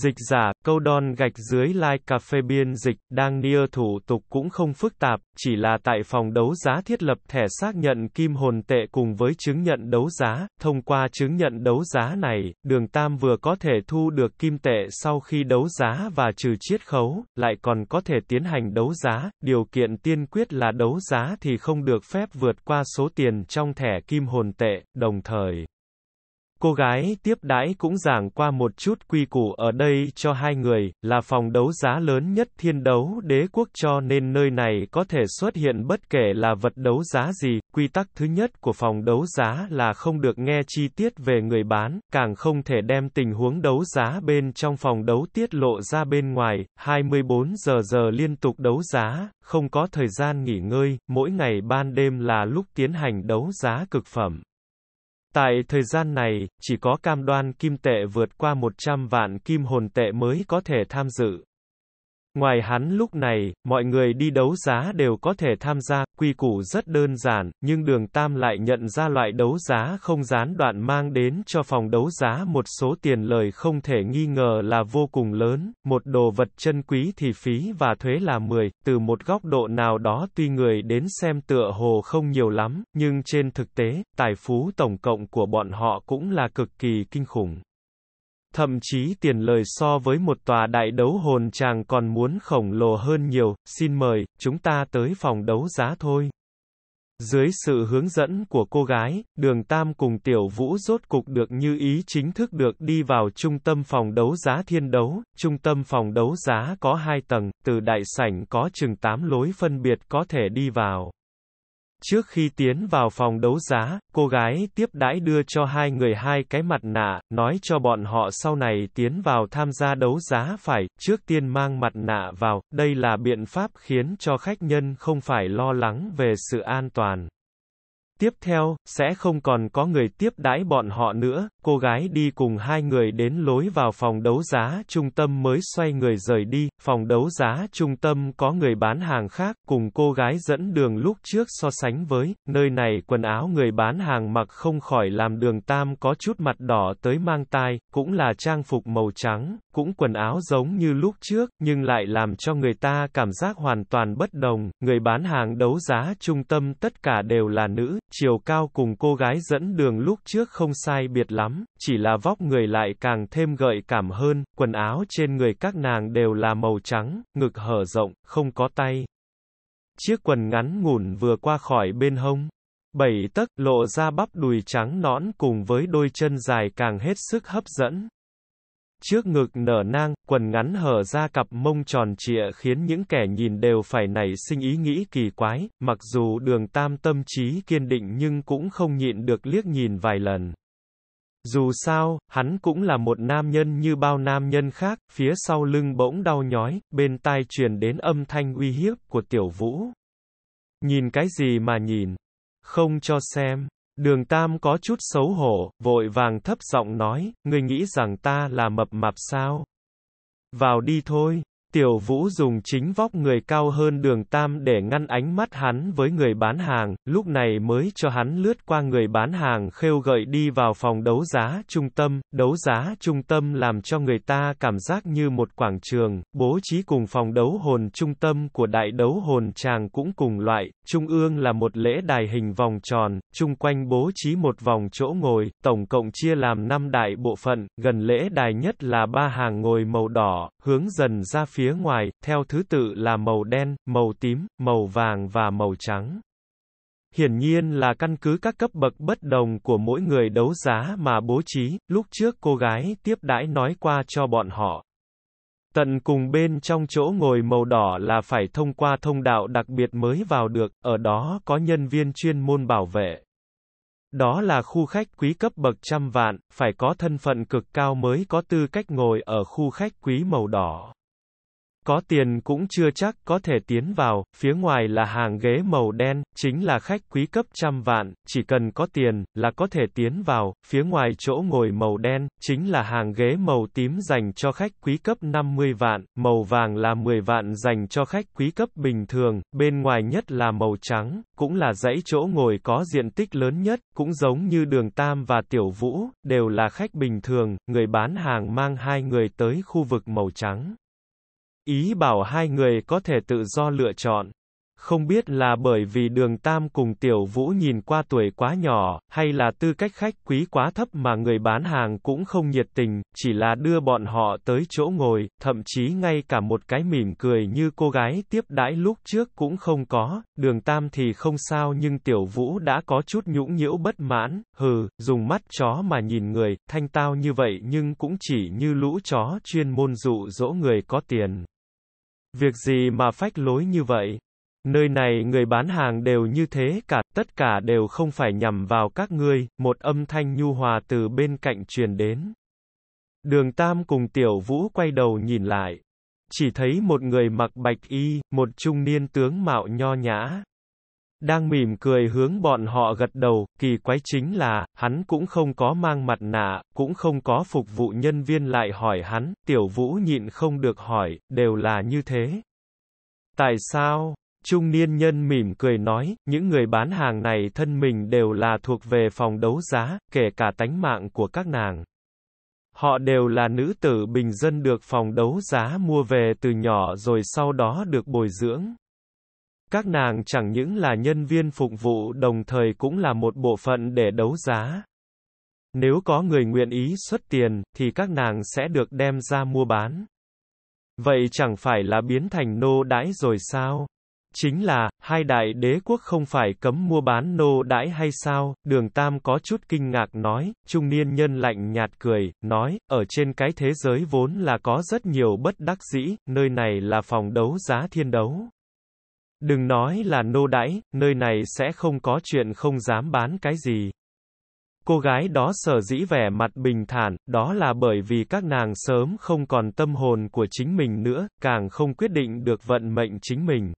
Dịch giả, câu đòn gạch dưới like cà phê biên dịch, đang nia thủ tục cũng không phức tạp, chỉ là tại phòng đấu giá thiết lập thẻ xác nhận kim hồn tệ cùng với chứng nhận đấu giá, thông qua chứng nhận đấu giá này, đường Tam vừa có thể thu được kim tệ sau khi đấu giá và trừ chiết khấu, lại còn có thể tiến hành đấu giá, điều kiện tiên quyết là đấu giá thì không được phép vượt qua số tiền trong thẻ kim hồn tệ, đồng thời Cô gái tiếp đãi cũng giảng qua một chút quy củ ở đây cho hai người, là phòng đấu giá lớn nhất thiên đấu đế quốc cho nên nơi này có thể xuất hiện bất kể là vật đấu giá gì. Quy tắc thứ nhất của phòng đấu giá là không được nghe chi tiết về người bán, càng không thể đem tình huống đấu giá bên trong phòng đấu tiết lộ ra bên ngoài. 24 giờ giờ liên tục đấu giá, không có thời gian nghỉ ngơi, mỗi ngày ban đêm là lúc tiến hành đấu giá cực phẩm. Tại thời gian này, chỉ có cam đoan kim tệ vượt qua 100 vạn kim hồn tệ mới có thể tham dự. Ngoài hắn lúc này, mọi người đi đấu giá đều có thể tham gia, quy củ rất đơn giản, nhưng đường Tam lại nhận ra loại đấu giá không gián đoạn mang đến cho phòng đấu giá một số tiền lời không thể nghi ngờ là vô cùng lớn, một đồ vật chân quý thì phí và thuế là 10, từ một góc độ nào đó tuy người đến xem tựa hồ không nhiều lắm, nhưng trên thực tế, tài phú tổng cộng của bọn họ cũng là cực kỳ kinh khủng. Thậm chí tiền lời so với một tòa đại đấu hồn chàng còn muốn khổng lồ hơn nhiều, xin mời, chúng ta tới phòng đấu giá thôi. Dưới sự hướng dẫn của cô gái, đường Tam cùng Tiểu Vũ rốt cục được như ý chính thức được đi vào trung tâm phòng đấu giá thiên đấu. Trung tâm phòng đấu giá có hai tầng, từ đại sảnh có chừng 8 lối phân biệt có thể đi vào. Trước khi tiến vào phòng đấu giá, cô gái tiếp đãi đưa cho hai người hai cái mặt nạ, nói cho bọn họ sau này tiến vào tham gia đấu giá phải, trước tiên mang mặt nạ vào, đây là biện pháp khiến cho khách nhân không phải lo lắng về sự an toàn. Tiếp theo, sẽ không còn có người tiếp đãi bọn họ nữa, cô gái đi cùng hai người đến lối vào phòng đấu giá trung tâm mới xoay người rời đi, phòng đấu giá trung tâm có người bán hàng khác, cùng cô gái dẫn đường lúc trước so sánh với, nơi này quần áo người bán hàng mặc không khỏi làm đường tam có chút mặt đỏ tới mang tai, cũng là trang phục màu trắng, cũng quần áo giống như lúc trước, nhưng lại làm cho người ta cảm giác hoàn toàn bất đồng, người bán hàng đấu giá trung tâm tất cả đều là nữ, chiều cao cùng cô gái dẫn đường lúc trước không sai biệt lắm, chỉ là vóc người lại càng thêm gợi cảm hơn, quần áo trên người các nàng đều là màu trắng, ngực hở rộng, không có tay. Chiếc quần ngắn ngủn vừa qua khỏi bên hông, bảy tấc lộ ra bắp đùi trắng nõn cùng với đôi chân dài càng hết sức hấp dẫn trước ngực nở nang, quần ngắn hở ra cặp mông tròn trịa khiến những kẻ nhìn đều phải nảy sinh ý nghĩ kỳ quái, mặc dù đường tam tâm trí kiên định nhưng cũng không nhịn được liếc nhìn vài lần. Dù sao, hắn cũng là một nam nhân như bao nam nhân khác, phía sau lưng bỗng đau nhói, bên tai truyền đến âm thanh uy hiếp của tiểu vũ. Nhìn cái gì mà nhìn? Không cho xem. Đường Tam có chút xấu hổ, vội vàng thấp giọng nói, ngươi nghĩ rằng ta là mập mạp sao? Vào đi thôi. Tiểu Vũ dùng chính vóc người cao hơn đường Tam để ngăn ánh mắt hắn với người bán hàng, lúc này mới cho hắn lướt qua người bán hàng khêu gợi đi vào phòng đấu giá trung tâm, đấu giá trung tâm làm cho người ta cảm giác như một quảng trường, bố trí cùng phòng đấu hồn trung tâm của đại đấu hồn tràng cũng cùng loại, trung ương là một lễ đài hình vòng tròn, chung quanh bố trí một vòng chỗ ngồi, tổng cộng chia làm 5 đại bộ phận, gần lễ đài nhất là ba hàng ngồi màu đỏ, hướng dần ra phía phía ngoài, theo thứ tự là màu đen, màu tím, màu vàng và màu trắng. Hiển nhiên là căn cứ các cấp bậc bất đồng của mỗi người đấu giá mà bố trí, lúc trước cô gái tiếp đãi nói qua cho bọn họ. Tận cùng bên trong chỗ ngồi màu đỏ là phải thông qua thông đạo đặc biệt mới vào được, ở đó có nhân viên chuyên môn bảo vệ. Đó là khu khách quý cấp bậc trăm vạn, phải có thân phận cực cao mới có tư cách ngồi ở khu khách quý màu đỏ. Có tiền cũng chưa chắc có thể tiến vào, phía ngoài là hàng ghế màu đen, chính là khách quý cấp trăm vạn, chỉ cần có tiền, là có thể tiến vào, phía ngoài chỗ ngồi màu đen, chính là hàng ghế màu tím dành cho khách quý cấp 50 vạn, màu vàng là 10 vạn dành cho khách quý cấp bình thường, bên ngoài nhất là màu trắng, cũng là dãy chỗ ngồi có diện tích lớn nhất, cũng giống như đường Tam và Tiểu Vũ, đều là khách bình thường, người bán hàng mang hai người tới khu vực màu trắng. Ý bảo hai người có thể tự do lựa chọn. Không biết là bởi vì đường Tam cùng Tiểu Vũ nhìn qua tuổi quá nhỏ, hay là tư cách khách quý quá thấp mà người bán hàng cũng không nhiệt tình, chỉ là đưa bọn họ tới chỗ ngồi, thậm chí ngay cả một cái mỉm cười như cô gái tiếp đãi lúc trước cũng không có, đường Tam thì không sao nhưng Tiểu Vũ đã có chút nhũng nhiễu bất mãn, hừ, dùng mắt chó mà nhìn người, thanh tao như vậy nhưng cũng chỉ như lũ chó chuyên môn dụ dỗ người có tiền. Việc gì mà phách lối như vậy? Nơi này người bán hàng đều như thế cả, tất cả đều không phải nhằm vào các ngươi, một âm thanh nhu hòa từ bên cạnh truyền đến. Đường Tam cùng Tiểu Vũ quay đầu nhìn lại. Chỉ thấy một người mặc bạch y, một trung niên tướng mạo nho nhã, đang mỉm cười hướng bọn họ gật đầu, kỳ quái chính là, hắn cũng không có mang mặt nạ, cũng không có phục vụ nhân viên lại hỏi hắn, tiểu vũ nhịn không được hỏi, đều là như thế. Tại sao? Trung niên nhân mỉm cười nói, những người bán hàng này thân mình đều là thuộc về phòng đấu giá, kể cả tánh mạng của các nàng. Họ đều là nữ tử bình dân được phòng đấu giá mua về từ nhỏ rồi sau đó được bồi dưỡng. Các nàng chẳng những là nhân viên phục vụ đồng thời cũng là một bộ phận để đấu giá. Nếu có người nguyện ý xuất tiền, thì các nàng sẽ được đem ra mua bán. Vậy chẳng phải là biến thành nô đãi rồi sao? Chính là, hai đại đế quốc không phải cấm mua bán nô đãi hay sao? Đường Tam có chút kinh ngạc nói, trung niên nhân lạnh nhạt cười, nói, ở trên cái thế giới vốn là có rất nhiều bất đắc dĩ, nơi này là phòng đấu giá thiên đấu. Đừng nói là nô đãi, nơi này sẽ không có chuyện không dám bán cái gì. Cô gái đó sở dĩ vẻ mặt bình thản, đó là bởi vì các nàng sớm không còn tâm hồn của chính mình nữa, càng không quyết định được vận mệnh chính mình.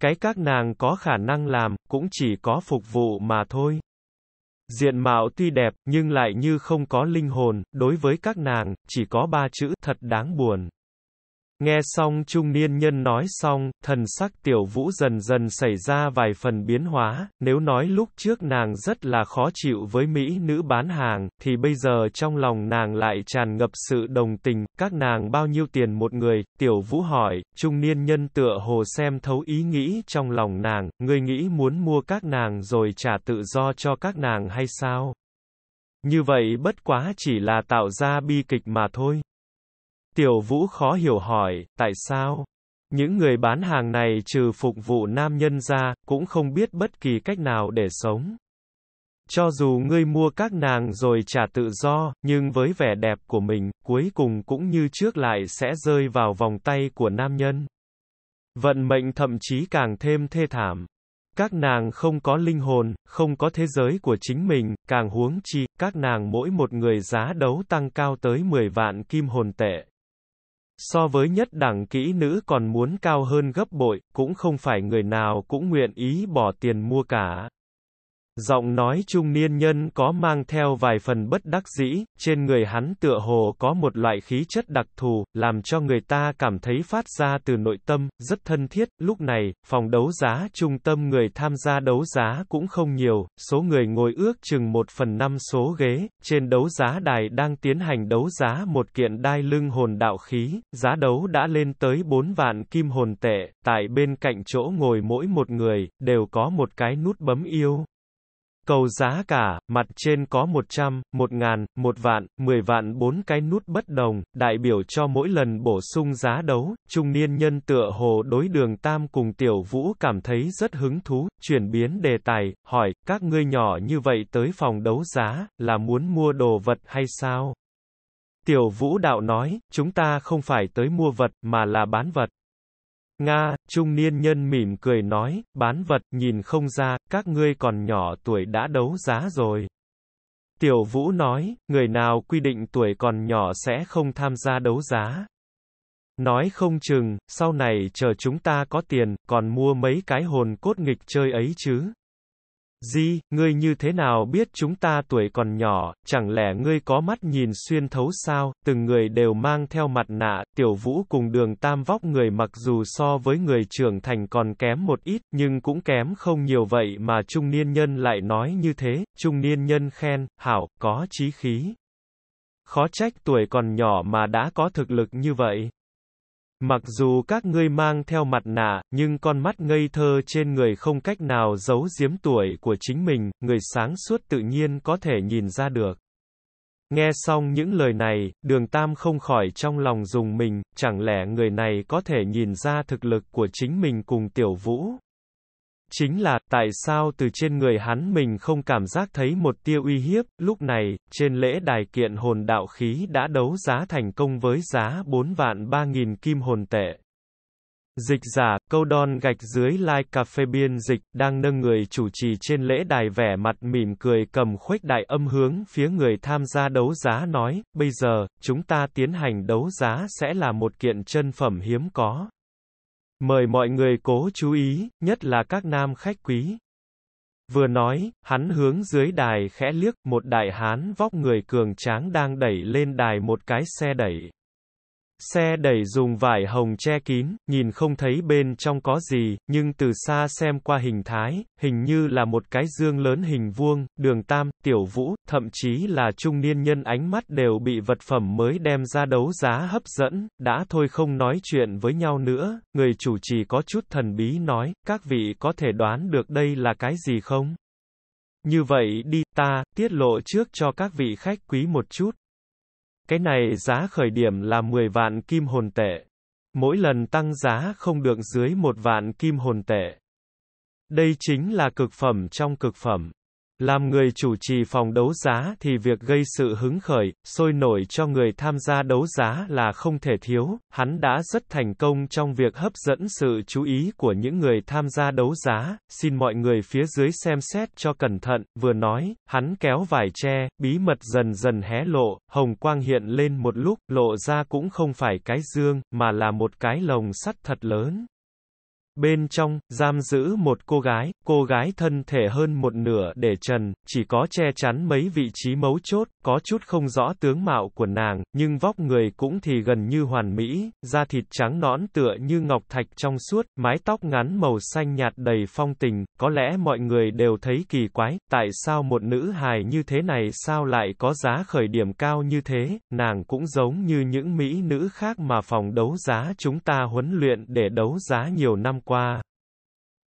Cái các nàng có khả năng làm, cũng chỉ có phục vụ mà thôi. Diện mạo tuy đẹp, nhưng lại như không có linh hồn, đối với các nàng, chỉ có ba chữ thật đáng buồn. Nghe xong trung niên nhân nói xong, thần sắc tiểu vũ dần dần xảy ra vài phần biến hóa, nếu nói lúc trước nàng rất là khó chịu với Mỹ nữ bán hàng, thì bây giờ trong lòng nàng lại tràn ngập sự đồng tình, các nàng bao nhiêu tiền một người, tiểu vũ hỏi, trung niên nhân tựa hồ xem thấu ý nghĩ trong lòng nàng, người nghĩ muốn mua các nàng rồi trả tự do cho các nàng hay sao? Như vậy bất quá chỉ là tạo ra bi kịch mà thôi. Tiểu Vũ khó hiểu hỏi, tại sao? Những người bán hàng này trừ phục vụ nam nhân ra, cũng không biết bất kỳ cách nào để sống. Cho dù ngươi mua các nàng rồi trả tự do, nhưng với vẻ đẹp của mình, cuối cùng cũng như trước lại sẽ rơi vào vòng tay của nam nhân. Vận mệnh thậm chí càng thêm thê thảm. Các nàng không có linh hồn, không có thế giới của chính mình, càng huống chi, các nàng mỗi một người giá đấu tăng cao tới 10 vạn kim hồn tệ. So với nhất đẳng kỹ nữ còn muốn cao hơn gấp bội, cũng không phải người nào cũng nguyện ý bỏ tiền mua cả. Giọng nói trung niên nhân có mang theo vài phần bất đắc dĩ, trên người hắn tựa hồ có một loại khí chất đặc thù, làm cho người ta cảm thấy phát ra từ nội tâm, rất thân thiết. Lúc này, phòng đấu giá trung tâm người tham gia đấu giá cũng không nhiều, số người ngồi ước chừng một phần năm số ghế, trên đấu giá đài đang tiến hành đấu giá một kiện đai lưng hồn đạo khí, giá đấu đã lên tới 4 vạn kim hồn tệ, tại bên cạnh chỗ ngồi mỗi một người, đều có một cái nút bấm yêu. Cầu giá cả, mặt trên có 100, 1000, 1 vạn, 10 vạn bốn cái nút bất đồng, đại biểu cho mỗi lần bổ sung giá đấu, trung niên nhân tựa hồ đối đường tam cùng tiểu vũ cảm thấy rất hứng thú, chuyển biến đề tài, hỏi, các ngươi nhỏ như vậy tới phòng đấu giá, là muốn mua đồ vật hay sao? Tiểu vũ đạo nói, chúng ta không phải tới mua vật, mà là bán vật. Nga, trung niên nhân mỉm cười nói, bán vật, nhìn không ra, các ngươi còn nhỏ tuổi đã đấu giá rồi. Tiểu Vũ nói, người nào quy định tuổi còn nhỏ sẽ không tham gia đấu giá. Nói không chừng, sau này chờ chúng ta có tiền, còn mua mấy cái hồn cốt nghịch chơi ấy chứ. Di, ngươi như thế nào biết chúng ta tuổi còn nhỏ, chẳng lẽ ngươi có mắt nhìn xuyên thấu sao, từng người đều mang theo mặt nạ, tiểu vũ cùng đường tam vóc người mặc dù so với người trưởng thành còn kém một ít, nhưng cũng kém không nhiều vậy mà trung niên nhân lại nói như thế, trung niên nhân khen, hảo, có trí khí. Khó trách tuổi còn nhỏ mà đã có thực lực như vậy. Mặc dù các ngươi mang theo mặt nạ, nhưng con mắt ngây thơ trên người không cách nào giấu giếm tuổi của chính mình, người sáng suốt tự nhiên có thể nhìn ra được. Nghe xong những lời này, đường Tam không khỏi trong lòng dùng mình, chẳng lẽ người này có thể nhìn ra thực lực của chính mình cùng tiểu vũ, chính là, tại sao từ trên người hắn mình không cảm giác thấy một tia uy hiếp, lúc này, trên lễ đài kiện hồn đạo khí đã đấu giá thành công với giá 4 vạn 3.000 kim hồn tệ. Dịch giả, câu đòn gạch dưới like cà phê biên dịch, đang nâng người chủ trì trên lễ đài vẻ mặt mỉm cười cầm khuếch đại âm hướng phía người tham gia đấu giá nói, bây giờ, chúng ta tiến hành đấu giá sẽ là một kiện chân phẩm hiếm có. Mời mọi người cố chú ý, nhất là các nam khách quý. Vừa nói, hắn hướng dưới đài khẽ liếc, một đại hán vóc người cường tráng đang đẩy lên đài một cái xe đẩy. Xe đẩy dùng vải hồng che kín, nhìn không thấy bên trong có gì, nhưng từ xa xem qua hình thái, hình như là một cái dương lớn hình vuông, đường tam, tiểu vũ, thậm chí là trung niên nhân ánh mắt đều bị vật phẩm mới đem ra đấu giá hấp dẫn, đã thôi không nói chuyện với nhau nữa, người chủ trì có chút thần bí nói, các vị có thể đoán được đây là cái gì không? Như vậy đi, ta, tiết lộ trước cho các vị khách quý một chút, cái này giá khởi điểm là 10 vạn kim hồn tệ. Mỗi lần tăng giá không được dưới một vạn kim hồn tệ. Đây chính là cực phẩm trong cực phẩm. Làm người chủ trì phòng đấu giá thì việc gây sự hứng khởi, sôi nổi cho người tham gia đấu giá là không thể thiếu, hắn đã rất thành công trong việc hấp dẫn sự chú ý của những người tham gia đấu giá, xin mọi người phía dưới xem xét cho cẩn thận, vừa nói, hắn kéo vải tre, bí mật dần dần hé lộ, hồng quang hiện lên một lúc, lộ ra cũng không phải cái dương, mà là một cái lồng sắt thật lớn. Bên trong, giam giữ một cô gái, cô gái thân thể hơn một nửa để trần, chỉ có che chắn mấy vị trí mấu chốt, có chút không rõ tướng mạo của nàng, nhưng vóc người cũng thì gần như hoàn mỹ, da thịt trắng nõn tựa như ngọc thạch trong suốt, mái tóc ngắn màu xanh nhạt đầy phong tình, có lẽ mọi người đều thấy kỳ quái, tại sao một nữ hài như thế này sao lại có giá khởi điểm cao như thế, nàng cũng giống như những mỹ nữ khác mà phòng đấu giá chúng ta huấn luyện để đấu giá nhiều năm qua.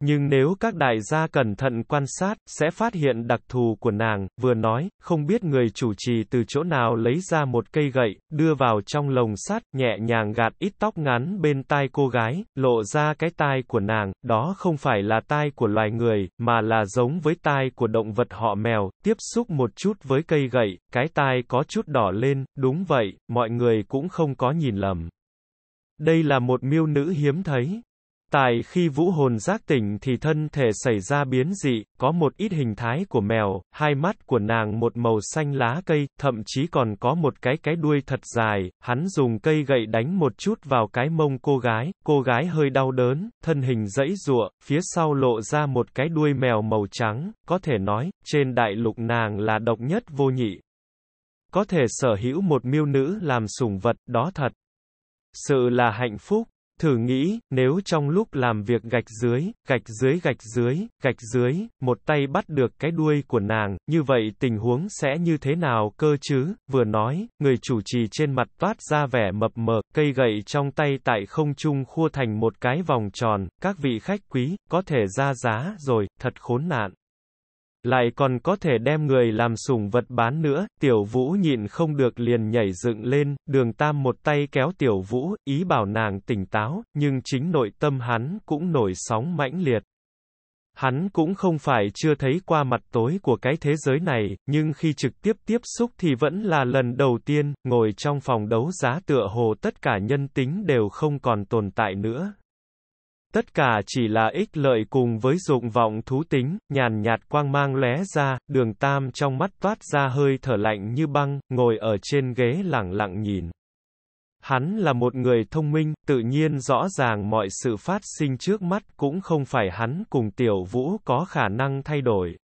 Nhưng nếu các đại gia cẩn thận quan sát, sẽ phát hiện đặc thù của nàng, vừa nói, không biết người chủ trì từ chỗ nào lấy ra một cây gậy, đưa vào trong lồng sắt, nhẹ nhàng gạt ít tóc ngắn bên tai cô gái, lộ ra cái tai của nàng, đó không phải là tai của loài người, mà là giống với tai của động vật họ mèo, tiếp xúc một chút với cây gậy, cái tai có chút đỏ lên, đúng vậy, mọi người cũng không có nhìn lầm. Đây là một miêu nữ hiếm thấy. Tại khi vũ hồn giác tỉnh thì thân thể xảy ra biến dị, có một ít hình thái của mèo, hai mắt của nàng một màu xanh lá cây, thậm chí còn có một cái cái đuôi thật dài, hắn dùng cây gậy đánh một chút vào cái mông cô gái, cô gái hơi đau đớn, thân hình dãy giụa, phía sau lộ ra một cái đuôi mèo màu trắng, có thể nói, trên đại lục nàng là độc nhất vô nhị. Có thể sở hữu một miêu nữ làm sủng vật, đó thật sự là hạnh phúc. Thử nghĩ, nếu trong lúc làm việc gạch dưới, gạch dưới gạch dưới, gạch dưới, một tay bắt được cái đuôi của nàng, như vậy tình huống sẽ như thế nào cơ chứ? Vừa nói, người chủ trì trên mặt toát ra vẻ mập mờ, cây gậy trong tay tại không trung khua thành một cái vòng tròn, các vị khách quý, có thể ra giá rồi, thật khốn nạn. Lại còn có thể đem người làm sủng vật bán nữa, tiểu vũ nhịn không được liền nhảy dựng lên, đường tam một tay kéo tiểu vũ, ý bảo nàng tỉnh táo, nhưng chính nội tâm hắn cũng nổi sóng mãnh liệt. Hắn cũng không phải chưa thấy qua mặt tối của cái thế giới này, nhưng khi trực tiếp tiếp xúc thì vẫn là lần đầu tiên, ngồi trong phòng đấu giá tựa hồ tất cả nhân tính đều không còn tồn tại nữa. Tất cả chỉ là ích lợi cùng với dụng vọng thú tính, nhàn nhạt quang mang lóe ra, đường tam trong mắt toát ra hơi thở lạnh như băng, ngồi ở trên ghế lẳng lặng nhìn. Hắn là một người thông minh, tự nhiên rõ ràng mọi sự phát sinh trước mắt cũng không phải hắn cùng tiểu vũ có khả năng thay đổi.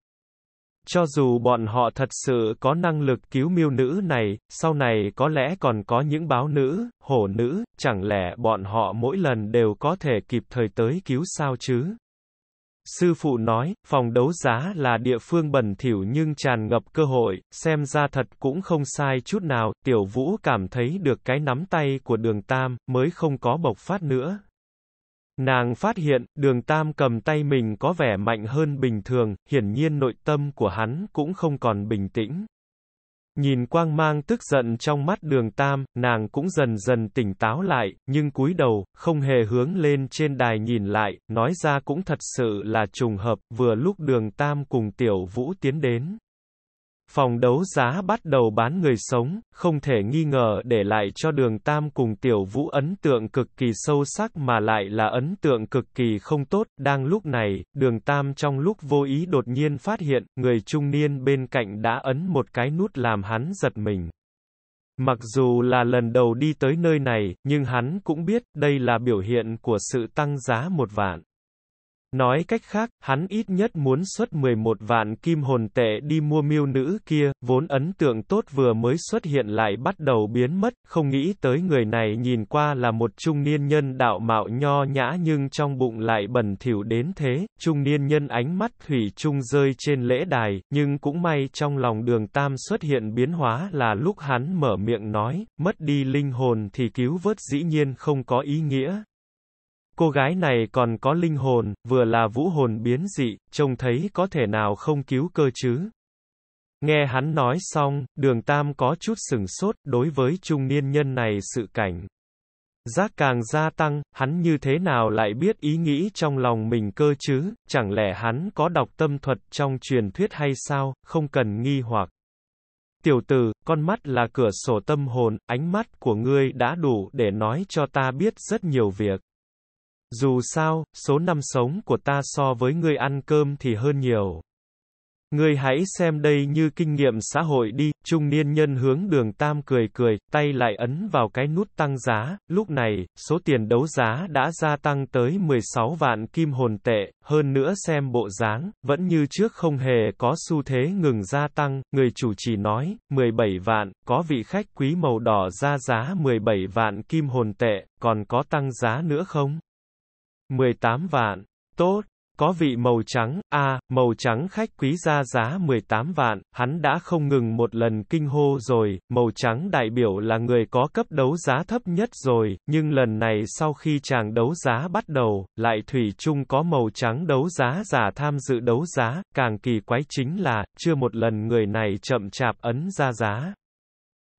Cho dù bọn họ thật sự có năng lực cứu miêu nữ này, sau này có lẽ còn có những báo nữ, hổ nữ, chẳng lẽ bọn họ mỗi lần đều có thể kịp thời tới cứu sao chứ? Sư phụ nói, phòng đấu giá là địa phương bẩn thỉu nhưng tràn ngập cơ hội, xem ra thật cũng không sai chút nào, tiểu vũ cảm thấy được cái nắm tay của đường tam, mới không có bộc phát nữa. Nàng phát hiện, đường tam cầm tay mình có vẻ mạnh hơn bình thường, hiển nhiên nội tâm của hắn cũng không còn bình tĩnh. Nhìn quang mang tức giận trong mắt đường tam, nàng cũng dần dần tỉnh táo lại, nhưng cúi đầu, không hề hướng lên trên đài nhìn lại, nói ra cũng thật sự là trùng hợp, vừa lúc đường tam cùng tiểu vũ tiến đến. Phòng đấu giá bắt đầu bán người sống, không thể nghi ngờ để lại cho đường Tam cùng tiểu vũ ấn tượng cực kỳ sâu sắc mà lại là ấn tượng cực kỳ không tốt. Đang lúc này, đường Tam trong lúc vô ý đột nhiên phát hiện, người trung niên bên cạnh đã ấn một cái nút làm hắn giật mình. Mặc dù là lần đầu đi tới nơi này, nhưng hắn cũng biết đây là biểu hiện của sự tăng giá một vạn. Nói cách khác, hắn ít nhất muốn xuất 11 vạn kim hồn tệ đi mua miêu nữ kia, vốn ấn tượng tốt vừa mới xuất hiện lại bắt đầu biến mất, không nghĩ tới người này nhìn qua là một trung niên nhân đạo mạo nho nhã nhưng trong bụng lại bẩn thỉu đến thế, trung niên nhân ánh mắt thủy chung rơi trên lễ đài, nhưng cũng may trong lòng đường tam xuất hiện biến hóa là lúc hắn mở miệng nói, mất đi linh hồn thì cứu vớt dĩ nhiên không có ý nghĩa, Cô gái này còn có linh hồn, vừa là vũ hồn biến dị, trông thấy có thể nào không cứu cơ chứ. Nghe hắn nói xong, đường tam có chút sừng sốt, đối với trung niên nhân này sự cảnh. Giác càng gia tăng, hắn như thế nào lại biết ý nghĩ trong lòng mình cơ chứ, chẳng lẽ hắn có đọc tâm thuật trong truyền thuyết hay sao, không cần nghi hoặc. Tiểu tử, con mắt là cửa sổ tâm hồn, ánh mắt của ngươi đã đủ để nói cho ta biết rất nhiều việc. Dù sao, số năm sống của ta so với ngươi ăn cơm thì hơn nhiều. Ngươi hãy xem đây như kinh nghiệm xã hội đi, trung niên nhân hướng đường tam cười cười, tay lại ấn vào cái nút tăng giá, lúc này, số tiền đấu giá đã gia tăng tới 16 vạn kim hồn tệ, hơn nữa xem bộ dáng, vẫn như trước không hề có xu thế ngừng gia tăng, người chủ chỉ nói, 17 vạn, có vị khách quý màu đỏ ra giá 17 vạn kim hồn tệ, còn có tăng giá nữa không? 18 vạn. Tốt, có vị màu trắng, a, à, màu trắng khách quý ra giá 18 vạn, hắn đã không ngừng một lần kinh hô rồi, màu trắng đại biểu là người có cấp đấu giá thấp nhất rồi, nhưng lần này sau khi chàng đấu giá bắt đầu, lại thủy chung có màu trắng đấu giá giả tham dự đấu giá, càng kỳ quái chính là, chưa một lần người này chậm chạp ấn ra giá.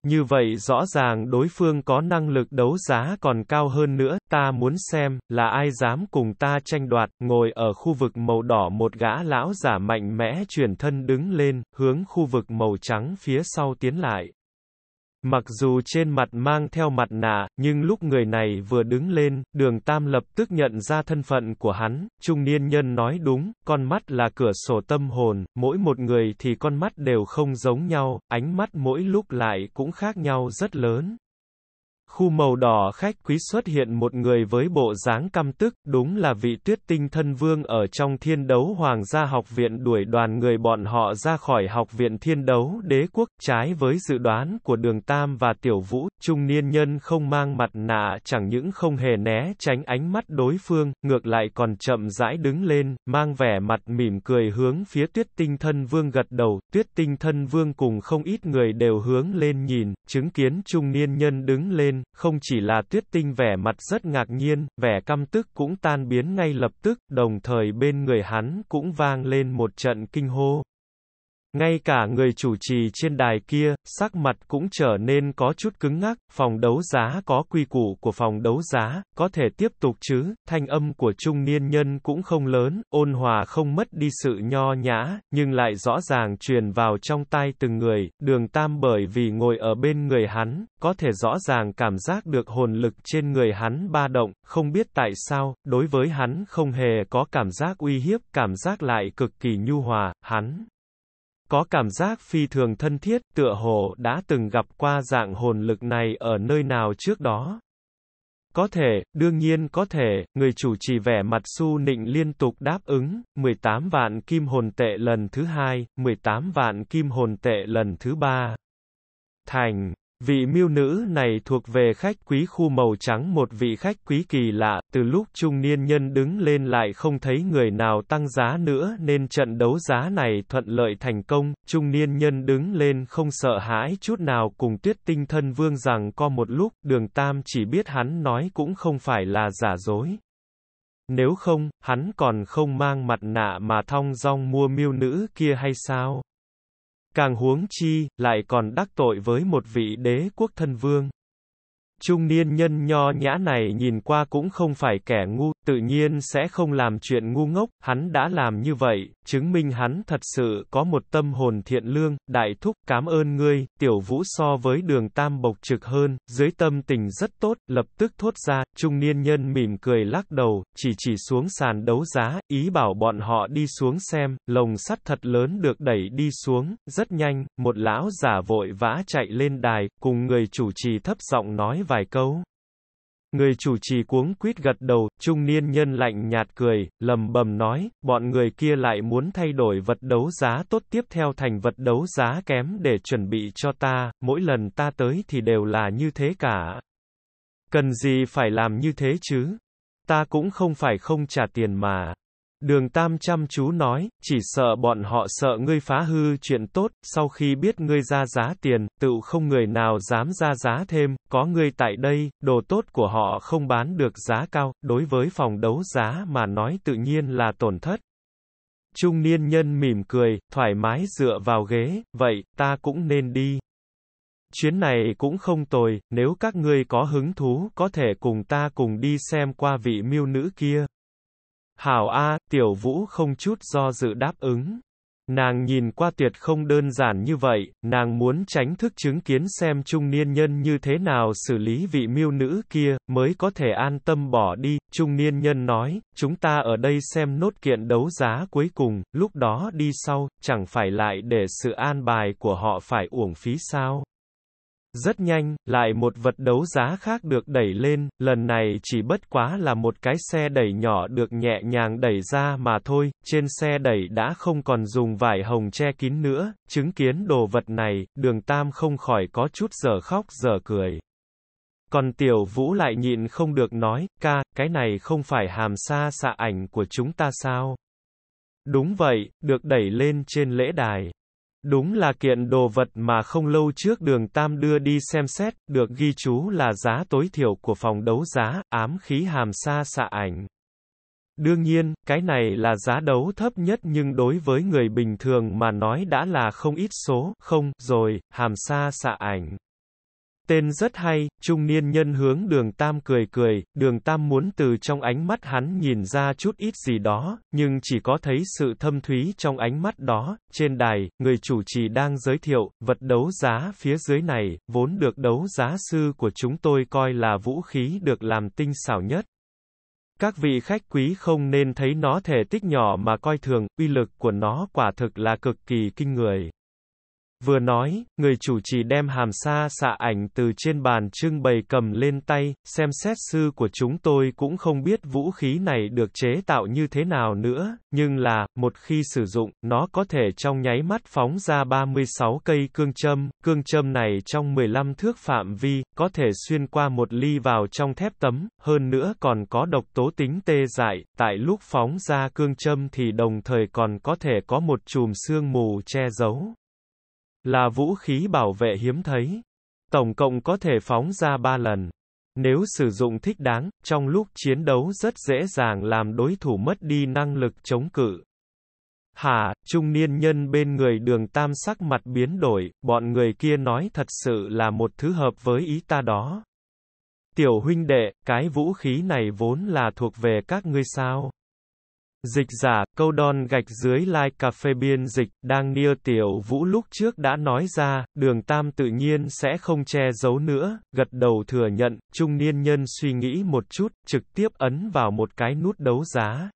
Như vậy rõ ràng đối phương có năng lực đấu giá còn cao hơn nữa, ta muốn xem, là ai dám cùng ta tranh đoạt, ngồi ở khu vực màu đỏ một gã lão giả mạnh mẽ chuyển thân đứng lên, hướng khu vực màu trắng phía sau tiến lại. Mặc dù trên mặt mang theo mặt nạ, nhưng lúc người này vừa đứng lên, đường Tam lập tức nhận ra thân phận của hắn, trung niên nhân nói đúng, con mắt là cửa sổ tâm hồn, mỗi một người thì con mắt đều không giống nhau, ánh mắt mỗi lúc lại cũng khác nhau rất lớn. Khu màu đỏ khách quý xuất hiện một người với bộ dáng căm tức, đúng là vị tuyết tinh thân vương ở trong thiên đấu hoàng gia học viện đuổi đoàn người bọn họ ra khỏi học viện thiên đấu đế quốc, trái với dự đoán của đường Tam và tiểu vũ, trung niên nhân không mang mặt nạ chẳng những không hề né tránh ánh mắt đối phương, ngược lại còn chậm rãi đứng lên, mang vẻ mặt mỉm cười hướng phía tuyết tinh thân vương gật đầu, tuyết tinh thân vương cùng không ít người đều hướng lên nhìn, chứng kiến trung niên nhân đứng lên, không chỉ là tuyết tinh vẻ mặt rất ngạc nhiên, vẻ căm tức cũng tan biến ngay lập tức, đồng thời bên người hắn cũng vang lên một trận kinh hô. Ngay cả người chủ trì trên đài kia, sắc mặt cũng trở nên có chút cứng ngắc, phòng đấu giá có quy củ của phòng đấu giá, có thể tiếp tục chứ, thanh âm của trung niên nhân cũng không lớn, ôn hòa không mất đi sự nho nhã, nhưng lại rõ ràng truyền vào trong tai từng người, đường tam bởi vì ngồi ở bên người hắn, có thể rõ ràng cảm giác được hồn lực trên người hắn ba động, không biết tại sao, đối với hắn không hề có cảm giác uy hiếp, cảm giác lại cực kỳ nhu hòa, hắn có cảm giác phi thường thân thiết, tựa hồ đã từng gặp qua dạng hồn lực này ở nơi nào trước đó. Có thể, đương nhiên có thể, người chủ trì vẻ mặt su nịnh liên tục đáp ứng, 18 vạn kim hồn tệ lần thứ hai, 18 vạn kim hồn tệ lần thứ ba. Thành Vị miêu nữ này thuộc về khách quý khu màu trắng một vị khách quý kỳ lạ, từ lúc trung niên nhân đứng lên lại không thấy người nào tăng giá nữa nên trận đấu giá này thuận lợi thành công, trung niên nhân đứng lên không sợ hãi chút nào cùng tuyết tinh thân vương rằng có một lúc, đường tam chỉ biết hắn nói cũng không phải là giả dối. Nếu không, hắn còn không mang mặt nạ mà thong dong mua miêu nữ kia hay sao? Càng huống chi, lại còn đắc tội với một vị đế quốc thân vương. Trung niên nhân nho nhã này nhìn qua cũng không phải kẻ ngu, tự nhiên sẽ không làm chuyện ngu ngốc, hắn đã làm như vậy, chứng minh hắn thật sự có một tâm hồn thiện lương, đại thúc, cảm ơn ngươi, tiểu vũ so với đường tam bộc trực hơn, dưới tâm tình rất tốt, lập tức thốt ra, trung niên nhân mỉm cười lắc đầu, chỉ chỉ xuống sàn đấu giá, ý bảo bọn họ đi xuống xem, lồng sắt thật lớn được đẩy đi xuống, rất nhanh, một lão giả vội vã chạy lên đài, cùng người chủ trì thấp giọng nói vài câu. Người chủ trì cuống quýt gật đầu, trung niên nhân lạnh nhạt cười, lầm bầm nói, bọn người kia lại muốn thay đổi vật đấu giá tốt tiếp theo thành vật đấu giá kém để chuẩn bị cho ta, mỗi lần ta tới thì đều là như thế cả. Cần gì phải làm như thế chứ? Ta cũng không phải không trả tiền mà. Đường Tam chăm chú nói, chỉ sợ bọn họ sợ ngươi phá hư chuyện tốt, sau khi biết ngươi ra giá tiền, tự không người nào dám ra giá thêm, có ngươi tại đây, đồ tốt của họ không bán được giá cao, đối với phòng đấu giá mà nói tự nhiên là tổn thất. Trung niên nhân mỉm cười, thoải mái dựa vào ghế, vậy, ta cũng nên đi. Chuyến này cũng không tồi, nếu các ngươi có hứng thú có thể cùng ta cùng đi xem qua vị miêu nữ kia. Hảo A, tiểu vũ không chút do dự đáp ứng. Nàng nhìn qua tuyệt không đơn giản như vậy, nàng muốn tránh thức chứng kiến xem trung niên nhân như thế nào xử lý vị miêu nữ kia, mới có thể an tâm bỏ đi, trung niên nhân nói, chúng ta ở đây xem nốt kiện đấu giá cuối cùng, lúc đó đi sau, chẳng phải lại để sự an bài của họ phải uổng phí sao. Rất nhanh, lại một vật đấu giá khác được đẩy lên, lần này chỉ bất quá là một cái xe đẩy nhỏ được nhẹ nhàng đẩy ra mà thôi, trên xe đẩy đã không còn dùng vải hồng che kín nữa, chứng kiến đồ vật này, đường Tam không khỏi có chút giờ khóc giờ cười. Còn tiểu vũ lại nhịn không được nói, ca, cái này không phải hàm xa xạ ảnh của chúng ta sao? Đúng vậy, được đẩy lên trên lễ đài. Đúng là kiện đồ vật mà không lâu trước đường Tam đưa đi xem xét, được ghi chú là giá tối thiểu của phòng đấu giá, ám khí hàm sa xạ ảnh. Đương nhiên, cái này là giá đấu thấp nhất nhưng đối với người bình thường mà nói đã là không ít số, không, rồi, hàm sa xạ ảnh. Tên rất hay, trung niên nhân hướng đường Tam cười cười, đường Tam muốn từ trong ánh mắt hắn nhìn ra chút ít gì đó, nhưng chỉ có thấy sự thâm thúy trong ánh mắt đó, trên đài, người chủ trì đang giới thiệu, vật đấu giá phía dưới này, vốn được đấu giá sư của chúng tôi coi là vũ khí được làm tinh xảo nhất. Các vị khách quý không nên thấy nó thể tích nhỏ mà coi thường, uy lực của nó quả thực là cực kỳ kinh người. Vừa nói, người chủ trì đem hàm sa xạ ảnh từ trên bàn trưng bày cầm lên tay, xem xét sư của chúng tôi cũng không biết vũ khí này được chế tạo như thế nào nữa, nhưng là, một khi sử dụng, nó có thể trong nháy mắt phóng ra 36 cây cương châm, cương châm này trong 15 thước phạm vi, có thể xuyên qua một ly vào trong thép tấm, hơn nữa còn có độc tố tính tê dại, tại lúc phóng ra cương châm thì đồng thời còn có thể có một chùm xương mù che giấu. Là vũ khí bảo vệ hiếm thấy. Tổng cộng có thể phóng ra 3 lần. Nếu sử dụng thích đáng, trong lúc chiến đấu rất dễ dàng làm đối thủ mất đi năng lực chống cự. Hà, trung niên nhân bên người đường tam sắc mặt biến đổi, bọn người kia nói thật sự là một thứ hợp với ý ta đó. Tiểu huynh đệ, cái vũ khí này vốn là thuộc về các ngươi sao? Dịch giả, câu đòn gạch dưới like cà phê biên dịch, đang nia tiểu vũ lúc trước đã nói ra, đường tam tự nhiên sẽ không che giấu nữa, gật đầu thừa nhận, trung niên nhân suy nghĩ một chút, trực tiếp ấn vào một cái nút đấu giá.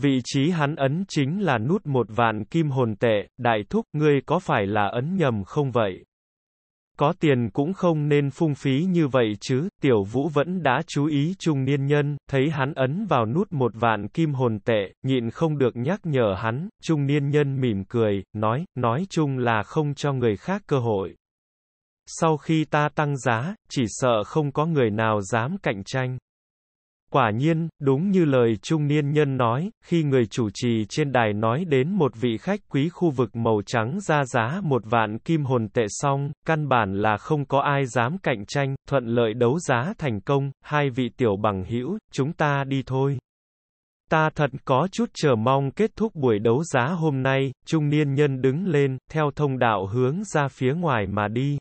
Vị trí hắn ấn chính là nút một vạn kim hồn tệ, đại thúc, ngươi có phải là ấn nhầm không vậy? có tiền cũng không nên phung phí như vậy chứ, tiểu vũ vẫn đã chú ý trung niên nhân, thấy hắn ấn vào nút một vạn kim hồn tệ, nhịn không được nhắc nhở hắn, trung niên nhân mỉm cười, nói, nói chung là không cho người khác cơ hội. Sau khi ta tăng giá, chỉ sợ không có người nào dám cạnh tranh. Quả nhiên, đúng như lời trung niên nhân nói, khi người chủ trì trên đài nói đến một vị khách quý khu vực màu trắng ra giá một vạn kim hồn tệ xong, căn bản là không có ai dám cạnh tranh, thuận lợi đấu giá thành công, hai vị tiểu bằng hữu, chúng ta đi thôi. Ta thật có chút chờ mong kết thúc buổi đấu giá hôm nay, trung niên nhân đứng lên, theo thông đạo hướng ra phía ngoài mà đi.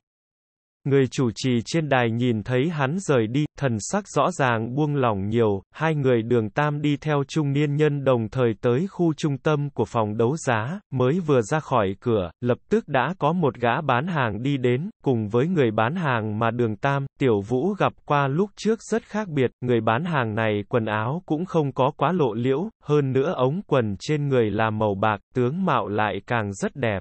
Người chủ trì trên đài nhìn thấy hắn rời đi, thần sắc rõ ràng buông lỏng nhiều, hai người đường tam đi theo trung niên nhân đồng thời tới khu trung tâm của phòng đấu giá, mới vừa ra khỏi cửa, lập tức đã có một gã bán hàng đi đến, cùng với người bán hàng mà đường tam, tiểu vũ gặp qua lúc trước rất khác biệt, người bán hàng này quần áo cũng không có quá lộ liễu, hơn nữa ống quần trên người là màu bạc, tướng mạo lại càng rất đẹp.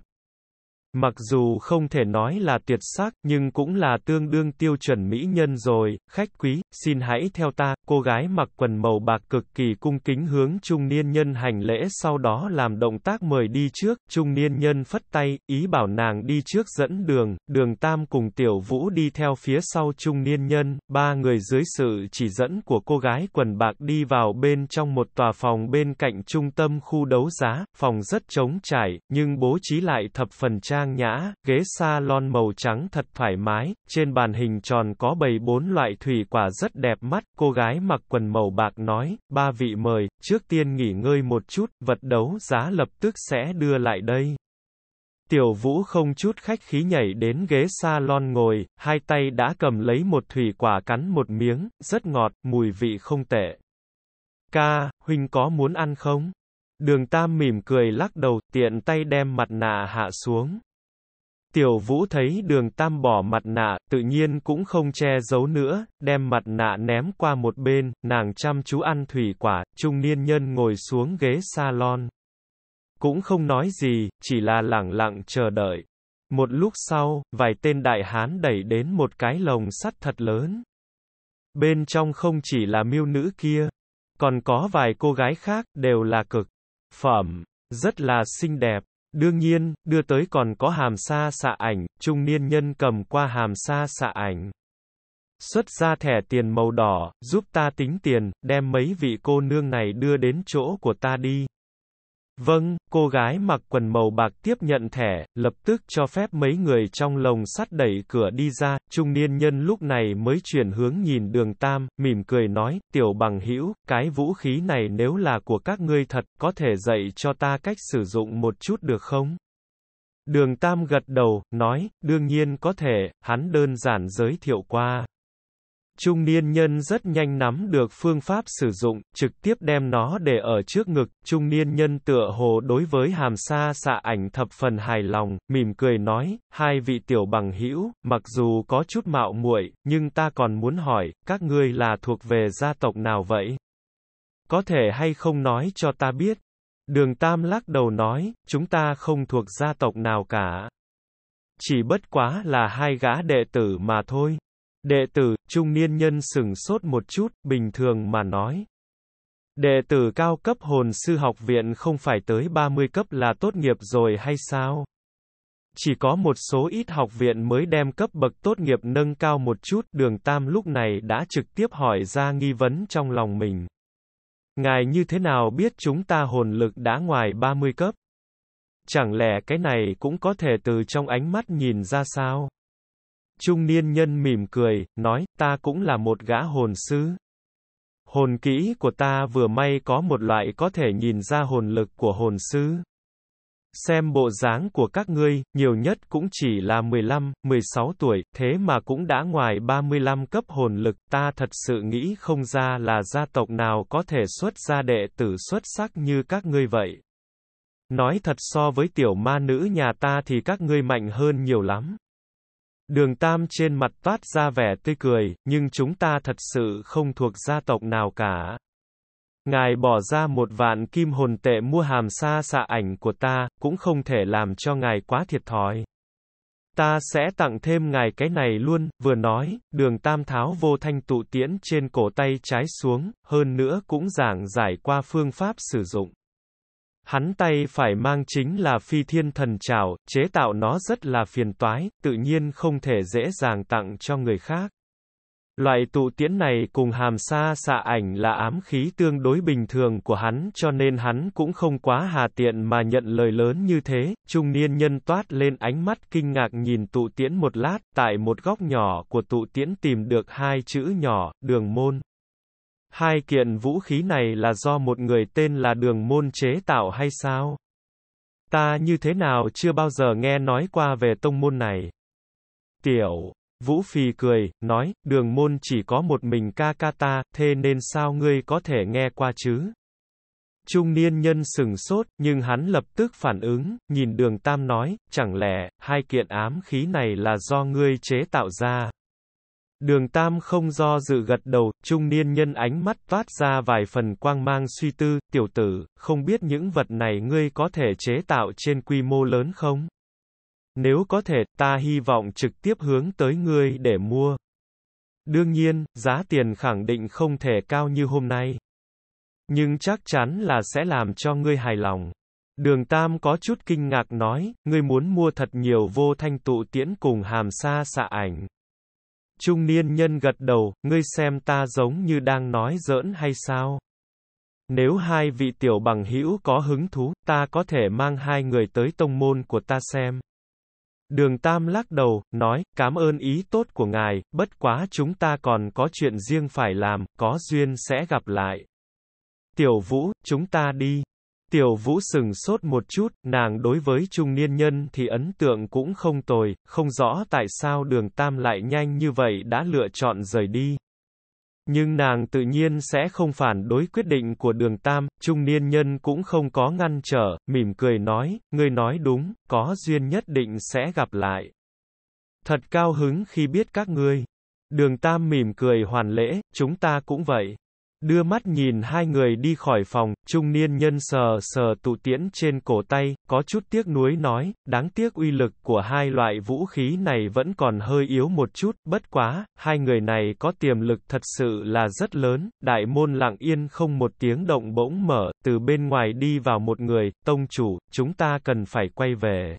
Mặc dù không thể nói là tuyệt sắc, nhưng cũng là tương đương tiêu chuẩn mỹ nhân rồi, khách quý, xin hãy theo ta, cô gái mặc quần màu bạc cực kỳ cung kính hướng trung niên nhân hành lễ sau đó làm động tác mời đi trước, trung niên nhân phất tay, ý bảo nàng đi trước dẫn đường, đường tam cùng tiểu vũ đi theo phía sau trung niên nhân, ba người dưới sự chỉ dẫn của cô gái quần bạc đi vào bên trong một tòa phòng bên cạnh trung tâm khu đấu giá, phòng rất trống trải, nhưng bố trí lại thập phần trang trang nhã, ghế salon màu trắng thật thoải mái, trên bàn hình tròn có bầy bốn loại thủy quả rất đẹp mắt, cô gái mặc quần màu bạc nói, ba vị mời, trước tiên nghỉ ngơi một chút, vật đấu giá lập tức sẽ đưa lại đây. Tiểu Vũ không chút khách khí nhảy đến ghế salon ngồi, hai tay đã cầm lấy một thủy quả cắn một miếng, rất ngọt, mùi vị không tệ. Ca, huynh có muốn ăn không? Đường Tam mỉm cười lắc đầu, tiện tay đem mặt nạ hạ xuống. Tiểu Vũ thấy đường Tam bỏ mặt nạ, tự nhiên cũng không che giấu nữa, đem mặt nạ ném qua một bên, nàng chăm chú ăn thủy quả, trung niên nhân ngồi xuống ghế salon. Cũng không nói gì, chỉ là lẳng lặng chờ đợi. Một lúc sau, vài tên đại hán đẩy đến một cái lồng sắt thật lớn. Bên trong không chỉ là miêu nữ kia, còn có vài cô gái khác, đều là cực phẩm, rất là xinh đẹp. Đương nhiên, đưa tới còn có hàm sa xạ ảnh, trung niên nhân cầm qua hàm sa xạ ảnh. Xuất ra thẻ tiền màu đỏ, giúp ta tính tiền, đem mấy vị cô nương này đưa đến chỗ của ta đi. Vâng, cô gái mặc quần màu bạc tiếp nhận thẻ, lập tức cho phép mấy người trong lồng sắt đẩy cửa đi ra, trung niên nhân lúc này mới chuyển hướng nhìn đường tam, mỉm cười nói, tiểu bằng hữu cái vũ khí này nếu là của các ngươi thật, có thể dạy cho ta cách sử dụng một chút được không? Đường tam gật đầu, nói, đương nhiên có thể, hắn đơn giản giới thiệu qua. Trung niên nhân rất nhanh nắm được phương pháp sử dụng, trực tiếp đem nó để ở trước ngực, trung niên nhân tựa hồ đối với hàm sa xạ ảnh thập phần hài lòng, mỉm cười nói, hai vị tiểu bằng hữu, mặc dù có chút mạo muội, nhưng ta còn muốn hỏi, các ngươi là thuộc về gia tộc nào vậy? Có thể hay không nói cho ta biết? Đường Tam lắc đầu nói, chúng ta không thuộc gia tộc nào cả. Chỉ bất quá là hai gã đệ tử mà thôi. Đệ tử, trung niên nhân sửng sốt một chút, bình thường mà nói. Đệ tử cao cấp hồn sư học viện không phải tới 30 cấp là tốt nghiệp rồi hay sao? Chỉ có một số ít học viện mới đem cấp bậc tốt nghiệp nâng cao một chút, đường Tam lúc này đã trực tiếp hỏi ra nghi vấn trong lòng mình. Ngài như thế nào biết chúng ta hồn lực đã ngoài 30 cấp? Chẳng lẽ cái này cũng có thể từ trong ánh mắt nhìn ra sao? Trung niên nhân mỉm cười, nói, ta cũng là một gã hồn sư. Hồn kỹ của ta vừa may có một loại có thể nhìn ra hồn lực của hồn sư. Xem bộ dáng của các ngươi, nhiều nhất cũng chỉ là 15, 16 tuổi, thế mà cũng đã ngoài 35 cấp hồn lực, ta thật sự nghĩ không ra là gia tộc nào có thể xuất ra đệ tử xuất sắc như các ngươi vậy. Nói thật so với tiểu ma nữ nhà ta thì các ngươi mạnh hơn nhiều lắm. Đường Tam trên mặt toát ra vẻ tươi cười, nhưng chúng ta thật sự không thuộc gia tộc nào cả. Ngài bỏ ra một vạn kim hồn tệ mua hàm xa xạ ảnh của ta, cũng không thể làm cho ngài quá thiệt thòi. Ta sẽ tặng thêm ngài cái này luôn, vừa nói, đường tam tháo vô thanh tụ tiễn trên cổ tay trái xuống, hơn nữa cũng giảng giải qua phương pháp sử dụng. Hắn tay phải mang chính là phi thiên thần trảo, chế tạo nó rất là phiền toái, tự nhiên không thể dễ dàng tặng cho người khác. Loại tụ tiễn này cùng hàm sa xạ ảnh là ám khí tương đối bình thường của hắn cho nên hắn cũng không quá hà tiện mà nhận lời lớn như thế, trung niên nhân toát lên ánh mắt kinh ngạc nhìn tụ tiễn một lát, tại một góc nhỏ của tụ tiễn tìm được hai chữ nhỏ, đường môn. Hai kiện vũ khí này là do một người tên là Đường Môn chế tạo hay sao? Ta như thế nào chưa bao giờ nghe nói qua về tông môn này? Tiểu, Vũ Phi cười, nói, đường môn chỉ có một mình ca ca ta, thế nên sao ngươi có thể nghe qua chứ? Trung niên nhân sừng sốt, nhưng hắn lập tức phản ứng, nhìn đường tam nói, chẳng lẽ, hai kiện ám khí này là do ngươi chế tạo ra? Đường Tam không do dự gật đầu, trung niên nhân ánh mắt toát ra vài phần quang mang suy tư, tiểu tử, không biết những vật này ngươi có thể chế tạo trên quy mô lớn không? Nếu có thể, ta hy vọng trực tiếp hướng tới ngươi để mua. Đương nhiên, giá tiền khẳng định không thể cao như hôm nay. Nhưng chắc chắn là sẽ làm cho ngươi hài lòng. Đường Tam có chút kinh ngạc nói, ngươi muốn mua thật nhiều vô thanh tụ tiễn cùng hàm xa xạ ảnh. Trung niên nhân gật đầu, ngươi xem ta giống như đang nói giỡn hay sao? Nếu hai vị tiểu bằng hữu có hứng thú, ta có thể mang hai người tới tông môn của ta xem. Đường Tam lắc đầu, nói, cảm ơn ý tốt của ngài, bất quá chúng ta còn có chuyện riêng phải làm, có duyên sẽ gặp lại. Tiểu Vũ, chúng ta đi. Tiểu Vũ sừng sốt một chút, nàng đối với trung niên nhân thì ấn tượng cũng không tồi, không rõ tại sao đường Tam lại nhanh như vậy đã lựa chọn rời đi. Nhưng nàng tự nhiên sẽ không phản đối quyết định của đường Tam, trung niên nhân cũng không có ngăn trở, mỉm cười nói, ngươi nói đúng, có duyên nhất định sẽ gặp lại. Thật cao hứng khi biết các ngươi. Đường Tam mỉm cười hoàn lễ, chúng ta cũng vậy. Đưa mắt nhìn hai người đi khỏi phòng, trung niên nhân sờ sờ tụ tiễn trên cổ tay, có chút tiếc nuối nói, đáng tiếc uy lực của hai loại vũ khí này vẫn còn hơi yếu một chút, bất quá, hai người này có tiềm lực thật sự là rất lớn, đại môn lặng yên không một tiếng động bỗng mở, từ bên ngoài đi vào một người, tông chủ, chúng ta cần phải quay về.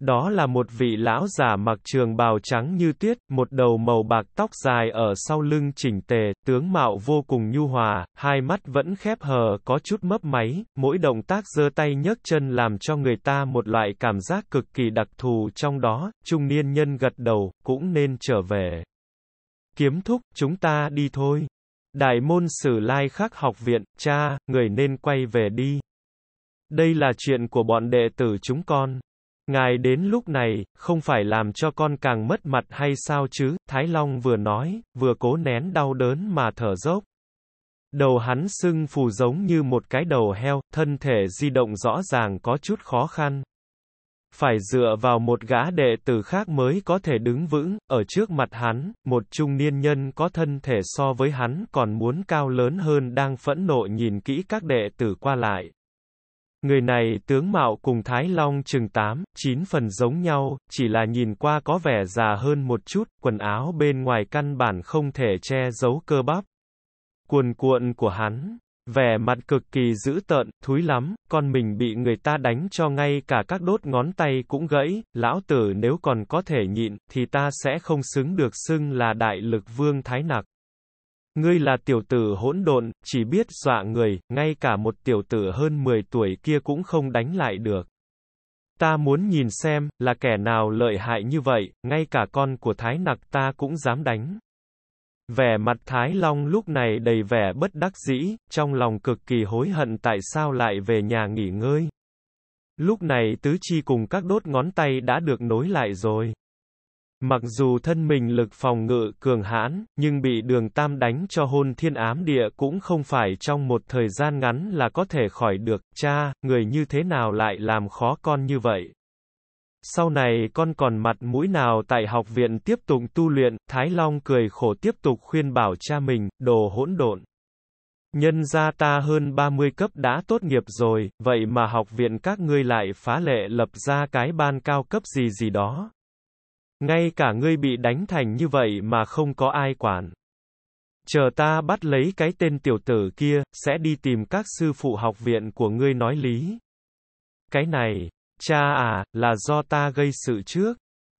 Đó là một vị lão già mặc trường bào trắng như tuyết, một đầu màu bạc tóc dài ở sau lưng chỉnh tề, tướng mạo vô cùng nhu hòa, hai mắt vẫn khép hờ có chút mấp máy, mỗi động tác giơ tay nhấc chân làm cho người ta một loại cảm giác cực kỳ đặc thù trong đó, trung niên nhân gật đầu, cũng nên trở về. Kiếm thúc, chúng ta đi thôi. Đại môn sử lai khắc học viện, cha, người nên quay về đi. Đây là chuyện của bọn đệ tử chúng con. Ngài đến lúc này, không phải làm cho con càng mất mặt hay sao chứ, Thái Long vừa nói, vừa cố nén đau đớn mà thở dốc. Đầu hắn sưng phù giống như một cái đầu heo, thân thể di động rõ ràng có chút khó khăn. Phải dựa vào một gã đệ tử khác mới có thể đứng vững, ở trước mặt hắn, một trung niên nhân có thân thể so với hắn còn muốn cao lớn hơn đang phẫn nộ nhìn kỹ các đệ tử qua lại. Người này tướng mạo cùng Thái Long chừng 8, 9 phần giống nhau, chỉ là nhìn qua có vẻ già hơn một chút, quần áo bên ngoài căn bản không thể che giấu cơ bắp. Cuồn cuộn của hắn, vẻ mặt cực kỳ dữ tợn, thúi lắm, con mình bị người ta đánh cho ngay cả các đốt ngón tay cũng gãy, lão tử nếu còn có thể nhịn, thì ta sẽ không xứng được xưng là đại lực vương Thái Nặc. Ngươi là tiểu tử hỗn độn, chỉ biết dọa người, ngay cả một tiểu tử hơn 10 tuổi kia cũng không đánh lại được. Ta muốn nhìn xem, là kẻ nào lợi hại như vậy, ngay cả con của Thái Nặc ta cũng dám đánh. Vẻ mặt Thái Long lúc này đầy vẻ bất đắc dĩ, trong lòng cực kỳ hối hận tại sao lại về nhà nghỉ ngơi. Lúc này tứ chi cùng các đốt ngón tay đã được nối lại rồi. Mặc dù thân mình lực phòng ngự cường hãn, nhưng bị đường tam đánh cho hôn thiên ám địa cũng không phải trong một thời gian ngắn là có thể khỏi được, cha, người như thế nào lại làm khó con như vậy. Sau này con còn mặt mũi nào tại học viện tiếp tục tu luyện, Thái Long cười khổ tiếp tục khuyên bảo cha mình, đồ hỗn độn. Nhân gia ta hơn 30 cấp đã tốt nghiệp rồi, vậy mà học viện các ngươi lại phá lệ lập ra cái ban cao cấp gì gì đó. Ngay cả ngươi bị đánh thành như vậy mà không có ai quản. Chờ ta bắt lấy cái tên tiểu tử kia, sẽ đi tìm các sư phụ học viện của ngươi nói lý. Cái này, cha à, là do ta gây sự trước.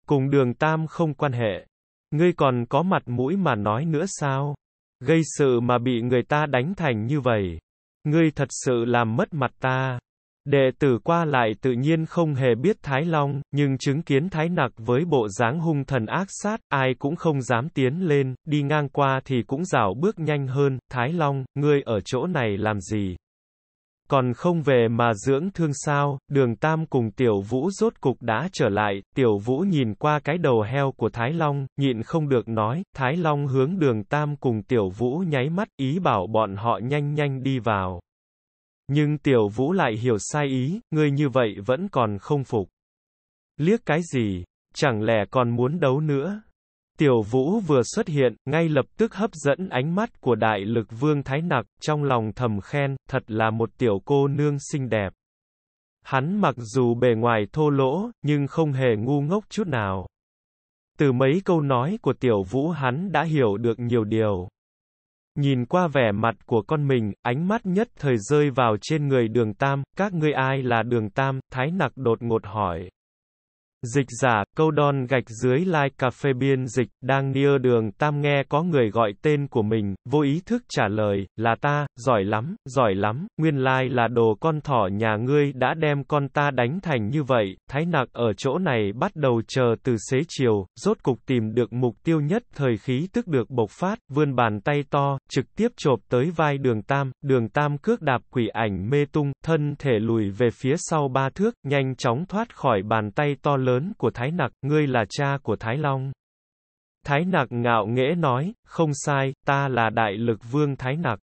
Cùng đường tam không quan hệ. Ngươi còn có mặt mũi mà nói nữa sao? Gây sự mà bị người ta đánh thành như vậy. Ngươi thật sự làm mất mặt ta. Đệ tử qua lại tự nhiên không hề biết Thái Long, nhưng chứng kiến Thái Nặc với bộ dáng hung thần ác sát, ai cũng không dám tiến lên, đi ngang qua thì cũng rảo bước nhanh hơn, Thái Long, ngươi ở chỗ này làm gì? Còn không về mà dưỡng thương sao, đường Tam cùng Tiểu Vũ rốt cục đã trở lại, Tiểu Vũ nhìn qua cái đầu heo của Thái Long, nhịn không được nói, Thái Long hướng đường Tam cùng Tiểu Vũ nháy mắt ý bảo bọn họ nhanh nhanh đi vào. Nhưng tiểu vũ lại hiểu sai ý, ngươi như vậy vẫn còn không phục. Liếc cái gì, chẳng lẽ còn muốn đấu nữa? Tiểu vũ vừa xuất hiện, ngay lập tức hấp dẫn ánh mắt của đại lực vương Thái Nặc, trong lòng thầm khen, thật là một tiểu cô nương xinh đẹp. Hắn mặc dù bề ngoài thô lỗ, nhưng không hề ngu ngốc chút nào. Từ mấy câu nói của tiểu vũ hắn đã hiểu được nhiều điều. Nhìn qua vẻ mặt của con mình, ánh mắt nhất thời rơi vào trên người đường tam, các ngươi ai là đường tam, thái nặc đột ngột hỏi. Dịch giả, câu đòn gạch dưới like cà phê biên dịch, đang nia đường tam nghe có người gọi tên của mình, vô ý thức trả lời, là ta, giỏi lắm, giỏi lắm, nguyên lai like là đồ con thỏ nhà ngươi đã đem con ta đánh thành như vậy, thái nặc ở chỗ này bắt đầu chờ từ xế chiều, rốt cục tìm được mục tiêu nhất thời khí tức được bộc phát, vươn bàn tay to, trực tiếp chộp tới vai đường tam, đường tam cước đạp quỷ ảnh mê tung, thân thể lùi về phía sau ba thước, nhanh chóng thoát khỏi bàn tay to lớn lớn của Thái Nặc, ngươi là cha của Thái Long. Thái Nặc ngạo nghễ nói, không sai, ta là đại lực vương Thái Nặc.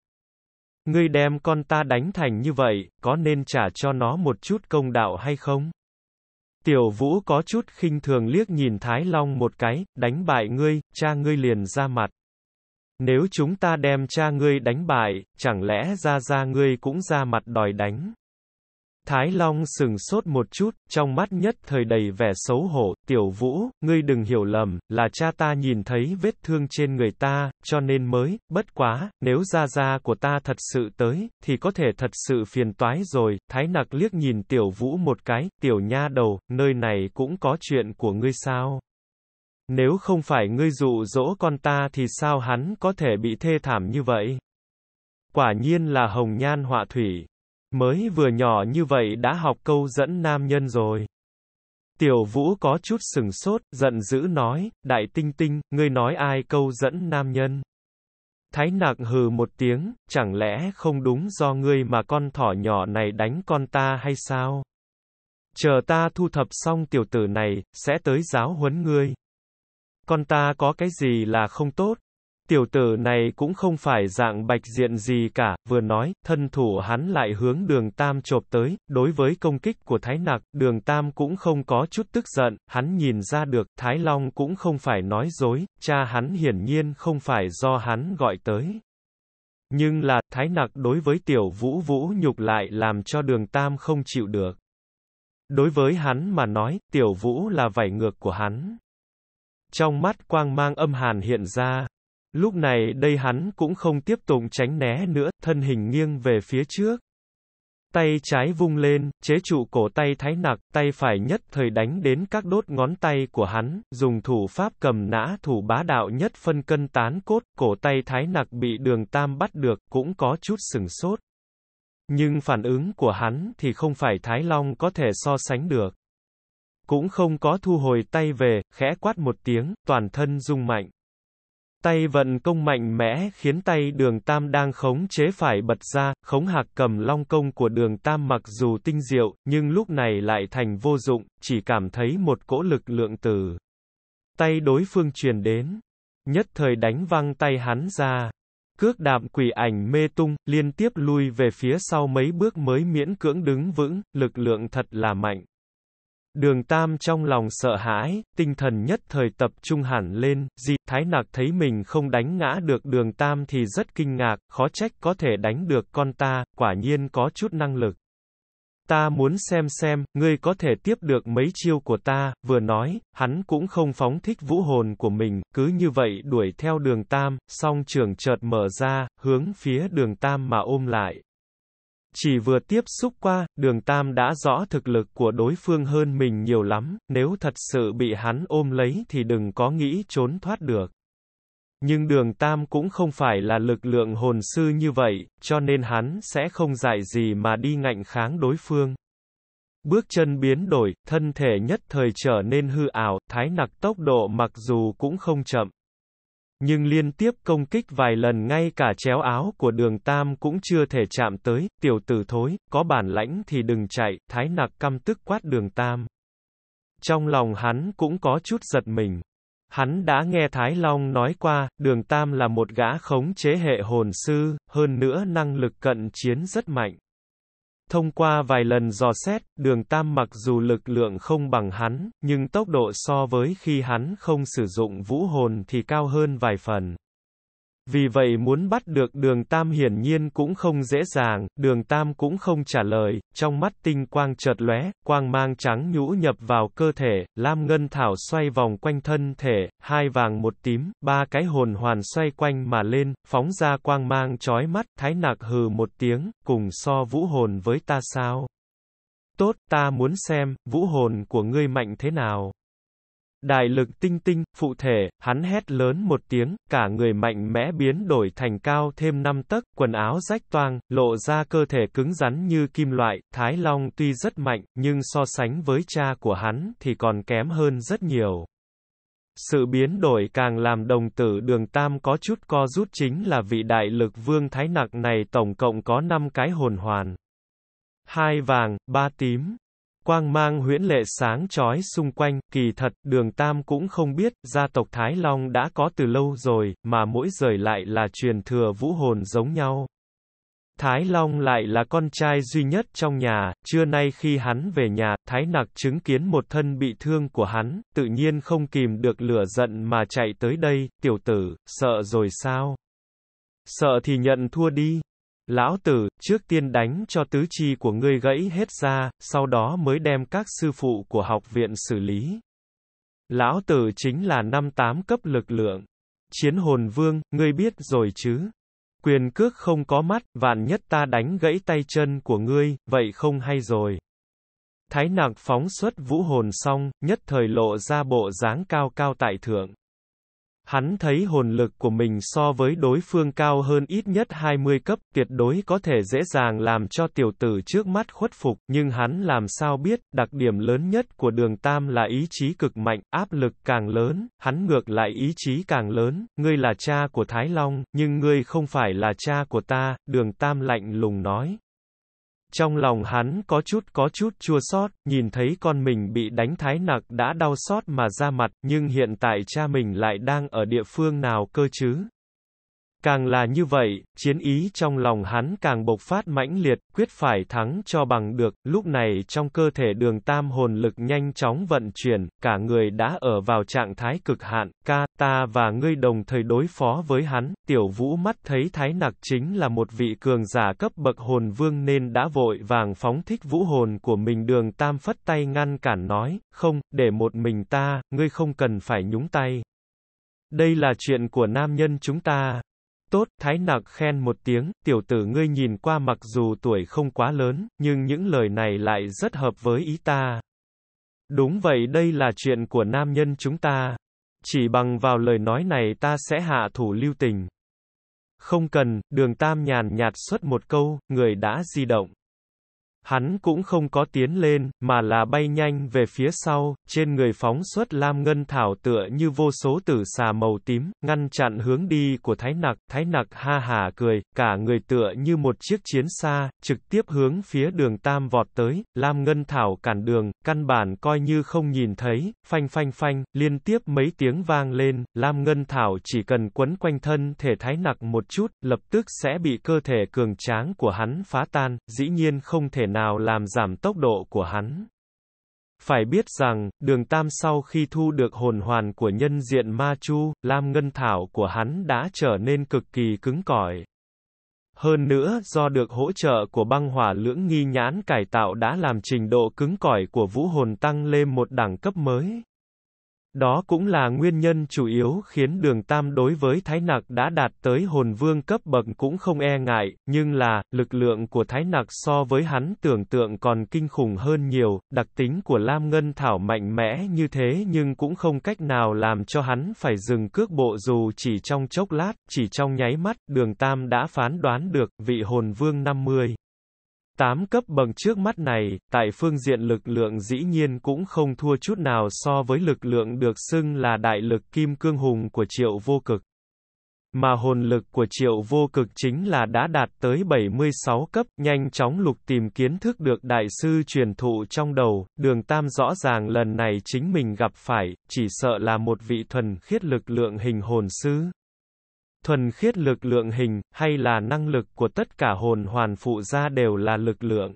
Ngươi đem con ta đánh thành như vậy, có nên trả cho nó một chút công đạo hay không? Tiểu Vũ có chút khinh thường liếc nhìn Thái Long một cái, đánh bại ngươi, cha ngươi liền ra mặt. Nếu chúng ta đem cha ngươi đánh bại, chẳng lẽ ra ra ngươi cũng ra mặt đòi đánh? Thái Long sừng sốt một chút, trong mắt nhất thời đầy vẻ xấu hổ, tiểu vũ, ngươi đừng hiểu lầm, là cha ta nhìn thấy vết thương trên người ta, cho nên mới, bất quá, nếu ra ra của ta thật sự tới, thì có thể thật sự phiền toái rồi, thái nặc liếc nhìn tiểu vũ một cái, tiểu nha đầu, nơi này cũng có chuyện của ngươi sao? Nếu không phải ngươi dụ dỗ con ta thì sao hắn có thể bị thê thảm như vậy? Quả nhiên là hồng nhan họa thủy mới vừa nhỏ như vậy đã học câu dẫn nam nhân rồi. Tiểu vũ có chút sừng sốt, giận dữ nói, đại tinh tinh, ngươi nói ai câu dẫn nam nhân. Thái nạc hừ một tiếng, chẳng lẽ không đúng do ngươi mà con thỏ nhỏ này đánh con ta hay sao? Chờ ta thu thập xong tiểu tử này, sẽ tới giáo huấn ngươi. Con ta có cái gì là không tốt, Tiểu tử này cũng không phải dạng bạch diện gì cả, vừa nói, thân thủ hắn lại hướng đường Tam chộp tới, đối với công kích của Thái nạc đường Tam cũng không có chút tức giận, hắn nhìn ra được, Thái Long cũng không phải nói dối, cha hắn hiển nhiên không phải do hắn gọi tới. Nhưng là, Thái nạc đối với tiểu vũ vũ nhục lại làm cho đường Tam không chịu được. Đối với hắn mà nói, tiểu vũ là vải ngược của hắn. Trong mắt quang mang âm hàn hiện ra, Lúc này đây hắn cũng không tiếp tục tránh né nữa, thân hình nghiêng về phía trước. Tay trái vung lên, chế trụ cổ tay thái nặc, tay phải nhất thời đánh đến các đốt ngón tay của hắn, dùng thủ pháp cầm nã thủ bá đạo nhất phân cân tán cốt, cổ tay thái nặc bị đường tam bắt được, cũng có chút sừng sốt. Nhưng phản ứng của hắn thì không phải Thái Long có thể so sánh được. Cũng không có thu hồi tay về, khẽ quát một tiếng, toàn thân rung mạnh. Tay vận công mạnh mẽ khiến tay đường tam đang khống chế phải bật ra, khống hạc cầm long công của đường tam mặc dù tinh diệu, nhưng lúc này lại thành vô dụng, chỉ cảm thấy một cỗ lực lượng từ. Tay đối phương truyền đến, nhất thời đánh văng tay hắn ra. Cước đạm quỷ ảnh mê tung, liên tiếp lui về phía sau mấy bước mới miễn cưỡng đứng vững, lực lượng thật là mạnh. Đường Tam trong lòng sợ hãi, tinh thần nhất thời tập trung hẳn lên, Di Thái nặc thấy mình không đánh ngã được đường Tam thì rất kinh ngạc, khó trách có thể đánh được con ta, quả nhiên có chút năng lực. Ta muốn xem xem, ngươi có thể tiếp được mấy chiêu của ta, vừa nói, hắn cũng không phóng thích vũ hồn của mình, cứ như vậy đuổi theo đường Tam, song trường chợt mở ra, hướng phía đường Tam mà ôm lại. Chỉ vừa tiếp xúc qua, đường Tam đã rõ thực lực của đối phương hơn mình nhiều lắm, nếu thật sự bị hắn ôm lấy thì đừng có nghĩ trốn thoát được. Nhưng đường Tam cũng không phải là lực lượng hồn sư như vậy, cho nên hắn sẽ không dạy gì mà đi ngạnh kháng đối phương. Bước chân biến đổi, thân thể nhất thời trở nên hư ảo, thái nặc tốc độ mặc dù cũng không chậm. Nhưng liên tiếp công kích vài lần ngay cả chéo áo của đường Tam cũng chưa thể chạm tới, tiểu tử thối, có bản lãnh thì đừng chạy, thái nặc căm tức quát đường Tam. Trong lòng hắn cũng có chút giật mình. Hắn đã nghe Thái Long nói qua, đường Tam là một gã khống chế hệ hồn sư, hơn nữa năng lực cận chiến rất mạnh. Thông qua vài lần dò xét, đường Tam mặc dù lực lượng không bằng hắn, nhưng tốc độ so với khi hắn không sử dụng vũ hồn thì cao hơn vài phần. Vì vậy muốn bắt được đường Tam hiển nhiên cũng không dễ dàng, đường Tam cũng không trả lời, trong mắt tinh quang chợt lóe, quang mang trắng nhũ nhập vào cơ thể, Lam Ngân Thảo xoay vòng quanh thân thể, hai vàng một tím, ba cái hồn hoàn xoay quanh mà lên, phóng ra quang mang trói mắt, thái nạc hừ một tiếng, cùng so vũ hồn với ta sao. Tốt, ta muốn xem, vũ hồn của ngươi mạnh thế nào. Đại lực tinh tinh, phụ thể, hắn hét lớn một tiếng, cả người mạnh mẽ biến đổi thành cao thêm năm tấc, quần áo rách toang, lộ ra cơ thể cứng rắn như kim loại, Thái Long tuy rất mạnh, nhưng so sánh với cha của hắn thì còn kém hơn rất nhiều. Sự biến đổi càng làm đồng tử đường tam có chút co rút chính là vị đại lực vương thái nặc này tổng cộng có 5 cái hồn hoàn. Hai vàng, ba tím, quang mang huyễn lệ sáng chói xung quanh, kỳ thật, đường Tam cũng không biết, gia tộc Thái Long đã có từ lâu rồi, mà mỗi rời lại là truyền thừa vũ hồn giống nhau. Thái Long lại là con trai duy nhất trong nhà, trưa nay khi hắn về nhà, Thái Nặc chứng kiến một thân bị thương của hắn, tự nhiên không kìm được lửa giận mà chạy tới đây, tiểu tử, sợ rồi sao? Sợ thì nhận thua đi, Lão tử, trước tiên đánh cho tứ chi của ngươi gãy hết ra, sau đó mới đem các sư phụ của học viện xử lý. Lão tử chính là năm tám cấp lực lượng. Chiến hồn vương, ngươi biết rồi chứ? Quyền cước không có mắt, vạn nhất ta đánh gãy tay chân của ngươi, vậy không hay rồi. Thái nặc phóng xuất vũ hồn xong, nhất thời lộ ra bộ dáng cao cao tại thượng. Hắn thấy hồn lực của mình so với đối phương cao hơn ít nhất 20 cấp, tuyệt đối có thể dễ dàng làm cho tiểu tử trước mắt khuất phục, nhưng hắn làm sao biết, đặc điểm lớn nhất của đường Tam là ý chí cực mạnh, áp lực càng lớn, hắn ngược lại ý chí càng lớn, ngươi là cha của Thái Long, nhưng ngươi không phải là cha của ta, đường Tam lạnh lùng nói. Trong lòng hắn có chút có chút chua xót, nhìn thấy con mình bị đánh thái nặc đã đau xót mà ra mặt, nhưng hiện tại cha mình lại đang ở địa phương nào cơ chứ? Càng là như vậy, chiến ý trong lòng hắn càng bộc phát mãnh liệt, quyết phải thắng cho bằng được, lúc này trong cơ thể đường tam hồn lực nhanh chóng vận chuyển, cả người đã ở vào trạng thái cực hạn, ca, ta và ngươi đồng thời đối phó với hắn, tiểu vũ mắt thấy thái nặc chính là một vị cường giả cấp bậc hồn vương nên đã vội vàng phóng thích vũ hồn của mình đường tam phất tay ngăn cản nói, không, để một mình ta, ngươi không cần phải nhúng tay. Đây là chuyện của nam nhân chúng ta tốt, Thái Nặc khen một tiếng, tiểu tử ngươi nhìn qua mặc dù tuổi không quá lớn, nhưng những lời này lại rất hợp với ý ta. Đúng vậy đây là chuyện của nam nhân chúng ta. Chỉ bằng vào lời nói này ta sẽ hạ thủ lưu tình. Không cần, đường tam nhàn nhạt xuất một câu, người đã di động. Hắn cũng không có tiến lên, mà là bay nhanh về phía sau, trên người phóng xuất lam ngân thảo tựa như vô số tử xà màu tím, ngăn chặn hướng đi của thái nặc, thái nặc ha hà cười, cả người tựa như một chiếc chiến xa, trực tiếp hướng phía đường tam vọt tới, lam ngân thảo cản đường, căn bản coi như không nhìn thấy, phanh phanh phanh, liên tiếp mấy tiếng vang lên, lam ngân thảo chỉ cần quấn quanh thân thể thái nặc một chút, lập tức sẽ bị cơ thể cường tráng của hắn phá tan, dĩ nhiên không thể nào làm giảm tốc độ của hắn. Phải biết rằng, đường Tam sau khi thu được hồn hoàn của nhân diện Ma Chu, Lam Ngân Thảo của hắn đã trở nên cực kỳ cứng cỏi. Hơn nữa, do được hỗ trợ của băng hỏa lưỡng nghi nhãn cải tạo đã làm trình độ cứng cỏi của vũ hồn tăng lên một đẳng cấp mới. Đó cũng là nguyên nhân chủ yếu khiến đường tam đối với Thái Nặc đã đạt tới hồn vương cấp bậc cũng không e ngại, nhưng là, lực lượng của Thái Nặc so với hắn tưởng tượng còn kinh khủng hơn nhiều, đặc tính của Lam Ngân Thảo mạnh mẽ như thế nhưng cũng không cách nào làm cho hắn phải dừng cước bộ dù chỉ trong chốc lát, chỉ trong nháy mắt, đường tam đã phán đoán được, vị hồn vương 50. Tám cấp bằng trước mắt này, tại phương diện lực lượng dĩ nhiên cũng không thua chút nào so với lực lượng được xưng là đại lực kim cương hùng của triệu vô cực. Mà hồn lực của triệu vô cực chính là đã đạt tới 76 cấp, nhanh chóng lục tìm kiến thức được đại sư truyền thụ trong đầu, đường tam rõ ràng lần này chính mình gặp phải, chỉ sợ là một vị thuần khiết lực lượng hình hồn sư thuần khiết lực lượng hình, hay là năng lực của tất cả hồn hoàn phụ ra đều là lực lượng.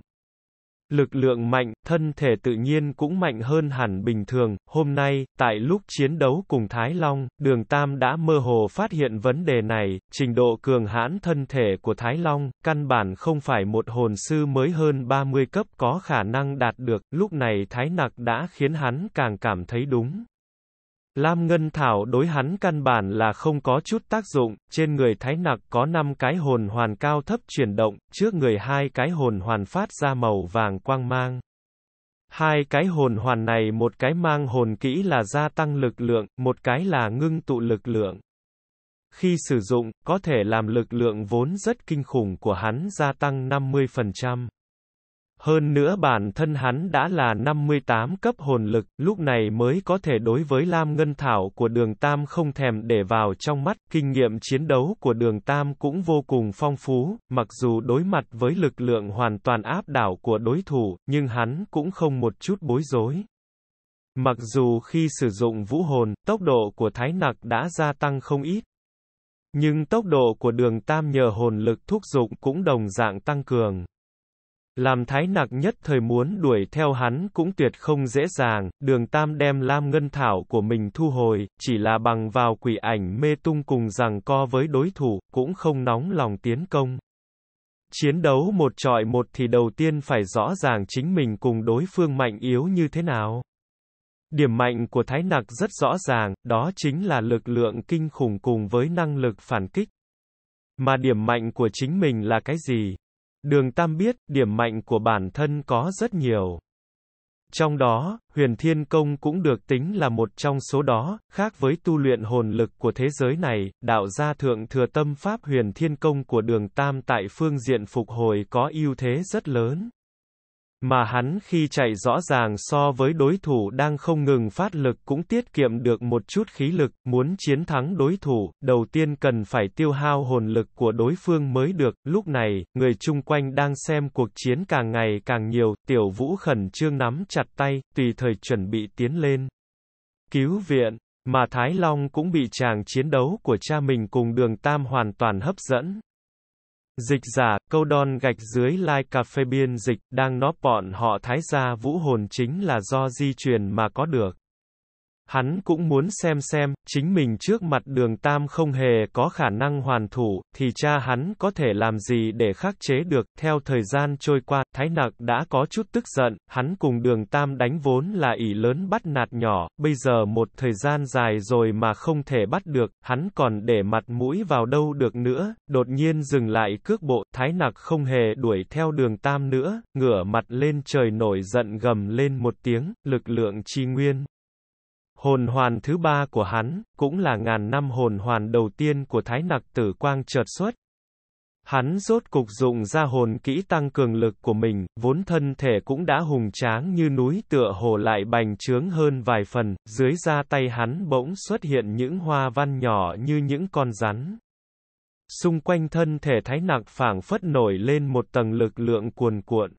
Lực lượng mạnh, thân thể tự nhiên cũng mạnh hơn hẳn bình thường, hôm nay, tại lúc chiến đấu cùng Thái Long, Đường Tam đã mơ hồ phát hiện vấn đề này, trình độ cường hãn thân thể của Thái Long, căn bản không phải một hồn sư mới hơn 30 cấp có khả năng đạt được, lúc này Thái Nặc đã khiến hắn càng cảm thấy đúng. Lam Ngân Thảo đối hắn căn bản là không có chút tác dụng, trên người thái nặc có 5 cái hồn hoàn cao thấp chuyển động, trước người hai cái hồn hoàn phát ra màu vàng quang mang. Hai cái hồn hoàn này một cái mang hồn kỹ là gia tăng lực lượng, một cái là ngưng tụ lực lượng. Khi sử dụng, có thể làm lực lượng vốn rất kinh khủng của hắn gia tăng 50%. Hơn nữa bản thân hắn đã là 58 cấp hồn lực, lúc này mới có thể đối với Lam Ngân Thảo của đường Tam không thèm để vào trong mắt, kinh nghiệm chiến đấu của đường Tam cũng vô cùng phong phú, mặc dù đối mặt với lực lượng hoàn toàn áp đảo của đối thủ, nhưng hắn cũng không một chút bối rối. Mặc dù khi sử dụng vũ hồn, tốc độ của Thái Nặc đã gia tăng không ít, nhưng tốc độ của đường Tam nhờ hồn lực thúc dụng cũng đồng dạng tăng cường. Làm thái nặc nhất thời muốn đuổi theo hắn cũng tuyệt không dễ dàng, đường tam đem lam ngân thảo của mình thu hồi, chỉ là bằng vào quỷ ảnh mê tung cùng rằng co với đối thủ, cũng không nóng lòng tiến công. Chiến đấu một trọi một thì đầu tiên phải rõ ràng chính mình cùng đối phương mạnh yếu như thế nào. Điểm mạnh của thái nặc rất rõ ràng, đó chính là lực lượng kinh khủng cùng với năng lực phản kích. Mà điểm mạnh của chính mình là cái gì? Đường Tam biết, điểm mạnh của bản thân có rất nhiều. Trong đó, huyền thiên công cũng được tính là một trong số đó, khác với tu luyện hồn lực của thế giới này, đạo gia thượng thừa tâm pháp huyền thiên công của đường Tam tại phương diện phục hồi có ưu thế rất lớn. Mà hắn khi chạy rõ ràng so với đối thủ đang không ngừng phát lực cũng tiết kiệm được một chút khí lực, muốn chiến thắng đối thủ, đầu tiên cần phải tiêu hao hồn lực của đối phương mới được, lúc này, người chung quanh đang xem cuộc chiến càng ngày càng nhiều, tiểu vũ khẩn trương nắm chặt tay, tùy thời chuẩn bị tiến lên. Cứu viện, mà Thái Long cũng bị chàng chiến đấu của cha mình cùng đường Tam hoàn toàn hấp dẫn, Dịch giả, câu đòn gạch dưới lai cà phê biên dịch, đang nó bọn họ thái gia vũ hồn chính là do di truyền mà có được. Hắn cũng muốn xem xem, chính mình trước mặt đường Tam không hề có khả năng hoàn thủ, thì cha hắn có thể làm gì để khắc chế được. Theo thời gian trôi qua, Thái Nặc đã có chút tức giận, hắn cùng đường Tam đánh vốn là ỷ lớn bắt nạt nhỏ, bây giờ một thời gian dài rồi mà không thể bắt được, hắn còn để mặt mũi vào đâu được nữa, đột nhiên dừng lại cước bộ, Thái Nặc không hề đuổi theo đường Tam nữa, ngửa mặt lên trời nổi giận gầm lên một tiếng, lực lượng chi nguyên. Hồn hoàn thứ ba của hắn, cũng là ngàn năm hồn hoàn đầu tiên của thái nặc tử quang chợt xuất. Hắn rốt cục dụng ra hồn kỹ tăng cường lực của mình, vốn thân thể cũng đã hùng tráng như núi tựa hồ lại bành trướng hơn vài phần, dưới da tay hắn bỗng xuất hiện những hoa văn nhỏ như những con rắn. Xung quanh thân thể thái nặc phảng phất nổi lên một tầng lực lượng cuồn cuộn.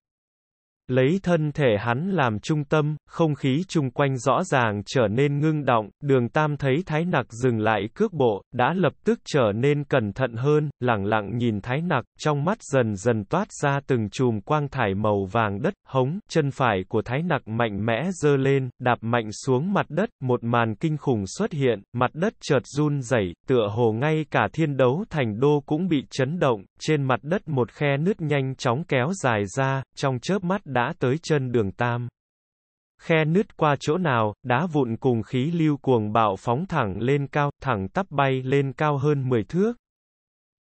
Lấy thân thể hắn làm trung tâm, không khí chung quanh rõ ràng trở nên ngưng động, đường tam thấy thái nặc dừng lại cước bộ, đã lập tức trở nên cẩn thận hơn, lẳng lặng nhìn thái nặc, trong mắt dần dần toát ra từng chùm quang thải màu vàng đất, hống, chân phải của thái nặc mạnh mẽ dơ lên, đạp mạnh xuống mặt đất, một màn kinh khủng xuất hiện, mặt đất chợt run rẩy, tựa hồ ngay cả thiên đấu thành đô cũng bị chấn động, trên mặt đất một khe nứt nhanh chóng kéo dài ra, trong chớp mắt đã đã tới chân đường tam. Khe nứt qua chỗ nào, đá vụn cùng khí lưu cuồng bạo phóng thẳng lên cao, thẳng tắp bay lên cao hơn 10 thước.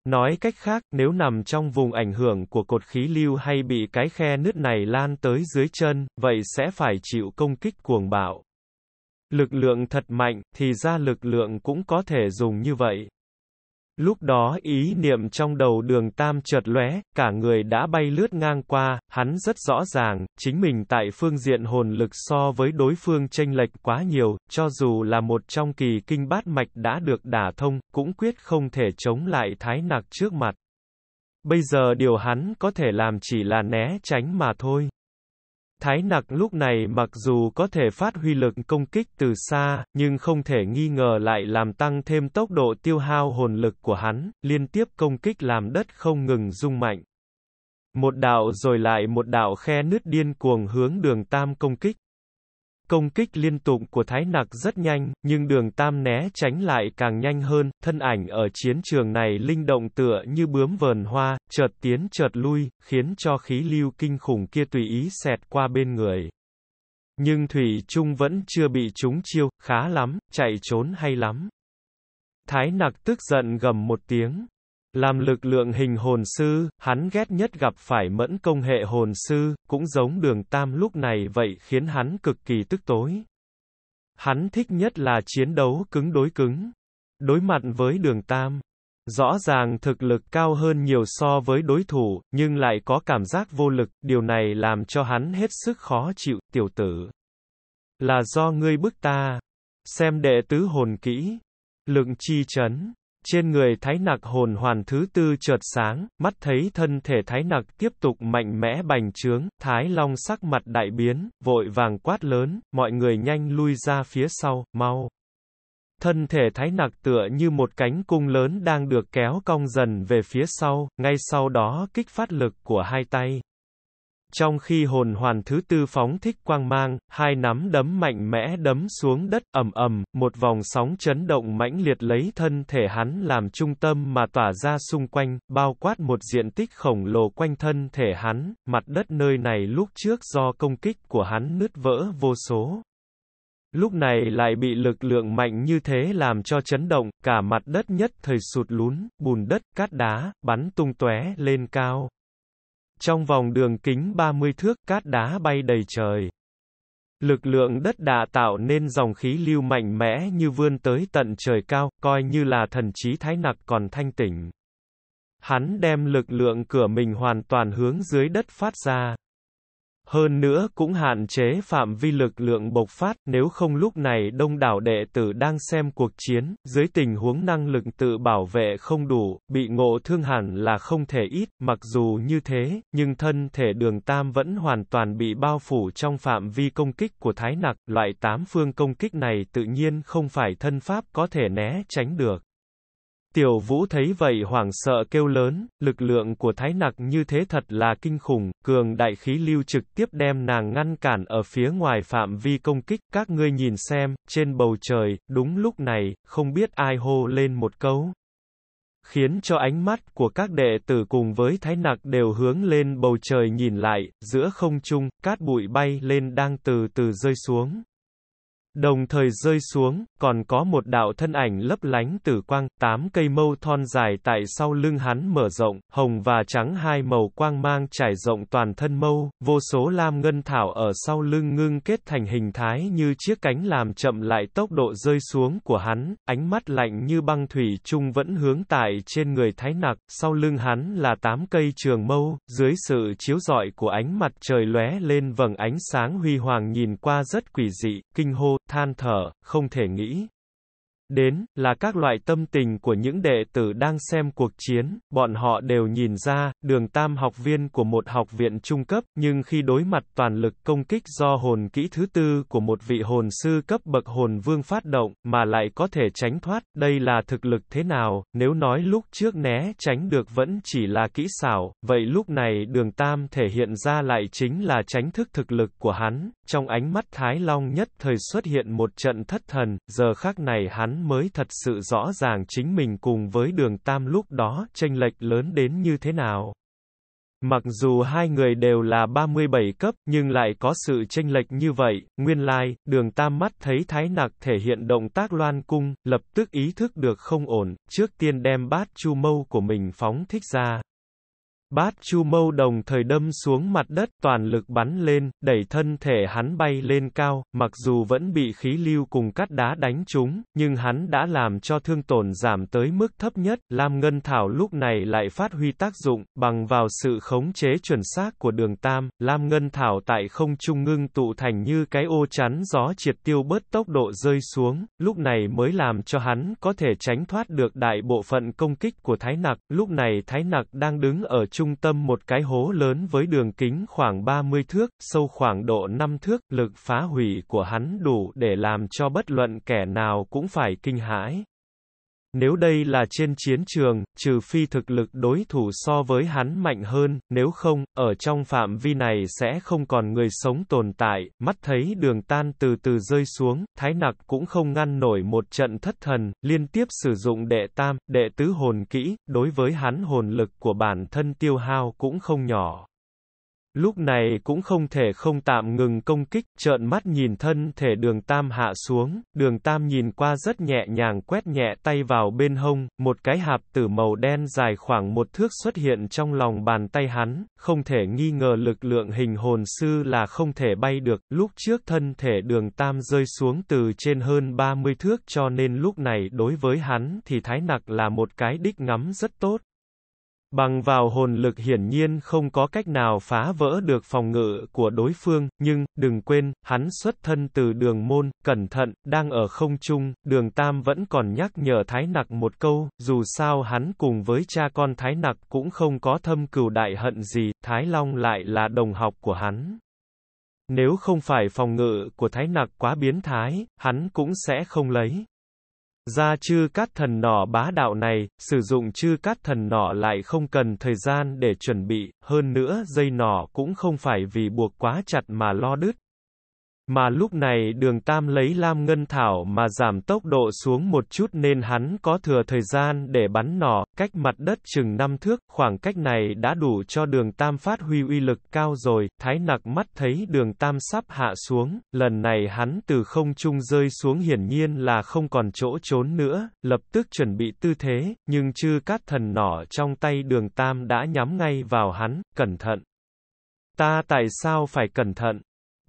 Nói cách khác, nếu nằm trong vùng ảnh hưởng của cột khí lưu hay bị cái khe nứt này lan tới dưới chân, vậy sẽ phải chịu công kích cuồng bạo. Lực lượng thật mạnh, thì ra lực lượng cũng có thể dùng như vậy. Lúc đó ý niệm trong đầu đường tam chợt lóe, cả người đã bay lướt ngang qua, hắn rất rõ ràng, chính mình tại phương diện hồn lực so với đối phương chênh lệch quá nhiều, cho dù là một trong kỳ kinh bát mạch đã được đả thông, cũng quyết không thể chống lại thái nặc trước mặt. Bây giờ điều hắn có thể làm chỉ là né tránh mà thôi. Thái nặc lúc này mặc dù có thể phát huy lực công kích từ xa, nhưng không thể nghi ngờ lại làm tăng thêm tốc độ tiêu hao hồn lực của hắn, liên tiếp công kích làm đất không ngừng rung mạnh. Một đạo rồi lại một đạo khe nứt điên cuồng hướng đường tam công kích. Công kích liên tục của Thái Nặc rất nhanh, nhưng đường Tam né tránh lại càng nhanh hơn, thân ảnh ở chiến trường này linh động tựa như bướm vờn hoa, chợt tiến chợt lui, khiến cho khí lưu kinh khủng kia tùy ý xẹt qua bên người. Nhưng Thủy Trung vẫn chưa bị chúng chiêu, khá lắm, chạy trốn hay lắm. Thái Nặc tức giận gầm một tiếng, làm lực lượng hình hồn sư, hắn ghét nhất gặp phải mẫn công hệ hồn sư, cũng giống đường tam lúc này vậy khiến hắn cực kỳ tức tối. Hắn thích nhất là chiến đấu cứng đối cứng. Đối mặt với đường tam, rõ ràng thực lực cao hơn nhiều so với đối thủ, nhưng lại có cảm giác vô lực, điều này làm cho hắn hết sức khó chịu, tiểu tử. Là do ngươi bức ta. Xem đệ tứ hồn kỹ. Lượng chi chấn trên người thái nặc hồn hoàn thứ tư chợt sáng, mắt thấy thân thể thái nặc tiếp tục mạnh mẽ bành trướng, thái long sắc mặt đại biến, vội vàng quát lớn, mọi người nhanh lui ra phía sau, mau. Thân thể thái nặc tựa như một cánh cung lớn đang được kéo cong dần về phía sau, ngay sau đó kích phát lực của hai tay, trong khi hồn hoàn thứ tư phóng thích quang mang, hai nắm đấm mạnh mẽ đấm xuống đất, ầm ầm, một vòng sóng chấn động mãnh liệt lấy thân thể hắn làm trung tâm mà tỏa ra xung quanh, bao quát một diện tích khổng lồ quanh thân thể hắn, mặt đất nơi này lúc trước do công kích của hắn nứt vỡ vô số. Lúc này lại bị lực lượng mạnh như thế làm cho chấn động, cả mặt đất nhất thời sụt lún, bùn đất, cát đá, bắn tung tóe lên cao. Trong vòng đường kính 30 thước, cát đá bay đầy trời. Lực lượng đất đã tạo nên dòng khí lưu mạnh mẽ như vươn tới tận trời cao, coi như là thần trí thái nặc còn thanh tỉnh. Hắn đem lực lượng cửa mình hoàn toàn hướng dưới đất phát ra. Hơn nữa cũng hạn chế phạm vi lực lượng bộc phát, nếu không lúc này đông đảo đệ tử đang xem cuộc chiến, dưới tình huống năng lực tự bảo vệ không đủ, bị ngộ thương hẳn là không thể ít, mặc dù như thế, nhưng thân thể đường tam vẫn hoàn toàn bị bao phủ trong phạm vi công kích của thái nặc, loại tám phương công kích này tự nhiên không phải thân pháp có thể né tránh được. Tiểu vũ thấy vậy hoảng sợ kêu lớn, lực lượng của thái nặc như thế thật là kinh khủng, cường đại khí lưu trực tiếp đem nàng ngăn cản ở phía ngoài phạm vi công kích, các ngươi nhìn xem, trên bầu trời, đúng lúc này, không biết ai hô lên một câu. Khiến cho ánh mắt của các đệ tử cùng với thái nặc đều hướng lên bầu trời nhìn lại, giữa không trung, cát bụi bay lên đang từ từ rơi xuống. Đồng thời rơi xuống, còn có một đạo thân ảnh lấp lánh tử quang, tám cây mâu thon dài tại sau lưng hắn mở rộng, hồng và trắng hai màu quang mang trải rộng toàn thân mâu, vô số lam ngân thảo ở sau lưng ngưng kết thành hình thái như chiếc cánh làm chậm lại tốc độ rơi xuống của hắn, ánh mắt lạnh như băng thủy chung vẫn hướng tại trên người thái nặc, sau lưng hắn là tám cây trường mâu, dưới sự chiếu rọi của ánh mặt trời lóe lên vầng ánh sáng huy hoàng nhìn qua rất quỷ dị, kinh hô than thở, không thể nghĩ đến, là các loại tâm tình của những đệ tử đang xem cuộc chiến, bọn họ đều nhìn ra, đường tam học viên của một học viện trung cấp, nhưng khi đối mặt toàn lực công kích do hồn kỹ thứ tư của một vị hồn sư cấp bậc hồn vương phát động, mà lại có thể tránh thoát, đây là thực lực thế nào, nếu nói lúc trước né tránh được vẫn chỉ là kỹ xảo, vậy lúc này đường tam thể hiện ra lại chính là tránh thức thực lực của hắn, trong ánh mắt Thái Long nhất thời xuất hiện một trận thất thần, giờ khắc này hắn mới thật sự rõ ràng chính mình cùng với đường tam lúc đó chênh lệch lớn đến như thế nào. Mặc dù hai người đều là 37 cấp, nhưng lại có sự chênh lệch như vậy, nguyên lai, đường tam mắt thấy thái nặc thể hiện động tác loan cung, lập tức ý thức được không ổn, trước tiên đem bát chu mâu của mình phóng thích ra. Bát Chu Mâu đồng thời đâm xuống mặt đất, toàn lực bắn lên, đẩy thân thể hắn bay lên cao, mặc dù vẫn bị khí lưu cùng cắt đá đánh trúng, nhưng hắn đã làm cho thương tổn giảm tới mức thấp nhất, Lam Ngân Thảo lúc này lại phát huy tác dụng, bằng vào sự khống chế chuẩn xác của đường tam, Lam Ngân Thảo tại không trung ngưng tụ thành như cái ô chắn gió triệt tiêu bớt tốc độ rơi xuống, lúc này mới làm cho hắn có thể tránh thoát được đại bộ phận công kích của Thái Nặc, lúc này Thái Nặc đang đứng ở chỗ trung tâm một cái hố lớn với đường kính khoảng 30 thước, sâu khoảng độ 5 thước, lực phá hủy của hắn đủ để làm cho bất luận kẻ nào cũng phải kinh hãi. Nếu đây là trên chiến trường, trừ phi thực lực đối thủ so với hắn mạnh hơn, nếu không, ở trong phạm vi này sẽ không còn người sống tồn tại, mắt thấy đường tan từ từ rơi xuống, thái nặc cũng không ngăn nổi một trận thất thần, liên tiếp sử dụng đệ tam, đệ tứ hồn kỹ, đối với hắn hồn lực của bản thân tiêu hao cũng không nhỏ. Lúc này cũng không thể không tạm ngừng công kích, trợn mắt nhìn thân thể đường tam hạ xuống, đường tam nhìn qua rất nhẹ nhàng quét nhẹ tay vào bên hông, một cái hạp tử màu đen dài khoảng một thước xuất hiện trong lòng bàn tay hắn, không thể nghi ngờ lực lượng hình hồn sư là không thể bay được, lúc trước thân thể đường tam rơi xuống từ trên hơn 30 thước cho nên lúc này đối với hắn thì thái nặc là một cái đích ngắm rất tốt, Bằng vào hồn lực hiển nhiên không có cách nào phá vỡ được phòng ngự của đối phương, nhưng, đừng quên, hắn xuất thân từ đường môn, cẩn thận, đang ở không trung, đường Tam vẫn còn nhắc nhở Thái Nặc một câu, dù sao hắn cùng với cha con Thái Nặc cũng không có thâm cừu đại hận gì, Thái Long lại là đồng học của hắn. Nếu không phải phòng ngự của Thái Nặc quá biến thái, hắn cũng sẽ không lấy. Ra chư cát thần nỏ bá đạo này, sử dụng chư cát thần nỏ lại không cần thời gian để chuẩn bị, hơn nữa dây nỏ cũng không phải vì buộc quá chặt mà lo đứt, mà lúc này đường Tam lấy Lam Ngân Thảo mà giảm tốc độ xuống một chút nên hắn có thừa thời gian để bắn nỏ, cách mặt đất chừng 5 thước, khoảng cách này đã đủ cho đường Tam phát huy uy lực cao rồi, thái nặc mắt thấy đường Tam sắp hạ xuống, lần này hắn từ không trung rơi xuống hiển nhiên là không còn chỗ trốn nữa, lập tức chuẩn bị tư thế, nhưng chư cát thần nỏ trong tay đường Tam đã nhắm ngay vào hắn, cẩn thận. Ta tại sao phải cẩn thận?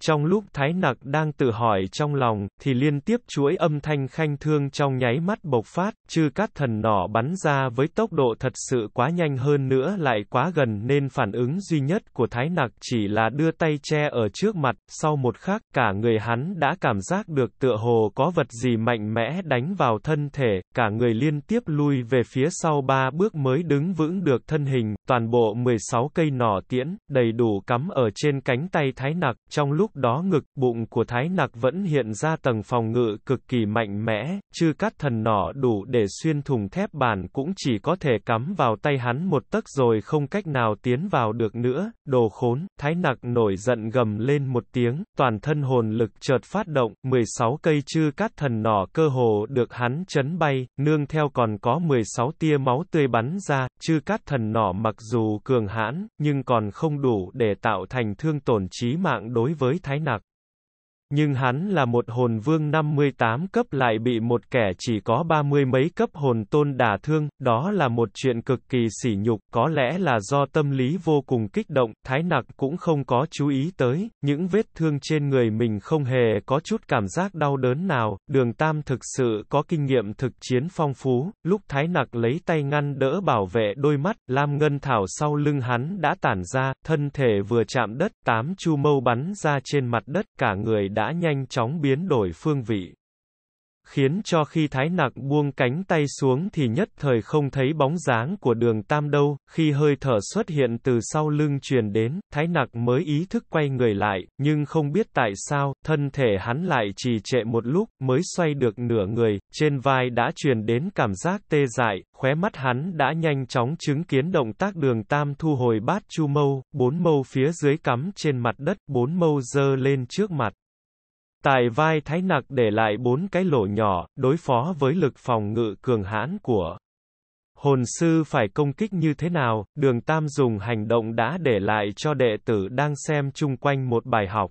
Trong lúc Thái Nặc đang tự hỏi trong lòng, thì liên tiếp chuỗi âm thanh khanh thương trong nháy mắt bộc phát, chư các thần nỏ bắn ra với tốc độ thật sự quá nhanh hơn nữa lại quá gần nên phản ứng duy nhất của Thái Nặc chỉ là đưa tay che ở trước mặt, sau một khắc, cả người hắn đã cảm giác được tựa hồ có vật gì mạnh mẽ đánh vào thân thể, cả người liên tiếp lui về phía sau ba bước mới đứng vững được thân hình, toàn bộ 16 cây nỏ tiễn, đầy đủ cắm ở trên cánh tay Thái Nặc, trong lúc lúc đó ngực bụng của Thái Nặc vẫn hiện ra tầng phòng ngự cực kỳ mạnh mẽ, chư các thần nỏ đủ để xuyên thùng thép bản cũng chỉ có thể cắm vào tay hắn một tấc rồi không cách nào tiến vào được nữa, đồ khốn, Thái Nặc nổi giận gầm lên một tiếng, toàn thân hồn lực chợt phát động, 16 cây chư các thần nỏ cơ hồ được hắn chấn bay, nương theo còn có 16 tia máu tươi bắn ra, chư các thần nỏ mặc dù cường hãn, nhưng còn không đủ để tạo thành thương tổn chí mạng đối với Thái Nạc nhưng hắn là một hồn vương 58 cấp lại bị một kẻ chỉ có ba mươi mấy cấp hồn tôn đả thương, đó là một chuyện cực kỳ sỉ nhục, có lẽ là do tâm lý vô cùng kích động, thái nặc cũng không có chú ý tới, những vết thương trên người mình không hề có chút cảm giác đau đớn nào, đường tam thực sự có kinh nghiệm thực chiến phong phú, lúc thái nặc lấy tay ngăn đỡ bảo vệ đôi mắt, lam ngân thảo sau lưng hắn đã tản ra, thân thể vừa chạm đất, tám chu mâu bắn ra trên mặt đất, cả người đã đã nhanh chóng biến đổi phương vị. Khiến cho khi Thái Nặc buông cánh tay xuống thì nhất thời không thấy bóng dáng của đường Tam đâu, khi hơi thở xuất hiện từ sau lưng truyền đến, Thái Nặc mới ý thức quay người lại, nhưng không biết tại sao, thân thể hắn lại trì trệ một lúc, mới xoay được nửa người, trên vai đã truyền đến cảm giác tê dại, khóe mắt hắn đã nhanh chóng chứng kiến động tác đường tam thu hồi bát chu mâu, bốn mâu phía dưới cắm trên mặt đất, bốn mâu dơ lên trước mặt. Tại vai thái nặc để lại bốn cái lỗ nhỏ, đối phó với lực phòng ngự cường hãn của hồn sư phải công kích như thế nào, đường tam dùng hành động đã để lại cho đệ tử đang xem chung quanh một bài học.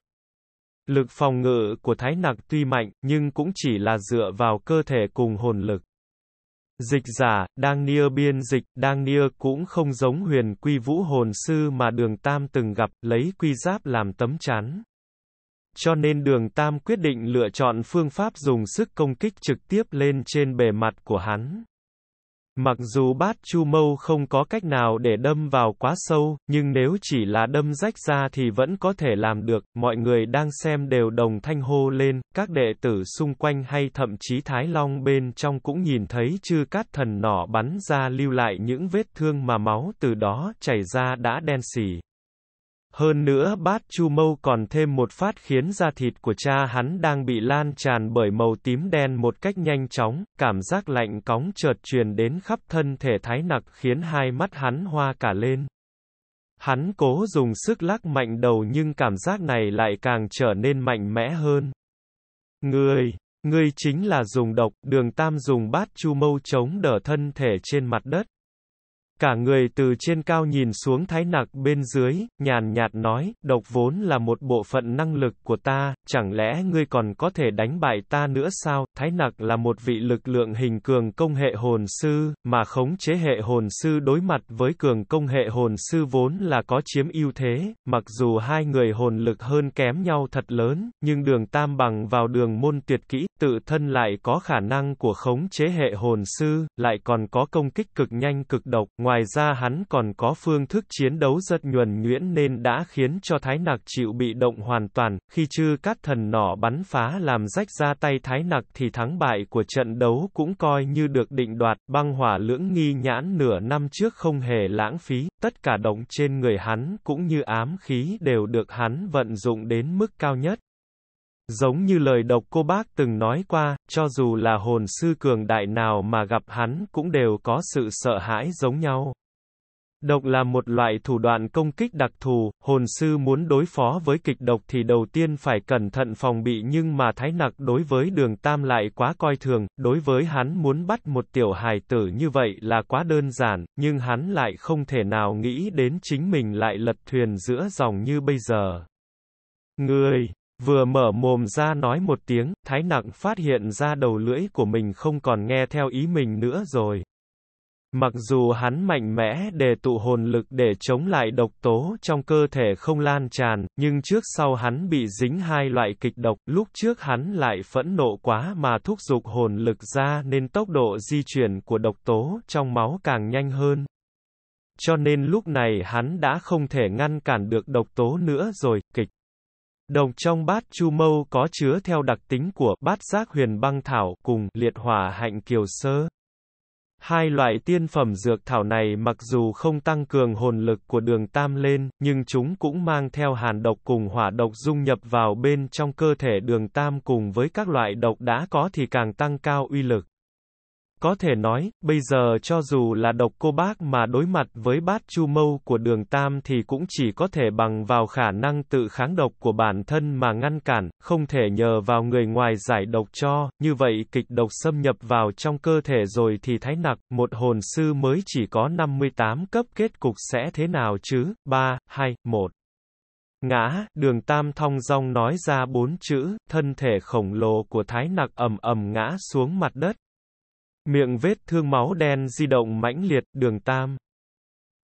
Lực phòng ngự của thái nặc tuy mạnh, nhưng cũng chỉ là dựa vào cơ thể cùng hồn lực. Dịch giả, đang nia biên dịch, đang nia cũng không giống huyền quy vũ hồn sư mà đường tam từng gặp, lấy quy giáp làm tấm chắn cho nên đường Tam quyết định lựa chọn phương pháp dùng sức công kích trực tiếp lên trên bề mặt của hắn. Mặc dù bát chu mâu không có cách nào để đâm vào quá sâu, nhưng nếu chỉ là đâm rách ra thì vẫn có thể làm được, mọi người đang xem đều đồng thanh hô lên, các đệ tử xung quanh hay thậm chí Thái Long bên trong cũng nhìn thấy chư cát thần nỏ bắn ra lưu lại những vết thương mà máu từ đó chảy ra đã đen xỉ. Hơn nữa bát chu mâu còn thêm một phát khiến da thịt của cha hắn đang bị lan tràn bởi màu tím đen một cách nhanh chóng, cảm giác lạnh cóng chợt truyền đến khắp thân thể thái nặc khiến hai mắt hắn hoa cả lên. Hắn cố dùng sức lắc mạnh đầu nhưng cảm giác này lại càng trở nên mạnh mẽ hơn. Người, người chính là dùng độc, đường tam dùng bát chu mâu chống đỡ thân thể trên mặt đất. Cả người từ trên cao nhìn xuống thái nặc bên dưới, nhàn nhạt nói, độc vốn là một bộ phận năng lực của ta, chẳng lẽ ngươi còn có thể đánh bại ta nữa sao? Thái nặc là một vị lực lượng hình cường công hệ hồn sư, mà khống chế hệ hồn sư đối mặt với cường công hệ hồn sư vốn là có chiếm ưu thế, mặc dù hai người hồn lực hơn kém nhau thật lớn, nhưng đường tam bằng vào đường môn tuyệt kỹ, tự thân lại có khả năng của khống chế hệ hồn sư, lại còn có công kích cực nhanh cực độc, ngoài Ngoài ra hắn còn có phương thức chiến đấu rất nhuần nhuyễn nên đã khiến cho Thái Nặc chịu bị động hoàn toàn, khi chư các thần nỏ bắn phá làm rách ra tay Thái Nặc thì thắng bại của trận đấu cũng coi như được định đoạt, băng hỏa lưỡng nghi nhãn nửa năm trước không hề lãng phí, tất cả động trên người hắn cũng như ám khí đều được hắn vận dụng đến mức cao nhất. Giống như lời độc cô bác từng nói qua, cho dù là hồn sư cường đại nào mà gặp hắn cũng đều có sự sợ hãi giống nhau. Độc là một loại thủ đoạn công kích đặc thù, hồn sư muốn đối phó với kịch độc thì đầu tiên phải cẩn thận phòng bị nhưng mà thái nặc đối với đường tam lại quá coi thường, đối với hắn muốn bắt một tiểu hài tử như vậy là quá đơn giản, nhưng hắn lại không thể nào nghĩ đến chính mình lại lật thuyền giữa dòng như bây giờ. Người Vừa mở mồm ra nói một tiếng, Thái Nặng phát hiện ra đầu lưỡi của mình không còn nghe theo ý mình nữa rồi. Mặc dù hắn mạnh mẽ để tụ hồn lực để chống lại độc tố trong cơ thể không lan tràn, nhưng trước sau hắn bị dính hai loại kịch độc, lúc trước hắn lại phẫn nộ quá mà thúc giục hồn lực ra nên tốc độ di chuyển của độc tố trong máu càng nhanh hơn. Cho nên lúc này hắn đã không thể ngăn cản được độc tố nữa rồi, kịch. Đồng trong bát chu mâu có chứa theo đặc tính của bát giác huyền băng thảo cùng liệt hỏa hạnh kiều sơ. Hai loại tiên phẩm dược thảo này mặc dù không tăng cường hồn lực của đường tam lên, nhưng chúng cũng mang theo hàn độc cùng hỏa độc dung nhập vào bên trong cơ thể đường tam cùng với các loại độc đã có thì càng tăng cao uy lực. Có thể nói, bây giờ cho dù là độc cô bác mà đối mặt với bát chu mâu của đường Tam thì cũng chỉ có thể bằng vào khả năng tự kháng độc của bản thân mà ngăn cản, không thể nhờ vào người ngoài giải độc cho, như vậy kịch độc xâm nhập vào trong cơ thể rồi thì thái nặc, một hồn sư mới chỉ có 58 cấp kết cục sẽ thế nào chứ? 3, 2, 1 Ngã, đường tam thong dong nói ra bốn chữ, thân thể khổng lồ của thái nặc ầm ầm ngã xuống mặt đất, miệng vết thương máu đen di động mãnh liệt, đường tam.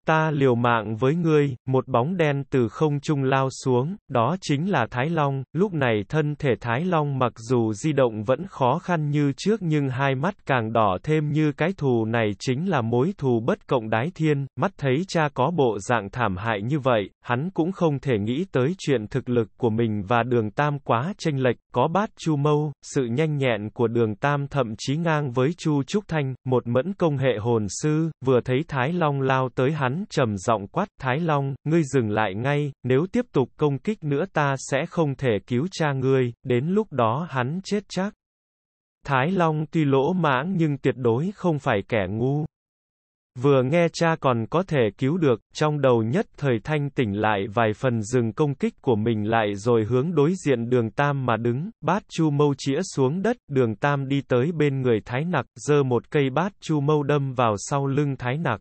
Ta liều mạng với ngươi, một bóng đen từ không trung lao xuống, đó chính là Thái Long, lúc này thân thể Thái Long mặc dù di động vẫn khó khăn như trước nhưng hai mắt càng đỏ thêm như cái thù này chính là mối thù bất cộng đái thiên, mắt thấy cha có bộ dạng thảm hại như vậy, hắn cũng không thể nghĩ tới chuyện thực lực của mình và đường tam quá tranh lệch, có bát chu mâu, sự nhanh nhẹn của đường tam thậm chí ngang với chu trúc thanh, một mẫn công hệ hồn sư, vừa thấy Thái Long lao tới hắn hắn trầm giọng quát, Thái Long, ngươi dừng lại ngay, nếu tiếp tục công kích nữa ta sẽ không thể cứu cha ngươi, đến lúc đó hắn chết chắc. Thái Long tuy lỗ mãng nhưng tuyệt đối không phải kẻ ngu. Vừa nghe cha còn có thể cứu được, trong đầu nhất thời thanh tỉnh lại vài phần dừng công kích của mình lại rồi hướng đối diện đường Tam mà đứng, bát chu mâu chĩa xuống đất, đường Tam đi tới bên người Thái Nặc, giơ một cây bát chu mâu đâm vào sau lưng Thái Nặc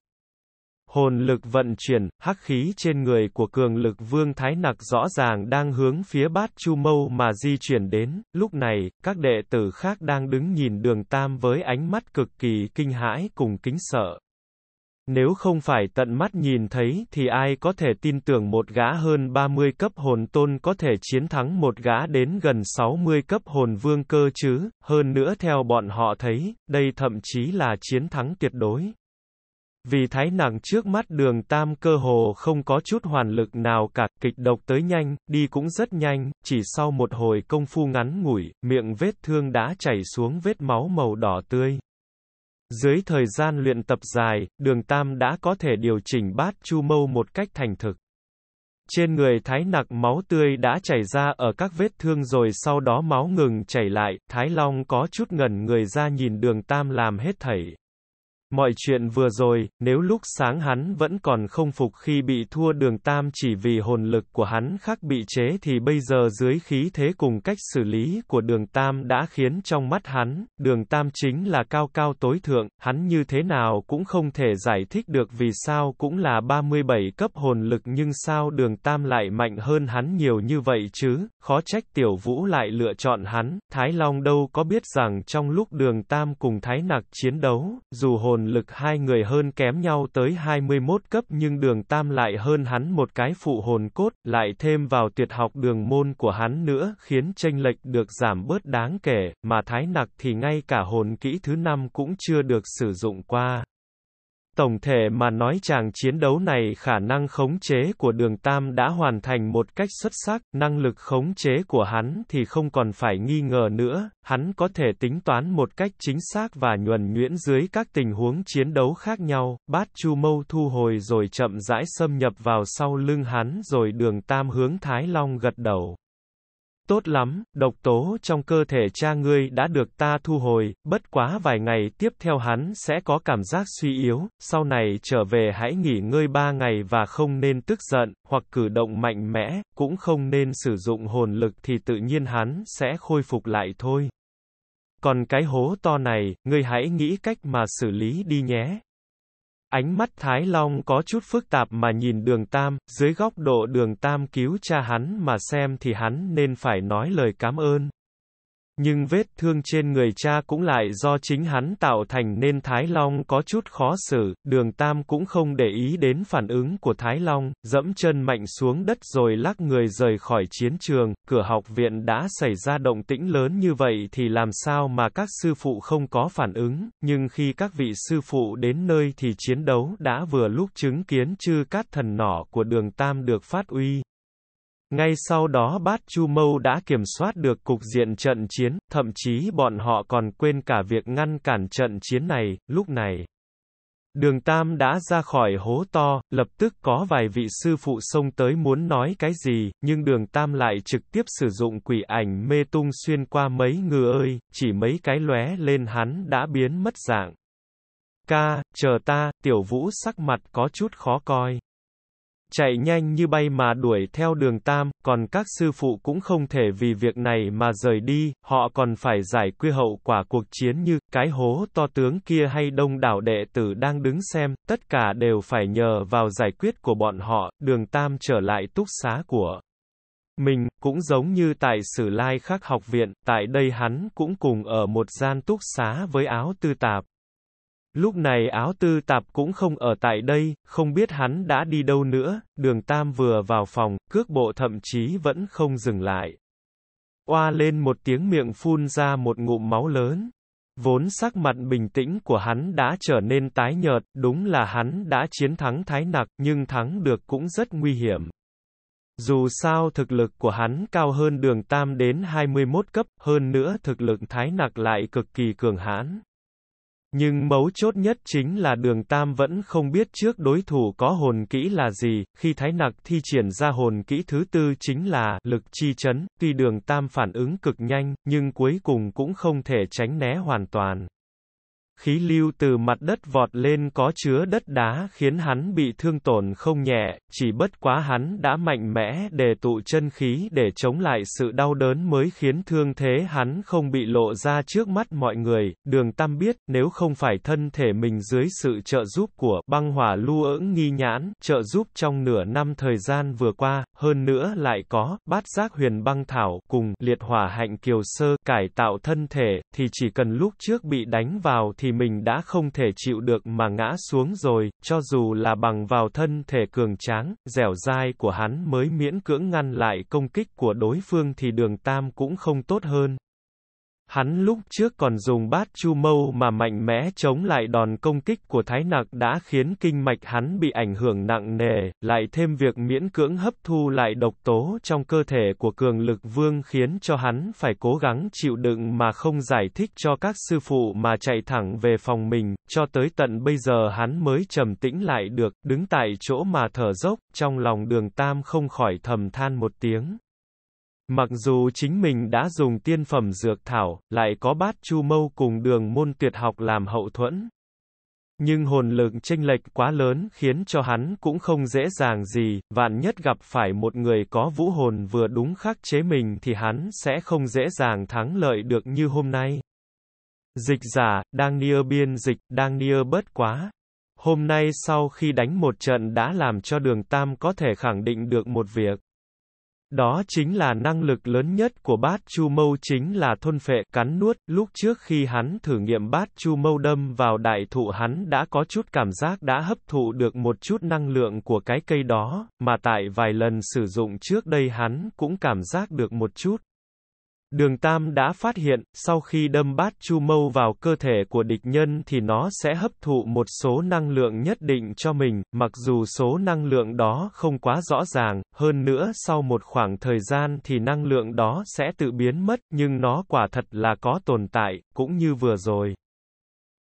hồn lực vận chuyển, hắc khí trên người của cường lực vương Thái Nặc rõ ràng đang hướng phía bát Chu Mâu mà di chuyển đến, lúc này, các đệ tử khác đang đứng nhìn đường Tam với ánh mắt cực kỳ kinh hãi cùng kính sợ. Nếu không phải tận mắt nhìn thấy thì ai có thể tin tưởng một gã hơn 30 cấp hồn tôn có thể chiến thắng một gã đến gần 60 cấp hồn vương cơ chứ, hơn nữa theo bọn họ thấy, đây thậm chí là chiến thắng tuyệt đối. Vì thái nặng trước mắt đường tam cơ hồ không có chút hoàn lực nào cả, kịch độc tới nhanh, đi cũng rất nhanh, chỉ sau một hồi công phu ngắn ngủi, miệng vết thương đã chảy xuống vết máu màu đỏ tươi. Dưới thời gian luyện tập dài, đường tam đã có thể điều chỉnh bát chu mâu một cách thành thực. Trên người thái nặc máu tươi đã chảy ra ở các vết thương rồi sau đó máu ngừng chảy lại, thái long có chút ngẩn người ra nhìn đường tam làm hết thảy, Mọi chuyện vừa rồi, nếu lúc sáng hắn vẫn còn không phục khi bị thua đường tam chỉ vì hồn lực của hắn khác bị chế thì bây giờ dưới khí thế cùng cách xử lý của đường tam đã khiến trong mắt hắn, đường tam chính là cao cao tối thượng, hắn như thế nào cũng không thể giải thích được vì sao cũng là 37 cấp hồn lực nhưng sao đường tam lại mạnh hơn hắn nhiều như vậy chứ, khó trách tiểu vũ lại lựa chọn hắn, Thái Long đâu có biết rằng trong lúc đường tam cùng Thái Nặc chiến đấu, dù hồn hồn lực hai người hơn kém nhau tới 21 cấp nhưng đường tam lại hơn hắn một cái phụ hồn cốt, lại thêm vào tuyệt học đường môn của hắn nữa khiến tranh lệch được giảm bớt đáng kể, mà thái nặc thì ngay cả hồn kỹ thứ năm cũng chưa được sử dụng qua. Tổng thể mà nói chàng chiến đấu này khả năng khống chế của đường Tam đã hoàn thành một cách xuất sắc, năng lực khống chế của hắn thì không còn phải nghi ngờ nữa, hắn có thể tính toán một cách chính xác và nhuần nhuyễn dưới các tình huống chiến đấu khác nhau, bát chu mâu thu hồi rồi chậm rãi xâm nhập vào sau lưng hắn rồi đường Tam hướng Thái Long gật đầu. Tốt lắm, độc tố trong cơ thể cha ngươi đã được ta thu hồi, bất quá vài ngày tiếp theo hắn sẽ có cảm giác suy yếu, sau này trở về hãy nghỉ ngơi ba ngày và không nên tức giận, hoặc cử động mạnh mẽ, cũng không nên sử dụng hồn lực thì tự nhiên hắn sẽ khôi phục lại thôi. Còn cái hố to này, ngươi hãy nghĩ cách mà xử lý đi nhé. Ánh mắt Thái Long có chút phức tạp mà nhìn đường Tam, dưới góc độ đường Tam cứu cha hắn mà xem thì hắn nên phải nói lời cảm ơn. Nhưng vết thương trên người cha cũng lại do chính hắn tạo thành nên Thái Long có chút khó xử, đường Tam cũng không để ý đến phản ứng của Thái Long, dẫm chân mạnh xuống đất rồi lắc người rời khỏi chiến trường, cửa học viện đã xảy ra động tĩnh lớn như vậy thì làm sao mà các sư phụ không có phản ứng, nhưng khi các vị sư phụ đến nơi thì chiến đấu đã vừa lúc chứng kiến chư cát thần nỏ của đường Tam được phát uy, ngay sau đó Bát Chu Mâu đã kiểm soát được cục diện trận chiến, thậm chí bọn họ còn quên cả việc ngăn cản trận chiến này, lúc này. Đường Tam đã ra khỏi hố to, lập tức có vài vị sư phụ xông tới muốn nói cái gì, nhưng đường Tam lại trực tiếp sử dụng quỷ ảnh mê tung xuyên qua mấy ngựa ơi, chỉ mấy cái lóe lên hắn đã biến mất dạng. Ca, chờ ta, tiểu vũ sắc mặt có chút khó coi chạy nhanh như bay mà đuổi theo đường tam, còn các sư phụ cũng không thể vì việc này mà rời đi, họ còn phải giải quy hậu quả cuộc chiến như, cái hố to tướng kia hay đông đảo đệ tử đang đứng xem, tất cả đều phải nhờ vào giải quyết của bọn họ, đường tam trở lại túc xá của mình, cũng giống như tại Sử Lai Khắc học viện, tại đây hắn cũng cùng ở một gian túc xá với áo tư tạp, Lúc này áo tư tạp cũng không ở tại đây, không biết hắn đã đi đâu nữa, đường tam vừa vào phòng, cước bộ thậm chí vẫn không dừng lại. Oa lên một tiếng miệng phun ra một ngụm máu lớn. Vốn sắc mặt bình tĩnh của hắn đã trở nên tái nhợt, đúng là hắn đã chiến thắng thái nặc, nhưng thắng được cũng rất nguy hiểm. Dù sao thực lực của hắn cao hơn đường tam đến 21 cấp, hơn nữa thực lực thái nặc lại cực kỳ cường hãn. Nhưng mấu chốt nhất chính là đường Tam vẫn không biết trước đối thủ có hồn kỹ là gì, khi Thái Nặc thi triển ra hồn kỹ thứ tư chính là lực chi chấn, tuy đường Tam phản ứng cực nhanh, nhưng cuối cùng cũng không thể tránh né hoàn toàn khí lưu từ mặt đất vọt lên có chứa đất đá khiến hắn bị thương tổn không nhẹ, chỉ bất quá hắn đã mạnh mẽ để tụ chân khí để chống lại sự đau đớn mới khiến thương thế hắn không bị lộ ra trước mắt mọi người, đường tam biết nếu không phải thân thể mình dưới sự trợ giúp của băng hỏa lưu ưỡng nghi nhãn, trợ giúp trong nửa năm thời gian vừa qua, hơn nữa lại có bát giác huyền băng thảo cùng liệt hỏa hạnh kiều sơ cải tạo thân thể, thì chỉ cần lúc trước bị đánh vào thì thì mình đã không thể chịu được mà ngã xuống rồi, cho dù là bằng vào thân thể cường tráng, dẻo dai của hắn mới miễn cưỡng ngăn lại công kích của đối phương thì đường tam cũng không tốt hơn, Hắn lúc trước còn dùng bát chu mâu mà mạnh mẽ chống lại đòn công kích của Thái Nặc đã khiến kinh mạch hắn bị ảnh hưởng nặng nề, lại thêm việc miễn cưỡng hấp thu lại độc tố trong cơ thể của cường lực vương khiến cho hắn phải cố gắng chịu đựng mà không giải thích cho các sư phụ mà chạy thẳng về phòng mình, cho tới tận bây giờ hắn mới trầm tĩnh lại được, đứng tại chỗ mà thở dốc, trong lòng đường tam không khỏi thầm than một tiếng. Mặc dù chính mình đã dùng tiên phẩm dược thảo, lại có bát chu mâu cùng đường môn tuyệt học làm hậu thuẫn. Nhưng hồn lực chênh lệch quá lớn khiến cho hắn cũng không dễ dàng gì, vạn nhất gặp phải một người có vũ hồn vừa đúng khắc chế mình thì hắn sẽ không dễ dàng thắng lợi được như hôm nay. Dịch giả, đang nia biên dịch, đang nia bớt quá. Hôm nay sau khi đánh một trận đã làm cho đường Tam có thể khẳng định được một việc. Đó chính là năng lực lớn nhất của bát chu mâu chính là thôn phệ, cắn nuốt, lúc trước khi hắn thử nghiệm bát chu mâu đâm vào đại thụ hắn đã có chút cảm giác đã hấp thụ được một chút năng lượng của cái cây đó, mà tại vài lần sử dụng trước đây hắn cũng cảm giác được một chút. Đường Tam đã phát hiện, sau khi đâm bát chu mâu vào cơ thể của địch nhân thì nó sẽ hấp thụ một số năng lượng nhất định cho mình, mặc dù số năng lượng đó không quá rõ ràng, hơn nữa sau một khoảng thời gian thì năng lượng đó sẽ tự biến mất, nhưng nó quả thật là có tồn tại, cũng như vừa rồi.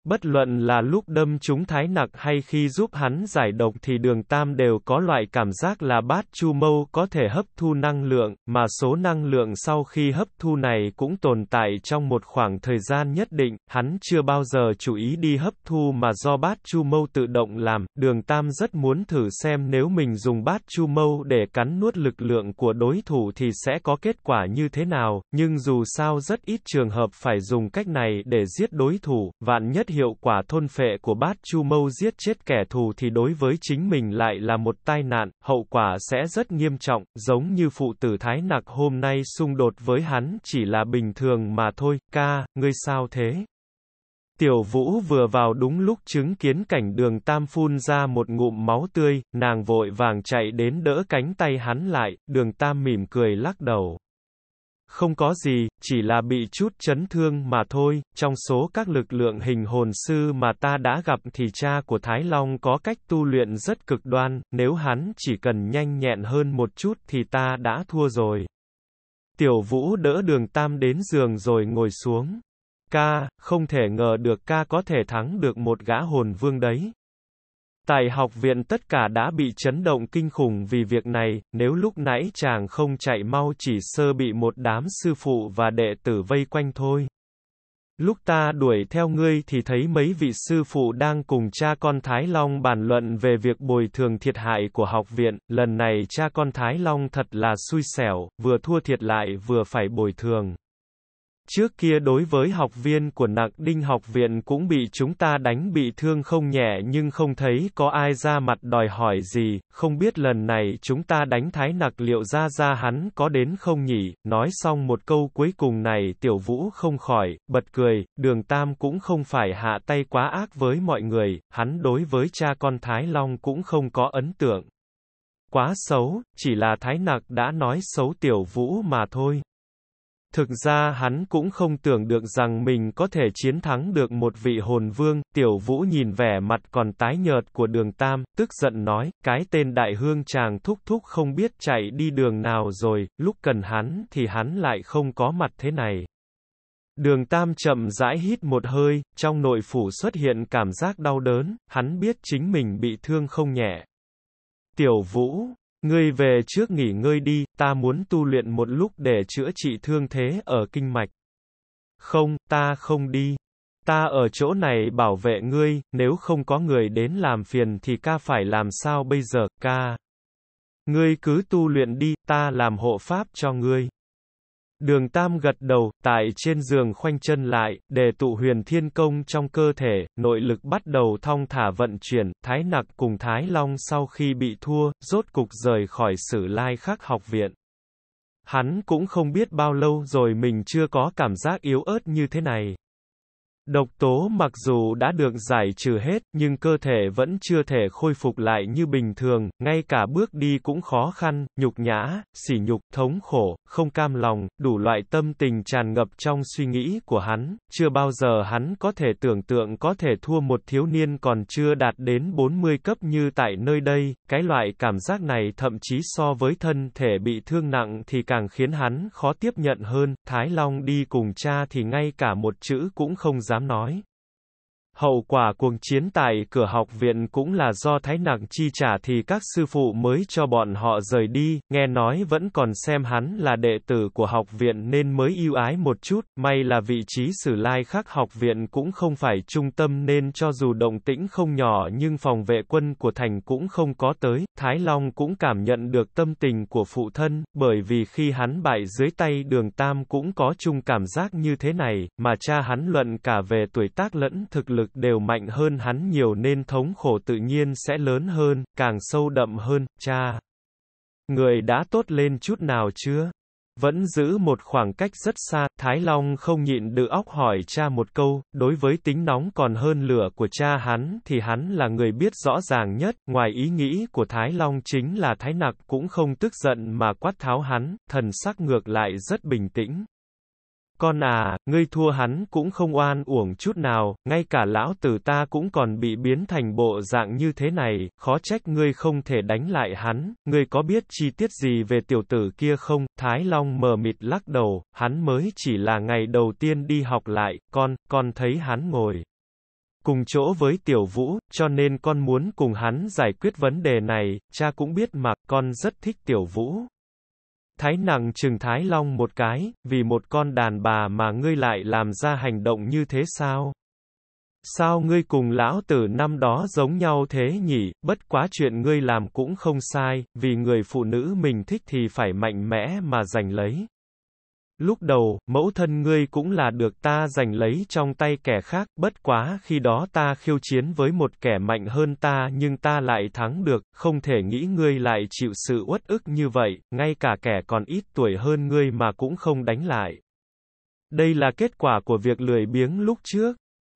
Bất luận là lúc đâm chúng thái nặc hay khi giúp hắn giải độc thì đường tam đều có loại cảm giác là bát chu mâu có thể hấp thu năng lượng, mà số năng lượng sau khi hấp thu này cũng tồn tại trong một khoảng thời gian nhất định, hắn chưa bao giờ chú ý đi hấp thu mà do bát chu mâu tự động làm, đường tam rất muốn thử xem nếu mình dùng bát chu mâu để cắn nuốt lực lượng của đối thủ thì sẽ có kết quả như thế nào, nhưng dù sao rất ít trường hợp phải dùng cách này để giết đối thủ, vạn nhất hiệu quả thôn phệ của bát chu mâu giết chết kẻ thù thì đối với chính mình lại là một tai nạn, hậu quả sẽ rất nghiêm trọng, giống như phụ tử thái nặc hôm nay xung đột với hắn chỉ là bình thường mà thôi, ca, ngươi sao thế? Tiểu Vũ vừa vào đúng lúc chứng kiến cảnh đường Tam phun ra một ngụm máu tươi, nàng vội vàng chạy đến đỡ cánh tay hắn lại, đường Tam mỉm cười lắc đầu. Không có gì, chỉ là bị chút chấn thương mà thôi, trong số các lực lượng hình hồn sư mà ta đã gặp thì cha của Thái Long có cách tu luyện rất cực đoan, nếu hắn chỉ cần nhanh nhẹn hơn một chút thì ta đã thua rồi. Tiểu Vũ đỡ đường Tam đến giường rồi ngồi xuống. Ca, không thể ngờ được ca có thể thắng được một gã hồn vương đấy. Tại học viện tất cả đã bị chấn động kinh khủng vì việc này, nếu lúc nãy chàng không chạy mau chỉ sơ bị một đám sư phụ và đệ tử vây quanh thôi. Lúc ta đuổi theo ngươi thì thấy mấy vị sư phụ đang cùng cha con Thái Long bàn luận về việc bồi thường thiệt hại của học viện, lần này cha con Thái Long thật là xui xẻo, vừa thua thiệt lại vừa phải bồi thường. Trước kia đối với học viên của nặc đinh học viện cũng bị chúng ta đánh bị thương không nhẹ nhưng không thấy có ai ra mặt đòi hỏi gì, không biết lần này chúng ta đánh thái nặc liệu ra ra hắn có đến không nhỉ, nói xong một câu cuối cùng này tiểu vũ không khỏi, bật cười, đường tam cũng không phải hạ tay quá ác với mọi người, hắn đối với cha con Thái Long cũng không có ấn tượng. Quá xấu, chỉ là Thái Nặc đã nói xấu tiểu vũ mà thôi. Thực ra hắn cũng không tưởng được rằng mình có thể chiến thắng được một vị hồn vương, tiểu vũ nhìn vẻ mặt còn tái nhợt của đường tam, tức giận nói, cái tên đại hương chàng thúc thúc không biết chạy đi đường nào rồi, lúc cần hắn thì hắn lại không có mặt thế này. Đường Tam chậm rãi hít một hơi, trong nội phủ xuất hiện cảm giác đau đớn, hắn biết chính mình bị thương không nhẹ. Tiểu Vũ, Ngươi về trước nghỉ ngơi đi, ta muốn tu luyện một lúc để chữa trị thương thế ở kinh mạch. Không, ta không đi. Ta ở chỗ này bảo vệ ngươi, nếu không có người đến làm phiền thì ca phải làm sao bây giờ, ca. Ngươi cứ tu luyện đi, ta làm hộ pháp cho ngươi. Đường Tam gật đầu, tại trên giường khoanh chân lại, để tụ huyền thiên công trong cơ thể, nội lực bắt đầu thong thả vận chuyển, Thái Nặc cùng Thái Long sau khi bị thua, rốt cục rời khỏi sử lai khắc học viện. Hắn cũng không biết bao lâu rồi mình chưa có cảm giác yếu ớt như thế này. Độc tố mặc dù đã được giải trừ hết, nhưng cơ thể vẫn chưa thể khôi phục lại như bình thường, ngay cả bước đi cũng khó khăn, nhục nhã, sỉ nhục, thống khổ, không cam lòng, đủ loại tâm tình tràn ngập trong suy nghĩ của hắn, chưa bao giờ hắn có thể tưởng tượng có thể thua một thiếu niên còn chưa đạt đến 40 cấp như tại nơi đây, cái loại cảm giác này thậm chí so với thân thể bị thương nặng thì càng khiến hắn khó tiếp nhận hơn, Thái Long đi cùng cha thì ngay cả một chữ cũng không dám dám nói. Hậu quả cuồng chiến tại cửa học viện cũng là do Thái Nặng chi trả thì các sư phụ mới cho bọn họ rời đi, nghe nói vẫn còn xem hắn là đệ tử của học viện nên mới yêu ái một chút, may là vị trí sử lai khác học viện cũng không phải trung tâm nên cho dù động tĩnh không nhỏ nhưng phòng vệ quân của thành cũng không có tới, Thái Long cũng cảm nhận được tâm tình của phụ thân, bởi vì khi hắn bại dưới tay đường Tam cũng có chung cảm giác như thế này, mà cha hắn luận cả về tuổi tác lẫn thực lực lực đều mạnh hơn hắn nhiều nên thống khổ tự nhiên sẽ lớn hơn, càng sâu đậm hơn, cha. Người đã tốt lên chút nào chưa? Vẫn giữ một khoảng cách rất xa, Thái Long không nhịn được óc hỏi cha một câu, đối với tính nóng còn hơn lửa của cha hắn thì hắn là người biết rõ ràng nhất, ngoài ý nghĩ của Thái Long chính là Thái Nặc cũng không tức giận mà quát tháo hắn, thần sắc ngược lại rất bình tĩnh. Con à, ngươi thua hắn cũng không oan uổng chút nào, ngay cả lão tử ta cũng còn bị biến thành bộ dạng như thế này, khó trách ngươi không thể đánh lại hắn, ngươi có biết chi tiết gì về tiểu tử kia không? Thái Long mờ mịt lắc đầu, hắn mới chỉ là ngày đầu tiên đi học lại, con, con thấy hắn ngồi cùng chỗ với tiểu vũ, cho nên con muốn cùng hắn giải quyết vấn đề này, cha cũng biết mà, con rất thích tiểu vũ. Thái nặng chừng Thái Long một cái, vì một con đàn bà mà ngươi lại làm ra hành động như thế sao? Sao ngươi cùng lão tử năm đó giống nhau thế nhỉ, bất quá chuyện ngươi làm cũng không sai, vì người phụ nữ mình thích thì phải mạnh mẽ mà giành lấy. Lúc đầu, mẫu thân ngươi cũng là được ta giành lấy trong tay kẻ khác, bất quá khi đó ta khiêu chiến với một kẻ mạnh hơn ta nhưng ta lại thắng được, không thể nghĩ ngươi lại chịu sự uất ức như vậy, ngay cả kẻ còn ít tuổi hơn ngươi mà cũng không đánh lại. Đây là kết quả của việc lười biếng lúc trước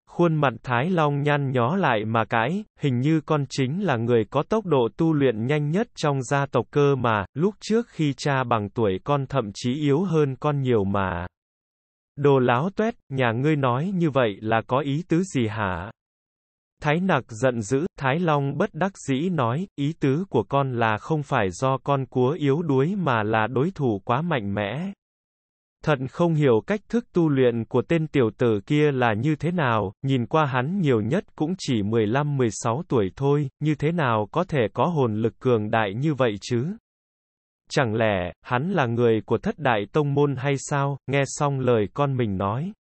khuôn mặt Thái Long nhăn nhó lại mà cãi, hình như con chính là người có tốc độ tu luyện nhanh nhất trong gia tộc cơ mà, lúc trước khi cha bằng tuổi con thậm chí yếu hơn con nhiều mà. Đồ láo tuét, nhà ngươi nói như vậy là có ý tứ gì hả? Thái Nặc giận dữ, Thái Long bất đắc dĩ nói, ý tứ của con là không phải do con cúa yếu đuối mà là đối thủ quá mạnh mẽ thận không hiểu cách thức tu luyện của tên tiểu tử kia là như thế nào, nhìn qua hắn nhiều nhất cũng chỉ 15-16 tuổi thôi, như thế nào có thể có hồn lực cường đại như vậy chứ? Chẳng lẽ, hắn là người của thất đại tông môn hay sao, nghe xong lời con mình nói.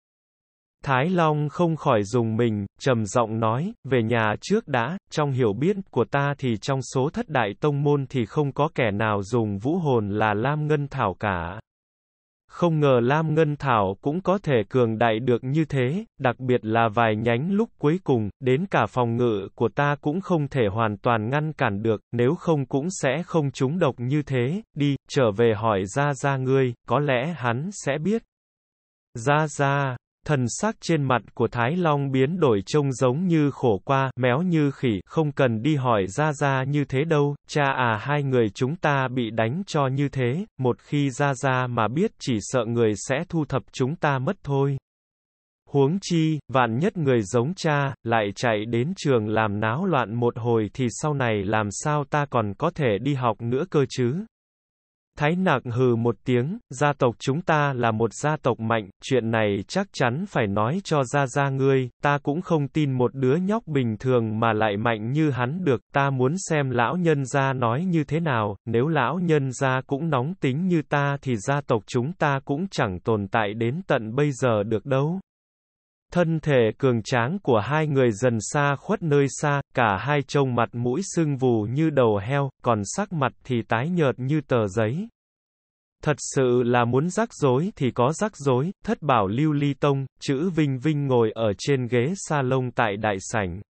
Thái Long không khỏi dùng mình, trầm giọng nói, về nhà trước đã, trong hiểu biết của ta thì trong số thất đại tông môn thì không có kẻ nào dùng vũ hồn là Lam Ngân Thảo cả. Không ngờ Lam Ngân Thảo cũng có thể cường đại được như thế, đặc biệt là vài nhánh lúc cuối cùng, đến cả phòng ngự của ta cũng không thể hoàn toàn ngăn cản được, nếu không cũng sẽ không trúng độc như thế, đi, trở về hỏi ra ra ngươi, có lẽ hắn sẽ biết. Ra ra, Thần sắc trên mặt của Thái Long biến đổi trông giống như khổ qua, méo như khỉ, không cần đi hỏi ra ra như thế đâu, cha à hai người chúng ta bị đánh cho như thế, một khi ra ra mà biết chỉ sợ người sẽ thu thập chúng ta mất thôi. Huống chi, vạn nhất người giống cha, lại chạy đến trường làm náo loạn một hồi thì sau này làm sao ta còn có thể đi học nữa cơ chứ. Thái Nạc hừ một tiếng, gia tộc chúng ta là một gia tộc mạnh, chuyện này chắc chắn phải nói cho gia gia ngươi, ta cũng không tin một đứa nhóc bình thường mà lại mạnh như hắn được, ta muốn xem lão nhân gia nói như thế nào, nếu lão nhân gia cũng nóng tính như ta thì gia tộc chúng ta cũng chẳng tồn tại đến tận bây giờ được đâu. Thân thể cường tráng của hai người dần xa khuất nơi xa, cả hai trông mặt mũi sưng vù như đầu heo, còn sắc mặt thì tái nhợt như tờ giấy. Thật sự là muốn rắc rối thì có rắc rối, thất bảo lưu ly tông, chữ Vinh Vinh ngồi ở trên ghế sa lông tại đại sảnh,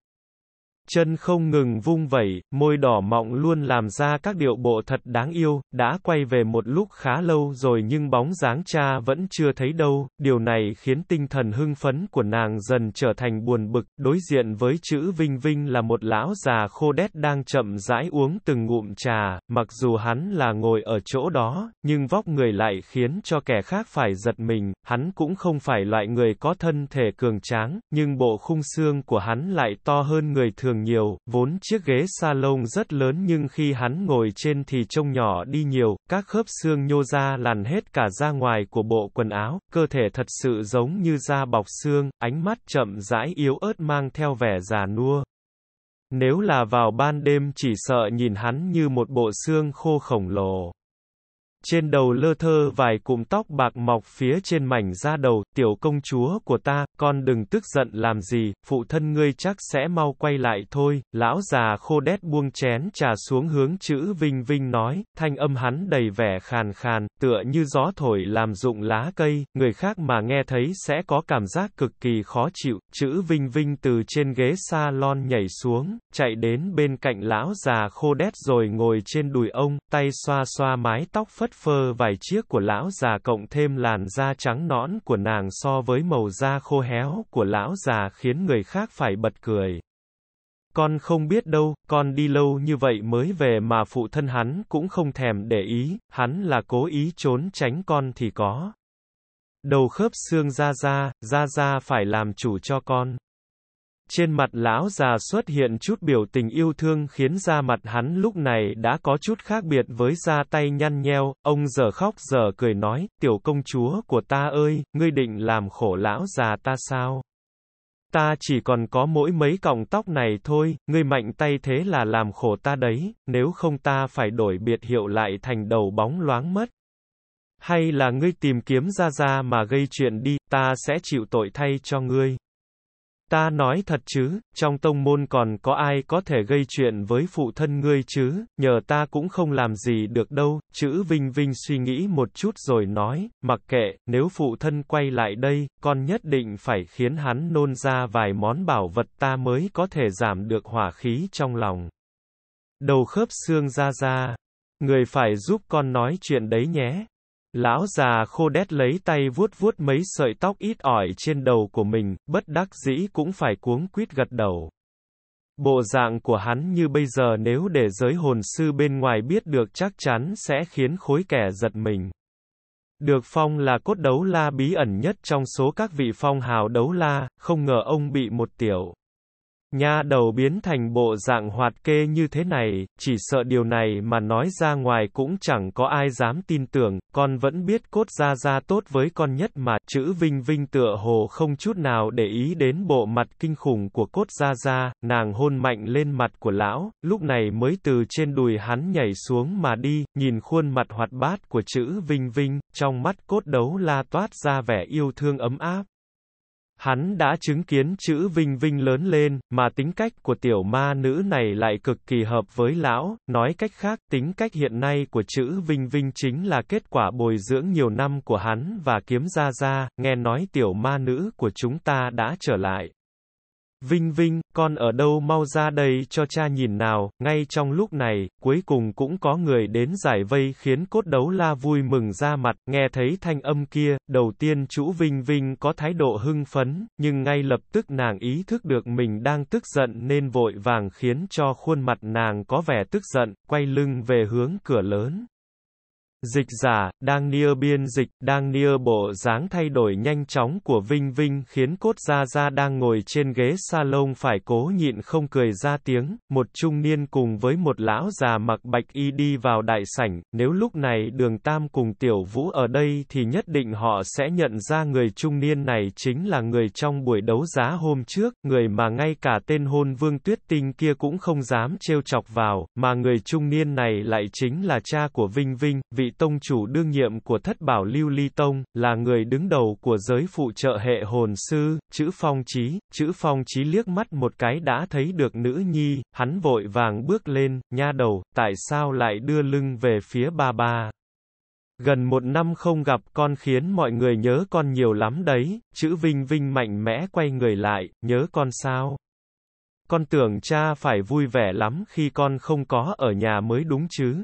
Chân không ngừng vung vẩy, môi đỏ mọng luôn làm ra các điệu bộ thật đáng yêu, đã quay về một lúc khá lâu rồi nhưng bóng dáng cha vẫn chưa thấy đâu, điều này khiến tinh thần hưng phấn của nàng dần trở thành buồn bực, đối diện với chữ Vinh Vinh là một lão già khô đét đang chậm rãi uống từng ngụm trà, mặc dù hắn là ngồi ở chỗ đó, nhưng vóc người lại khiến cho kẻ khác phải giật mình, hắn cũng không phải loại người có thân thể cường tráng, nhưng bộ khung xương của hắn lại to hơn người thường giường nhiều, vốn chiếc ghế salon rất lớn nhưng khi hắn ngồi trên thì trông nhỏ đi nhiều, các khớp xương nhô ra làn hết cả ra ngoài của bộ quần áo, cơ thể thật sự giống như da bọc xương, ánh mắt chậm rãi yếu ớt mang theo vẻ già nua. Nếu là vào ban đêm chỉ sợ nhìn hắn như một bộ xương khô khổng lồ trên đầu lơ thơ vài cụm tóc bạc mọc phía trên mảnh da đầu, tiểu công chúa của ta, con đừng tức giận làm gì, phụ thân ngươi chắc sẽ mau quay lại thôi, lão già khô đét buông chén trà xuống hướng chữ vinh vinh nói, thanh âm hắn đầy vẻ khàn khàn, tựa như gió thổi làm rụng lá cây, người khác mà nghe thấy sẽ có cảm giác cực kỳ khó chịu, chữ vinh vinh từ trên ghế salon nhảy xuống, chạy đến bên cạnh lão già khô đét rồi ngồi trên đùi ông, tay xoa xoa mái tóc phất phơ vài chiếc của lão già cộng thêm làn da trắng nõn của nàng so với màu da khô héo của lão già khiến người khác phải bật cười. Con không biết đâu, con đi lâu như vậy mới về mà phụ thân hắn cũng không thèm để ý, hắn là cố ý trốn tránh con thì có. Đầu khớp xương ra ra, ra ra phải làm chủ cho con. Trên mặt lão già xuất hiện chút biểu tình yêu thương khiến da mặt hắn lúc này đã có chút khác biệt với da tay nhăn nheo, ông giờ khóc giờ cười nói, tiểu công chúa của ta ơi, ngươi định làm khổ lão già ta sao? Ta chỉ còn có mỗi mấy cọng tóc này thôi, ngươi mạnh tay thế là làm khổ ta đấy, nếu không ta phải đổi biệt hiệu lại thành đầu bóng loáng mất. Hay là ngươi tìm kiếm ra ra mà gây chuyện đi, ta sẽ chịu tội thay cho ngươi. Ta nói thật chứ, trong tông môn còn có ai có thể gây chuyện với phụ thân ngươi chứ, nhờ ta cũng không làm gì được đâu, chữ Vinh Vinh suy nghĩ một chút rồi nói, mặc kệ, nếu phụ thân quay lại đây, con nhất định phải khiến hắn nôn ra vài món bảo vật ta mới có thể giảm được hỏa khí trong lòng. Đầu khớp xương ra ra, người phải giúp con nói chuyện đấy nhé. Lão già khô đét lấy tay vuốt vuốt mấy sợi tóc ít ỏi trên đầu của mình, bất đắc dĩ cũng phải cuống quýt gật đầu. Bộ dạng của hắn như bây giờ nếu để giới hồn sư bên ngoài biết được chắc chắn sẽ khiến khối kẻ giật mình. Được phong là cốt đấu la bí ẩn nhất trong số các vị phong hào đấu la, không ngờ ông bị một tiểu. Nha đầu biến thành bộ dạng hoạt kê như thế này, chỉ sợ điều này mà nói ra ngoài cũng chẳng có ai dám tin tưởng, con vẫn biết cốt ra ra tốt với con nhất mà, chữ Vinh Vinh tựa hồ không chút nào để ý đến bộ mặt kinh khủng của cốt ra ra, nàng hôn mạnh lên mặt của lão, lúc này mới từ trên đùi hắn nhảy xuống mà đi, nhìn khuôn mặt hoạt bát của chữ Vinh Vinh, trong mắt cốt đấu la toát ra vẻ yêu thương ấm áp. Hắn đã chứng kiến chữ vinh vinh lớn lên, mà tính cách của tiểu ma nữ này lại cực kỳ hợp với lão, nói cách khác, tính cách hiện nay của chữ vinh vinh chính là kết quả bồi dưỡng nhiều năm của hắn và kiếm ra ra, nghe nói tiểu ma nữ của chúng ta đã trở lại. Vinh Vinh, con ở đâu mau ra đây cho cha nhìn nào, ngay trong lúc này, cuối cùng cũng có người đến giải vây khiến cốt đấu la vui mừng ra mặt, nghe thấy thanh âm kia, đầu tiên chú Vinh Vinh có thái độ hưng phấn, nhưng ngay lập tức nàng ý thức được mình đang tức giận nên vội vàng khiến cho khuôn mặt nàng có vẻ tức giận, quay lưng về hướng cửa lớn. Dịch giả, đang nia biên dịch, đang nia bộ dáng thay đổi nhanh chóng của Vinh Vinh khiến cốt gia gia đang ngồi trên ghế salon phải cố nhịn không cười ra tiếng, một trung niên cùng với một lão già mặc bạch y đi vào đại sảnh, nếu lúc này đường Tam cùng Tiểu Vũ ở đây thì nhất định họ sẽ nhận ra người trung niên này chính là người trong buổi đấu giá hôm trước, người mà ngay cả tên hôn vương tuyết tinh kia cũng không dám trêu chọc vào, mà người trung niên này lại chính là cha của Vinh Vinh, vị tông chủ đương nhiệm của thất bảo lưu ly tông, là người đứng đầu của giới phụ trợ hệ hồn sư, chữ phong trí, chữ phong trí liếc mắt một cái đã thấy được nữ nhi, hắn vội vàng bước lên, nha đầu, tại sao lại đưa lưng về phía ba ba. Gần một năm không gặp con khiến mọi người nhớ con nhiều lắm đấy, chữ Vinh Vinh mạnh mẽ quay người lại, nhớ con sao? Con tưởng cha phải vui vẻ lắm khi con không có ở nhà mới đúng chứ?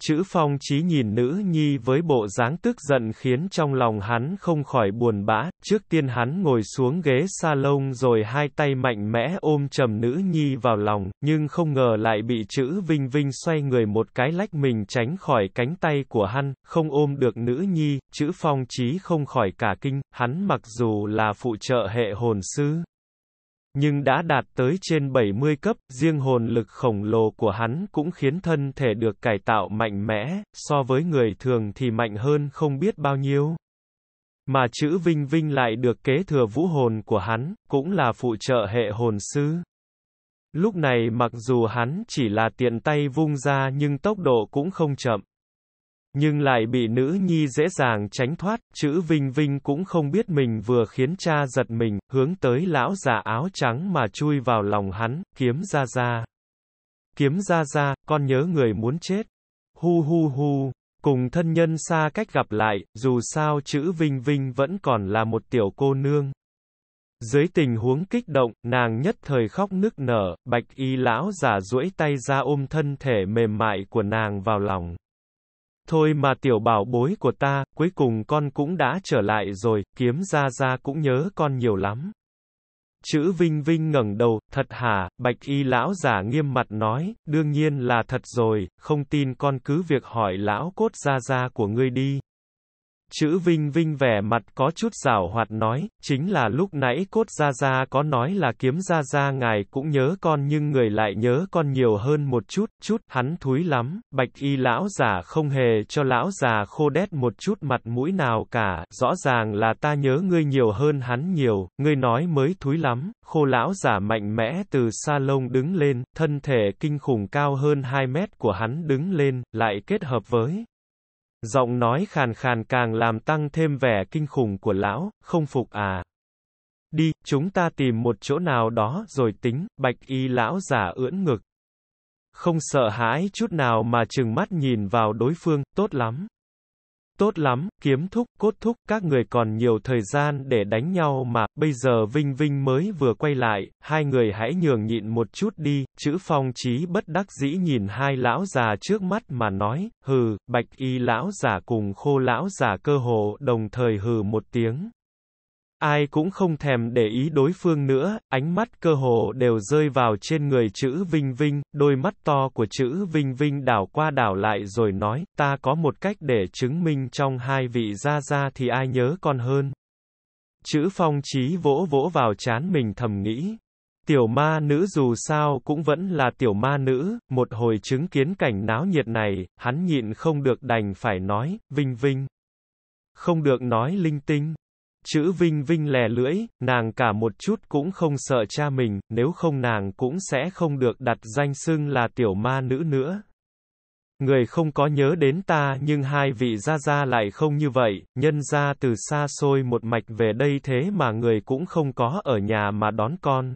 Chữ phong trí nhìn nữ nhi với bộ dáng tức giận khiến trong lòng hắn không khỏi buồn bã, trước tiên hắn ngồi xuống ghế salon rồi hai tay mạnh mẽ ôm trầm nữ nhi vào lòng, nhưng không ngờ lại bị chữ vinh vinh xoay người một cái lách mình tránh khỏi cánh tay của hắn, không ôm được nữ nhi, chữ phong trí không khỏi cả kinh, hắn mặc dù là phụ trợ hệ hồn sư, nhưng đã đạt tới trên 70 cấp, riêng hồn lực khổng lồ của hắn cũng khiến thân thể được cải tạo mạnh mẽ, so với người thường thì mạnh hơn không biết bao nhiêu. Mà chữ Vinh Vinh lại được kế thừa vũ hồn của hắn, cũng là phụ trợ hệ hồn sư. Lúc này mặc dù hắn chỉ là tiện tay vung ra nhưng tốc độ cũng không chậm nhưng lại bị nữ nhi dễ dàng tránh thoát, chữ Vinh Vinh cũng không biết mình vừa khiến cha giật mình, hướng tới lão già áo trắng mà chui vào lòng hắn, kiếm ra ra. Kiếm ra ra, con nhớ người muốn chết. Hu hu hu, cùng thân nhân xa cách gặp lại, dù sao chữ Vinh Vinh vẫn còn là một tiểu cô nương. Dưới tình huống kích động, nàng nhất thời khóc nức nở, bạch y lão giả duỗi tay ra ôm thân thể mềm mại của nàng vào lòng. Thôi mà tiểu bảo bối của ta, cuối cùng con cũng đã trở lại rồi, kiếm ra ra cũng nhớ con nhiều lắm. Chữ Vinh Vinh ngẩng đầu, thật hả, bạch y lão giả nghiêm mặt nói, đương nhiên là thật rồi, không tin con cứ việc hỏi lão cốt ra ra của ngươi đi. Chữ Vinh Vinh vẻ mặt có chút rào hoạt nói, chính là lúc nãy cốt Gia Gia có nói là kiếm Gia Gia ngài cũng nhớ con nhưng người lại nhớ con nhiều hơn một chút, chút, hắn thúi lắm, bạch y lão già không hề cho lão già khô đét một chút mặt mũi nào cả, rõ ràng là ta nhớ ngươi nhiều hơn hắn nhiều, ngươi nói mới thúi lắm, khô lão già mạnh mẽ từ xa lông đứng lên, thân thể kinh khủng cao hơn 2 mét của hắn đứng lên, lại kết hợp với Giọng nói khàn khàn càng làm tăng thêm vẻ kinh khủng của lão, không phục à. Đi, chúng ta tìm một chỗ nào đó rồi tính, bạch y lão giả ưỡn ngực. Không sợ hãi chút nào mà chừng mắt nhìn vào đối phương, tốt lắm. Tốt lắm, kiếm thúc, cốt thúc, các người còn nhiều thời gian để đánh nhau mà, bây giờ Vinh Vinh mới vừa quay lại, hai người hãy nhường nhịn một chút đi, chữ phong trí bất đắc dĩ nhìn hai lão già trước mắt mà nói, hừ, bạch y lão già cùng khô lão già cơ hồ đồng thời hừ một tiếng ai cũng không thèm để ý đối phương nữa, ánh mắt cơ hồ đều rơi vào trên người chữ Vinh Vinh, đôi mắt to của chữ Vinh Vinh đảo qua đảo lại rồi nói, ta có một cách để chứng minh trong hai vị ra ra thì ai nhớ con hơn. Chữ phong trí vỗ vỗ vào chán mình thầm nghĩ, Tiểu ma nữ dù sao cũng vẫn là tiểu ma nữ, một hồi chứng kiến cảnh náo nhiệt này, hắn nhịn không được đành phải nói, vinh vinh. Không được nói linh tinh. Chữ Vinh Vinh lè lưỡi, nàng cả một chút cũng không sợ cha mình, nếu không nàng cũng sẽ không được đặt danh xưng là tiểu ma nữ nữa. Người không có nhớ đến ta nhưng hai vị gia gia lại không như vậy, nhân ra từ xa xôi một mạch về đây thế mà người cũng không có ở nhà mà đón con.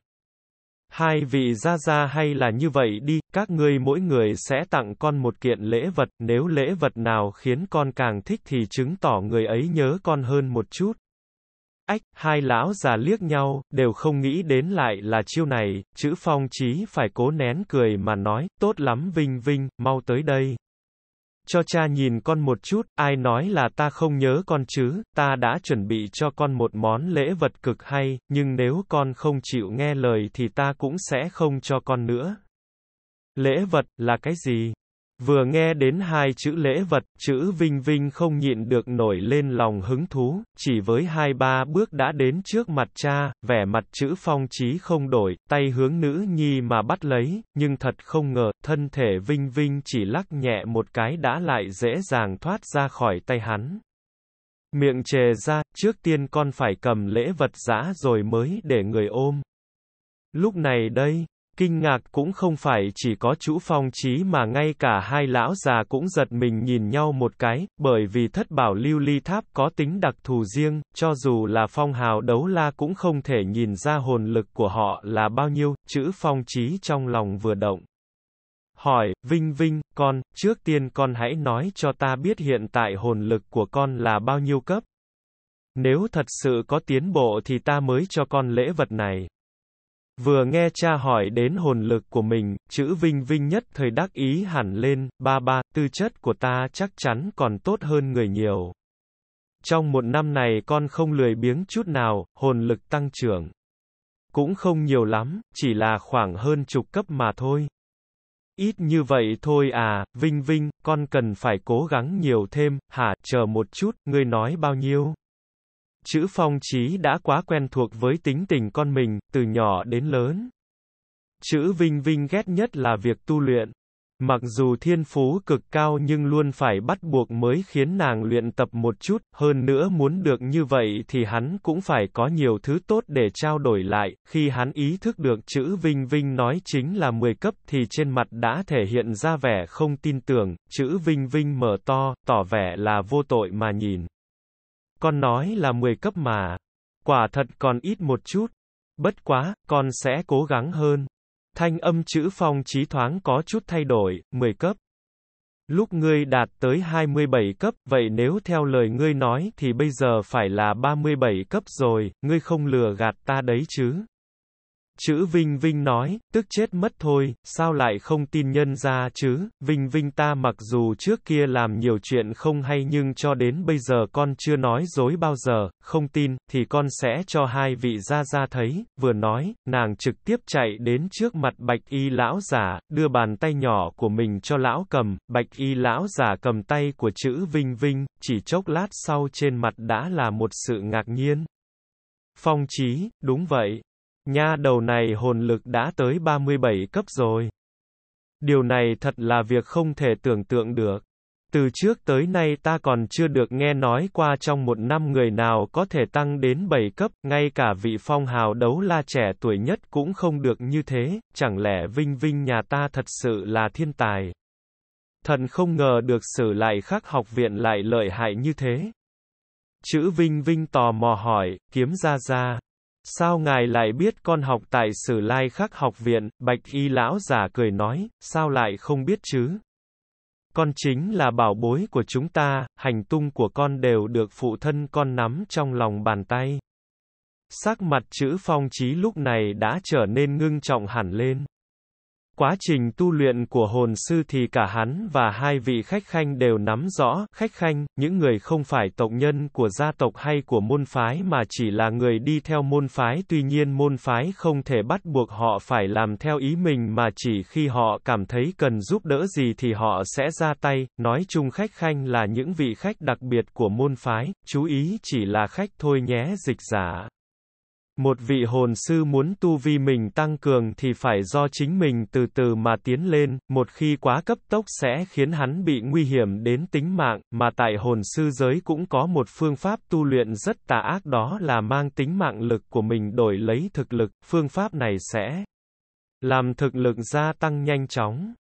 Hai vị gia gia hay là như vậy đi, các ngươi mỗi người sẽ tặng con một kiện lễ vật, nếu lễ vật nào khiến con càng thích thì chứng tỏ người ấy nhớ con hơn một chút. Ách, hai lão già liếc nhau, đều không nghĩ đến lại là chiêu này, chữ phong chí phải cố nén cười mà nói, tốt lắm Vinh Vinh, mau tới đây. Cho cha nhìn con một chút, ai nói là ta không nhớ con chứ, ta đã chuẩn bị cho con một món lễ vật cực hay, nhưng nếu con không chịu nghe lời thì ta cũng sẽ không cho con nữa. Lễ vật, là cái gì? Vừa nghe đến hai chữ lễ vật, chữ Vinh Vinh không nhịn được nổi lên lòng hứng thú, chỉ với hai ba bước đã đến trước mặt cha, vẻ mặt chữ phong trí không đổi, tay hướng nữ nhi mà bắt lấy, nhưng thật không ngờ, thân thể Vinh Vinh chỉ lắc nhẹ một cái đã lại dễ dàng thoát ra khỏi tay hắn. Miệng chề ra, trước tiên con phải cầm lễ vật giã rồi mới để người ôm. Lúc này đây, Kinh ngạc cũng không phải chỉ có chú Phong Chí mà ngay cả hai lão già cũng giật mình nhìn nhau một cái, bởi vì thất bảo lưu ly tháp có tính đặc thù riêng, cho dù là phong hào đấu la cũng không thể nhìn ra hồn lực của họ là bao nhiêu, chữ Phong Chí trong lòng vừa động. Hỏi, Vinh Vinh, con, trước tiên con hãy nói cho ta biết hiện tại hồn lực của con là bao nhiêu cấp. Nếu thật sự có tiến bộ thì ta mới cho con lễ vật này. Vừa nghe cha hỏi đến hồn lực của mình, chữ vinh vinh nhất thời đắc ý hẳn lên, ba ba, tư chất của ta chắc chắn còn tốt hơn người nhiều. Trong một năm này con không lười biếng chút nào, hồn lực tăng trưởng. Cũng không nhiều lắm, chỉ là khoảng hơn chục cấp mà thôi. Ít như vậy thôi à, Vinh Vinh, con cần phải cố gắng nhiều thêm, hả, chờ một chút, ngươi nói bao nhiêu? Chữ phong trí đã quá quen thuộc với tính tình con mình, từ nhỏ đến lớn. Chữ vinh vinh ghét nhất là việc tu luyện. Mặc dù thiên phú cực cao nhưng luôn phải bắt buộc mới khiến nàng luyện tập một chút, hơn nữa muốn được như vậy thì hắn cũng phải có nhiều thứ tốt để trao đổi lại, khi hắn ý thức được chữ Vinh Vinh nói chính là 10 cấp thì trên mặt đã thể hiện ra vẻ không tin tưởng, chữ Vinh Vinh mở to, tỏ vẻ là vô tội mà nhìn. Con nói là 10 cấp mà. Quả thật còn ít một chút. Bất quá, con sẽ cố gắng hơn. Thanh âm chữ phong trí thoáng có chút thay đổi, 10 cấp. Lúc ngươi đạt tới 27 cấp, vậy nếu theo lời ngươi nói thì bây giờ phải là 37 cấp rồi, ngươi không lừa gạt ta đấy chứ. Chữ Vinh Vinh nói, tức chết mất thôi, sao lại không tin nhân ra chứ, Vinh Vinh ta mặc dù trước kia làm nhiều chuyện không hay nhưng cho đến bây giờ con chưa nói dối bao giờ, không tin, thì con sẽ cho hai vị ra ra thấy, vừa nói, nàng trực tiếp chạy đến trước mặt bạch y lão giả, đưa bàn tay nhỏ của mình cho lão cầm, bạch y lão giả cầm tay của chữ Vinh Vinh, chỉ chốc lát sau trên mặt đã là một sự ngạc nhiên. Phong trí, đúng vậy, Nha đầu này hồn lực đã tới 37 cấp rồi. Điều này thật là việc không thể tưởng tượng được. Từ trước tới nay ta còn chưa được nghe nói qua trong một năm người nào có thể tăng đến 7 cấp, ngay cả vị phong hào đấu la trẻ tuổi nhất cũng không được như thế, chẳng lẽ Vinh Vinh nhà ta thật sự là thiên tài. Thần không ngờ được sử lại khắc học viện lại lợi hại như thế. Chữ Vinh Vinh tò mò hỏi, kiếm ra ra, Sao ngài lại biết con học tại Sử Lai Khắc học viện, bạch y lão giả cười nói, sao lại không biết chứ? Con chính là bảo bối của chúng ta, hành tung của con đều được phụ thân con nắm trong lòng bàn tay. Sắc mặt chữ phong trí lúc này đã trở nên ngưng trọng hẳn lên. Quá trình tu luyện của hồn sư thì cả hắn và hai vị khách khanh đều nắm rõ, khách khanh, những người không phải tộc nhân của gia tộc hay của môn phái mà chỉ là người đi theo môn phái tuy nhiên môn phái không thể bắt buộc họ phải làm theo ý mình mà chỉ khi họ cảm thấy cần giúp đỡ gì thì họ sẽ ra tay, nói chung khách khanh là những vị khách đặc biệt của môn phái, chú ý chỉ là khách thôi nhé dịch giả. Một vị hồn sư muốn tu vi mình tăng cường thì phải do chính mình từ từ mà tiến lên, một khi quá cấp tốc sẽ khiến hắn bị nguy hiểm đến tính mạng, mà tại hồn sư giới cũng có một phương pháp tu luyện rất tà ác đó là mang tính mạng lực của mình đổi lấy thực lực, phương pháp này sẽ làm thực lực gia tăng nhanh chóng.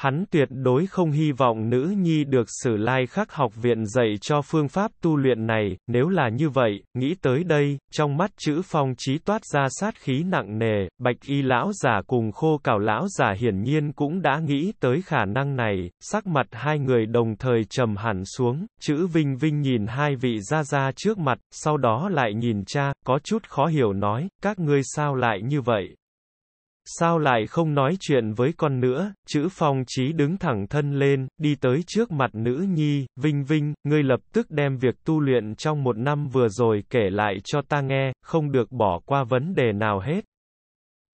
Hắn tuyệt đối không hy vọng nữ nhi được sử lai khắc học viện dạy cho phương pháp tu luyện này, nếu là như vậy, nghĩ tới đây, trong mắt chữ phong trí toát ra sát khí nặng nề, bạch y lão giả cùng khô cảo lão giả hiển nhiên cũng đã nghĩ tới khả năng này, sắc mặt hai người đồng thời trầm hẳn xuống, chữ vinh vinh nhìn hai vị ra ra trước mặt, sau đó lại nhìn cha, có chút khó hiểu nói, các ngươi sao lại như vậy? sao lại không nói chuyện với con nữa, chữ phong chí đứng thẳng thân lên, đi tới trước mặt nữ nhi, vinh vinh, ngươi lập tức đem việc tu luyện trong một năm vừa rồi kể lại cho ta nghe, không được bỏ qua vấn đề nào hết.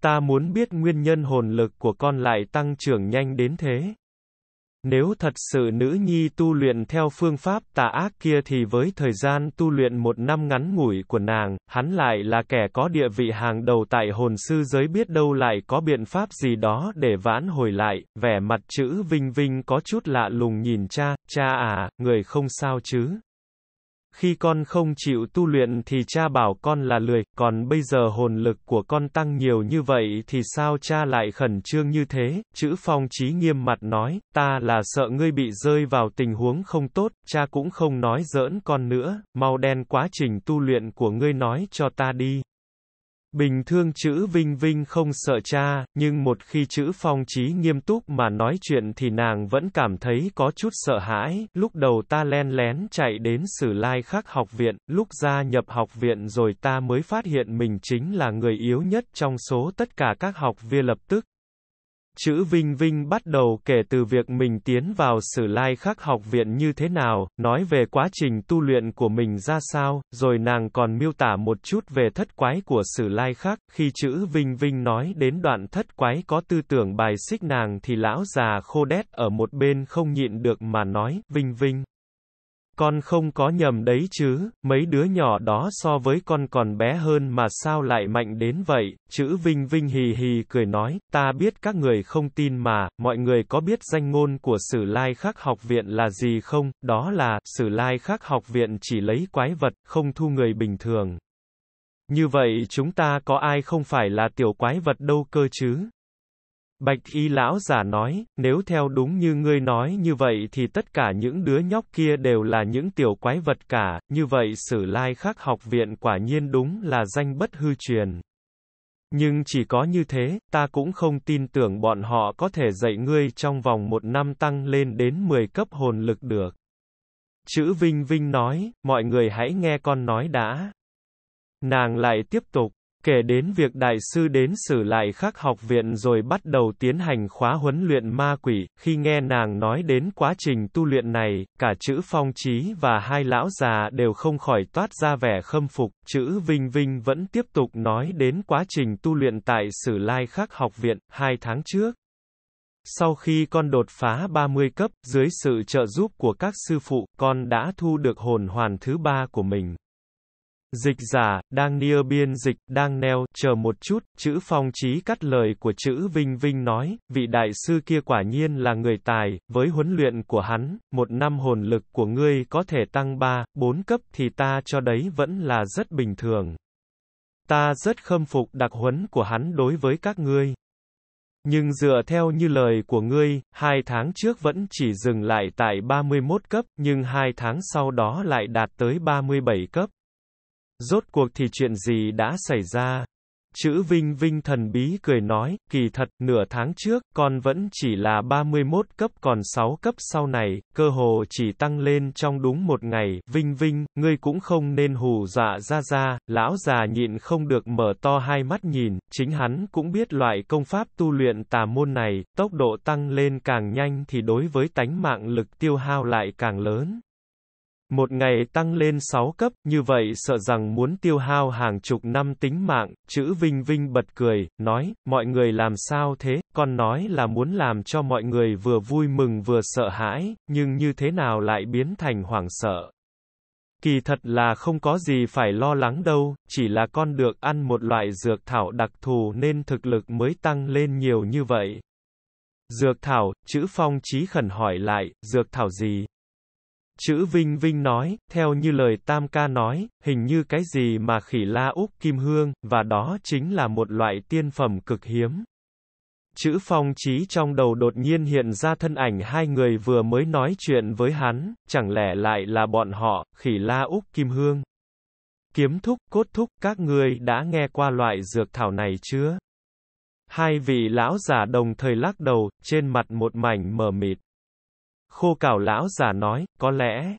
Ta muốn biết nguyên nhân hồn lực của con lại tăng trưởng nhanh đến thế. Nếu thật sự nữ nhi tu luyện theo phương pháp tà ác kia thì với thời gian tu luyện một năm ngắn ngủi của nàng, hắn lại là kẻ có địa vị hàng đầu tại hồn sư giới biết đâu lại có biện pháp gì đó để vãn hồi lại, vẻ mặt chữ Vinh Vinh có chút lạ lùng nhìn cha, cha à, người không sao chứ. Khi con không chịu tu luyện thì cha bảo con là lười, còn bây giờ hồn lực của con tăng nhiều như vậy thì sao cha lại khẩn trương như thế? Chữ phong trí nghiêm mặt nói, ta là sợ ngươi bị rơi vào tình huống không tốt, cha cũng không nói giỡn con nữa, mau đen quá trình tu luyện của ngươi nói cho ta đi. Bình thường chữ Vinh Vinh không sợ cha, nhưng một khi chữ Phong Chí nghiêm túc mà nói chuyện thì nàng vẫn cảm thấy có chút sợ hãi, lúc đầu ta len lén chạy đến Sử Lai Khắc học viện, lúc gia nhập học viện rồi ta mới phát hiện mình chính là người yếu nhất trong số tất cả các học viên lập tức, Chữ Vinh Vinh bắt đầu kể từ việc mình tiến vào sử lai khắc học viện như thế nào, nói về quá trình tu luyện của mình ra sao, rồi nàng còn miêu tả một chút về thất quái của sử lai khắc, khi chữ Vinh Vinh nói đến đoạn thất quái có tư tưởng bài xích nàng thì lão già khô đét ở một bên không nhịn được mà nói, Vinh Vinh con không có nhầm đấy chứ, mấy đứa nhỏ đó so với con còn bé hơn mà sao lại mạnh đến vậy, chữ Vinh Vinh hì hì cười nói, ta biết các người không tin mà, mọi người có biết danh ngôn của Sử Lai Khắc Học Viện là gì không, đó là, Sử Lai Khắc Học Viện chỉ lấy quái vật, không thu người bình thường. Như vậy chúng ta có ai không phải là tiểu quái vật đâu cơ chứ? Bạch y lão giả nói, nếu theo đúng như ngươi nói như vậy thì tất cả những đứa nhóc kia đều là những tiểu quái vật cả, như vậy sử lai khắc học viện quả nhiên đúng là danh bất hư truyền. Nhưng chỉ có như thế, ta cũng không tin tưởng bọn họ có thể dạy ngươi trong vòng một năm tăng lên đến 10 cấp hồn lực được. Chữ Vinh Vinh nói, mọi người hãy nghe con nói đã. Nàng lại tiếp tục, kể đến việc đại sư đến sử lại khắc học viện rồi bắt đầu tiến hành khóa huấn luyện ma quỷ, khi nghe nàng nói đến quá trình tu luyện này, cả chữ phong trí và hai lão già đều không khỏi toát ra vẻ khâm phục, chữ Vinh Vinh vẫn tiếp tục nói đến quá trình tu luyện tại sử lai khắc học viện, hai tháng trước. Sau khi con đột phá 30 cấp, dưới sự trợ giúp của các sư phụ, con đã thu được hồn hoàn thứ ba của mình. Dịch giả, đang nia biên dịch, đang neo, chờ một chút, chữ phong trí cắt lời của chữ Vinh Vinh nói, vị đại sư kia quả nhiên là người tài, với huấn luyện của hắn, một năm hồn lực của ngươi có thể tăng 3, 4 cấp thì ta cho đấy vẫn là rất bình thường. Ta rất khâm phục đặc huấn của hắn đối với các ngươi. Nhưng dựa theo như lời của ngươi, hai tháng trước vẫn chỉ dừng lại tại 31 cấp, nhưng hai tháng sau đó lại đạt tới 37 cấp. Rốt cuộc thì chuyện gì đã xảy ra? Chữ Vinh Vinh thần bí cười nói, kỳ thật, nửa tháng trước, con vẫn chỉ là 31 cấp còn 6 cấp sau này, cơ hồ chỉ tăng lên trong đúng một ngày, Vinh Vinh, ngươi cũng không nên hù dọa ra ra, lão già nhịn không được mở to hai mắt nhìn, chính hắn cũng biết loại công pháp tu luyện tà môn này, tốc độ tăng lên càng nhanh thì đối với tánh mạng lực tiêu hao lại càng lớn. Một ngày tăng lên 6 cấp, như vậy sợ rằng muốn tiêu hao hàng chục năm tính mạng, chữ Vinh Vinh bật cười, nói, mọi người làm sao thế, con nói là muốn làm cho mọi người vừa vui mừng vừa sợ hãi, nhưng như thế nào lại biến thành hoảng sợ. Kỳ thật là không có gì phải lo lắng đâu, chỉ là con được ăn một loại dược thảo đặc thù nên thực lực mới tăng lên nhiều như vậy. Dược thảo, chữ phong trí khẩn hỏi lại, dược thảo gì? Chữ Vinh Vinh nói, theo như lời Tam Ca nói, hình như cái gì mà khỉ la Úc Kim Hương, và đó chính là một loại tiên phẩm cực hiếm. Chữ phong trí trong đầu đột nhiên hiện ra thân ảnh hai người vừa mới nói chuyện với hắn, chẳng lẽ lại là bọn họ, khỉ la Úc Kim Hương. Kiếm thúc, cốt thúc, các ngươi đã nghe qua loại dược thảo này chưa? Hai vị lão giả đồng thời lắc đầu, trên mặt một mảnh mờ mịt. Khô cảo lão giả nói, có lẽ,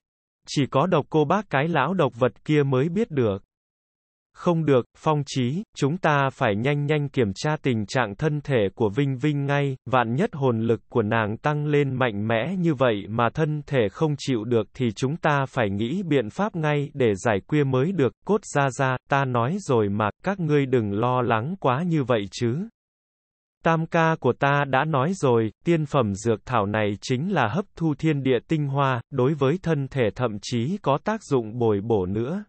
chỉ có độc cô bác cái lão độc vật kia mới biết được. Không được, phong trí, chúng ta phải nhanh nhanh kiểm tra tình trạng thân thể của Vinh Vinh ngay, vạn nhất hồn lực của nàng tăng lên mạnh mẽ như vậy mà thân thể không chịu được thì chúng ta phải nghĩ biện pháp ngay để giải quyết mới được, cốt ra ra, ta nói rồi mà, các ngươi đừng lo lắng quá như vậy chứ. Tam ca của ta đã nói rồi, tiên phẩm dược thảo này chính là hấp thu thiên địa tinh hoa, đối với thân thể thậm chí có tác dụng bồi bổ nữa.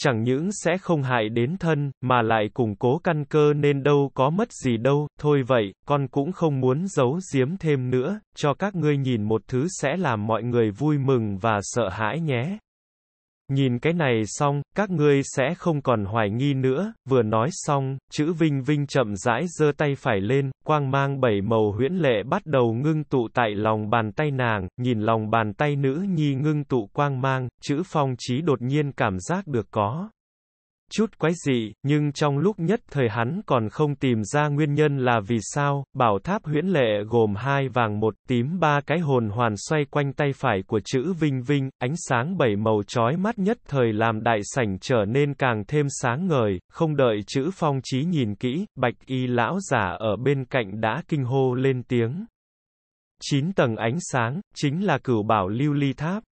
Chẳng những sẽ không hại đến thân, mà lại củng cố căn cơ nên đâu có mất gì đâu, thôi vậy, con cũng không muốn giấu giếm thêm nữa, cho các ngươi nhìn một thứ sẽ làm mọi người vui mừng và sợ hãi nhé. Nhìn cái này xong, các ngươi sẽ không còn hoài nghi nữa, vừa nói xong, chữ Vinh Vinh chậm rãi giơ tay phải lên, quang mang bảy màu huyễn lệ bắt đầu ngưng tụ tại lòng bàn tay nàng, nhìn lòng bàn tay nữ nhi ngưng tụ quang mang, chữ phong trí đột nhiên cảm giác được có chút quái dị, nhưng trong lúc nhất thời hắn còn không tìm ra nguyên nhân là vì sao, bảo tháp huyễn lệ gồm hai vàng một tím ba cái hồn hoàn xoay quanh tay phải của chữ vinh vinh, ánh sáng bảy màu chói mắt nhất thời làm đại sảnh trở nên càng thêm sáng ngời, không đợi chữ phong trí nhìn kỹ, bạch y lão giả ở bên cạnh đã kinh hô lên tiếng. Chín tầng ánh sáng, chính là cửu bảo lưu ly tháp.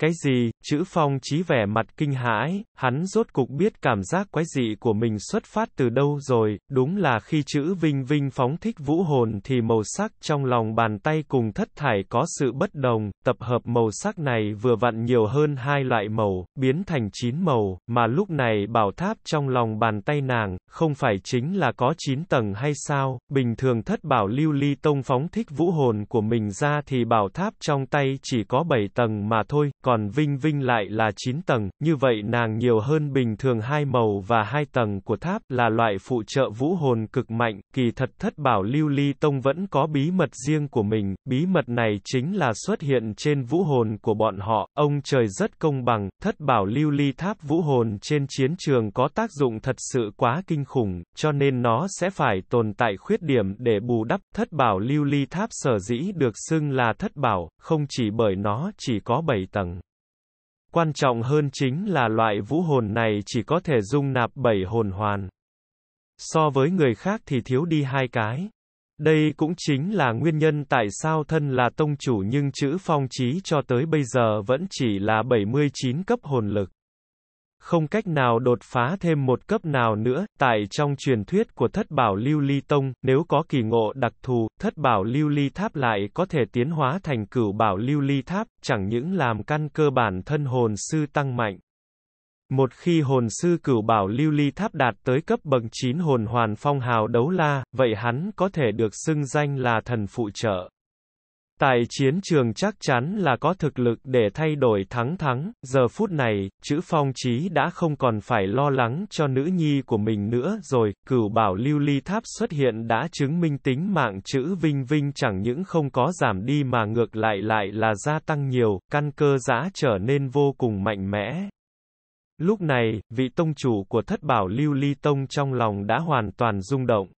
Cái gì? Chữ Phong Chí vẻ mặt kinh hãi, hắn rốt cục biết cảm giác quái dị của mình xuất phát từ đâu rồi, đúng là khi chữ Vinh Vinh phóng thích vũ hồn thì màu sắc trong lòng bàn tay cùng thất thải có sự bất đồng, tập hợp màu sắc này vừa vặn nhiều hơn hai loại màu, biến thành chín màu, mà lúc này bảo tháp trong lòng bàn tay nàng, không phải chính là có chín tầng hay sao, bình thường thất bảo lưu ly tông phóng thích vũ hồn của mình ra thì bảo tháp trong tay chỉ có bảy tầng mà thôi, có còn Vinh Vinh lại là 9 tầng, như vậy nàng nhiều hơn bình thường hai màu và hai tầng của tháp là loại phụ trợ vũ hồn cực mạnh, kỳ thật thất bảo lưu ly tông vẫn có bí mật riêng của mình, bí mật này chính là xuất hiện trên vũ hồn của bọn họ, ông trời rất công bằng, thất bảo lưu ly tháp vũ hồn trên chiến trường có tác dụng thật sự quá kinh khủng, cho nên nó sẽ phải tồn tại khuyết điểm để bù đắp, thất bảo lưu ly tháp sở dĩ được xưng là thất bảo, không chỉ bởi nó chỉ có 7 tầng. Quan trọng hơn chính là loại vũ hồn này chỉ có thể dung nạp 7 hồn hoàn. So với người khác thì thiếu đi hai cái. Đây cũng chính là nguyên nhân tại sao thân là tông chủ nhưng chữ phong trí cho tới bây giờ vẫn chỉ là 79 cấp hồn lực không cách nào đột phá thêm một cấp nào nữa, tại trong truyền thuyết của thất bảo lưu ly tông, nếu có kỳ ngộ đặc thù, thất bảo lưu ly tháp lại có thể tiến hóa thành cửu bảo lưu ly tháp, chẳng những làm căn cơ bản thân hồn sư tăng mạnh. Một khi hồn sư cửu bảo lưu ly tháp đạt tới cấp bậc 9 hồn hoàn phong hào đấu la, vậy hắn có thể được xưng danh là thần phụ trợ. Tại chiến trường chắc chắn là có thực lực để thay đổi thắng thắng, giờ phút này, chữ phong trí đã không còn phải lo lắng cho nữ nhi của mình nữa rồi, cửu bảo lưu ly tháp xuất hiện đã chứng minh tính mạng chữ vinh vinh chẳng những không có giảm đi mà ngược lại lại là gia tăng nhiều, căn cơ giã trở nên vô cùng mạnh mẽ. Lúc này, vị tông chủ của thất bảo lưu ly tông trong lòng đã hoàn toàn rung động.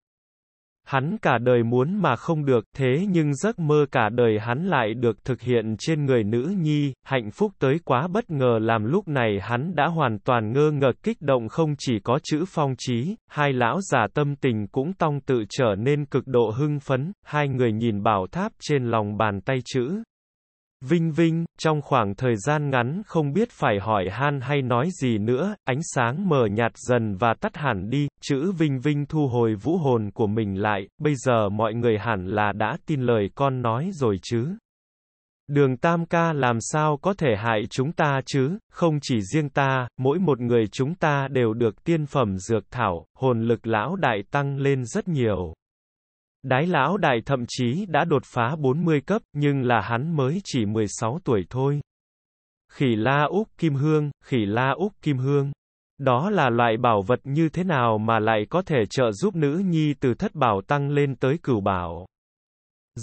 Hắn cả đời muốn mà không được, thế nhưng giấc mơ cả đời hắn lại được thực hiện trên người nữ nhi, hạnh phúc tới quá bất ngờ làm lúc này hắn đã hoàn toàn ngơ ngợt kích động không chỉ có chữ phong trí, hai lão già tâm tình cũng tong tự trở nên cực độ hưng phấn, hai người nhìn bảo tháp trên lòng bàn tay chữ, Vinh Vinh, trong khoảng thời gian ngắn không biết phải hỏi han hay nói gì nữa, ánh sáng mờ nhạt dần và tắt hẳn đi, chữ Vinh Vinh thu hồi vũ hồn của mình lại, bây giờ mọi người hẳn là đã tin lời con nói rồi chứ. Đường Tam Ca làm sao có thể hại chúng ta chứ, không chỉ riêng ta, mỗi một người chúng ta đều được tiên phẩm dược thảo, hồn lực lão đại tăng lên rất nhiều. Đái lão đại thậm chí đã đột phá 40 cấp, nhưng là hắn mới chỉ 16 tuổi thôi. Khỉ la Úc Kim Hương, khỉ la Úc Kim Hương. Đó là loại bảo vật như thế nào mà lại có thể trợ giúp nữ nhi từ thất bảo tăng lên tới cửu bảo.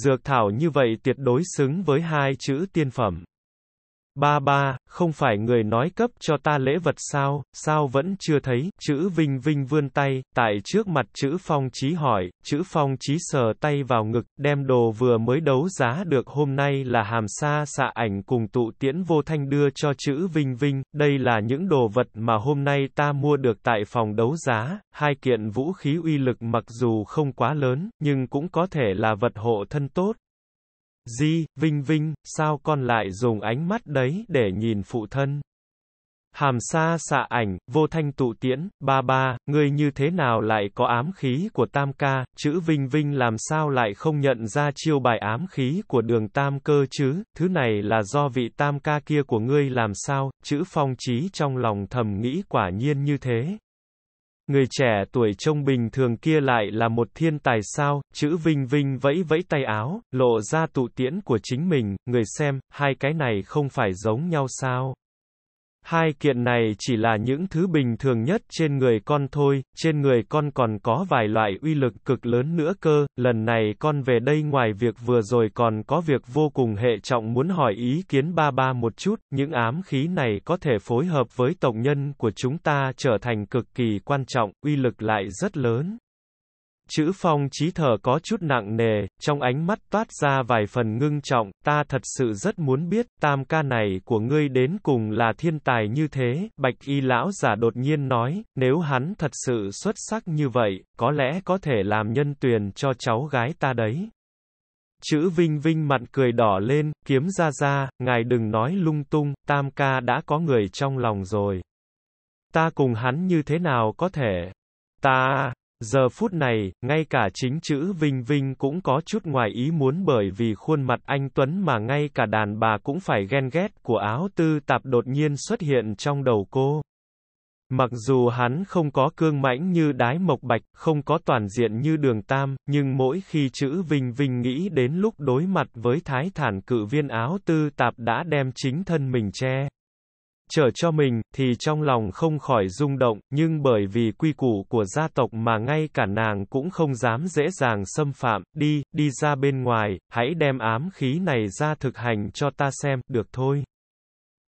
Dược thảo như vậy tuyệt đối xứng với hai chữ tiên phẩm. Ba ba, không phải người nói cấp cho ta lễ vật sao, sao vẫn chưa thấy, chữ Vinh Vinh vươn tay, tại trước mặt chữ Phong Chí hỏi, chữ Phong Chí sờ tay vào ngực, đem đồ vừa mới đấu giá được hôm nay là hàm sa xạ ảnh cùng tụ tiễn vô thanh đưa cho chữ Vinh Vinh, đây là những đồ vật mà hôm nay ta mua được tại phòng đấu giá, hai kiện vũ khí uy lực mặc dù không quá lớn, nhưng cũng có thể là vật hộ thân tốt, Di, Vinh Vinh, sao con lại dùng ánh mắt đấy để nhìn phụ thân? Hàm sa xạ ảnh, vô thanh tụ tiễn, ba ba, ngươi như thế nào lại có ám khí của tam ca, chữ vinh vinh làm sao lại không nhận ra chiêu bài ám khí của đường tam cơ chứ, thứ này là do vị tam ca kia của ngươi làm sao, chữ phong trí trong lòng thầm nghĩ quả nhiên như thế người trẻ tuổi trông bình thường kia lại là một thiên tài sao, chữ Vinh Vinh vẫy vẫy tay áo, lộ ra tụ tiễn của chính mình, người xem, hai cái này không phải giống nhau sao. Hai kiện này chỉ là những thứ bình thường nhất trên người con thôi, trên người con còn có vài loại uy lực cực lớn nữa cơ, lần này con về đây ngoài việc vừa rồi còn có việc vô cùng hệ trọng muốn hỏi ý kiến ba ba một chút, những ám khí này có thể phối hợp với tổng nhân của chúng ta trở thành cực kỳ quan trọng, uy lực lại rất lớn. Chữ phong trí thở có chút nặng nề, trong ánh mắt toát ra vài phần ngưng trọng, ta thật sự rất muốn biết, tam ca này của ngươi đến cùng là thiên tài như thế, bạch y lão giả đột nhiên nói, nếu hắn thật sự xuất sắc như vậy, có lẽ có thể làm nhân tuyển cho cháu gái ta đấy. Chữ Vinh Vinh mặt cười đỏ lên, kiếm ra ra, ngài đừng nói lung tung, tam ca đã có người trong lòng rồi. Ta cùng hắn như thế nào có thể? Ta, Giờ phút này, ngay cả chính chữ Vinh Vinh cũng có chút ngoài ý muốn bởi vì khuôn mặt anh Tuấn mà ngay cả đàn bà cũng phải ghen ghét của áo tư tạp đột nhiên xuất hiện trong đầu cô. Mặc dù hắn không có cương mãnh như đái mộc bạch, không có toàn diện như đường tam, nhưng mỗi khi chữ Vinh Vinh nghĩ đến lúc đối mặt với thái thản cự viên áo tư tạp đã đem chính thân mình che trở cho mình, thì trong lòng không khỏi rung động, nhưng bởi vì quy củ của gia tộc mà ngay cả nàng cũng không dám dễ dàng xâm phạm, đi, đi ra bên ngoài, hãy đem ám khí này ra thực hành cho ta xem, được thôi.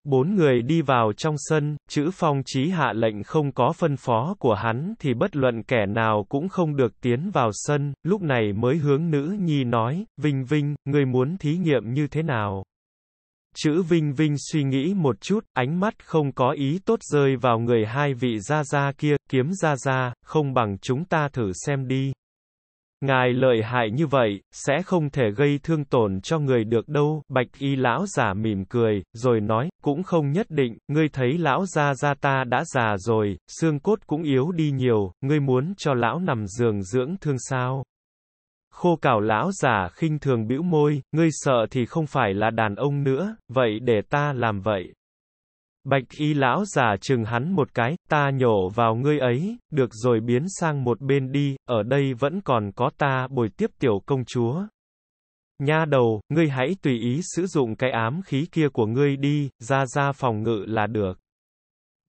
Bốn người đi vào trong sân, chữ phong chí hạ lệnh không có phân phó của hắn thì bất luận kẻ nào cũng không được tiến vào sân, lúc này mới hướng nữ nhi nói, Vinh Vinh, người muốn thí nghiệm như thế nào? Chữ Vinh Vinh suy nghĩ một chút, ánh mắt không có ý tốt rơi vào người hai vị gia gia kia, kiếm gia gia, không bằng chúng ta thử xem đi. Ngài lợi hại như vậy, sẽ không thể gây thương tổn cho người được đâu, bạch y lão giả mỉm cười, rồi nói, cũng không nhất định, ngươi thấy lão gia gia ta đã già rồi, xương cốt cũng yếu đi nhiều, ngươi muốn cho lão nằm giường dưỡng thương sao? Khô cảo lão già khinh thường bĩu môi, ngươi sợ thì không phải là đàn ông nữa, vậy để ta làm vậy. Bạch y lão già chừng hắn một cái, ta nhổ vào ngươi ấy, được rồi biến sang một bên đi, ở đây vẫn còn có ta bồi tiếp tiểu công chúa. Nha đầu, ngươi hãy tùy ý sử dụng cái ám khí kia của ngươi đi, ra ra phòng ngự là được.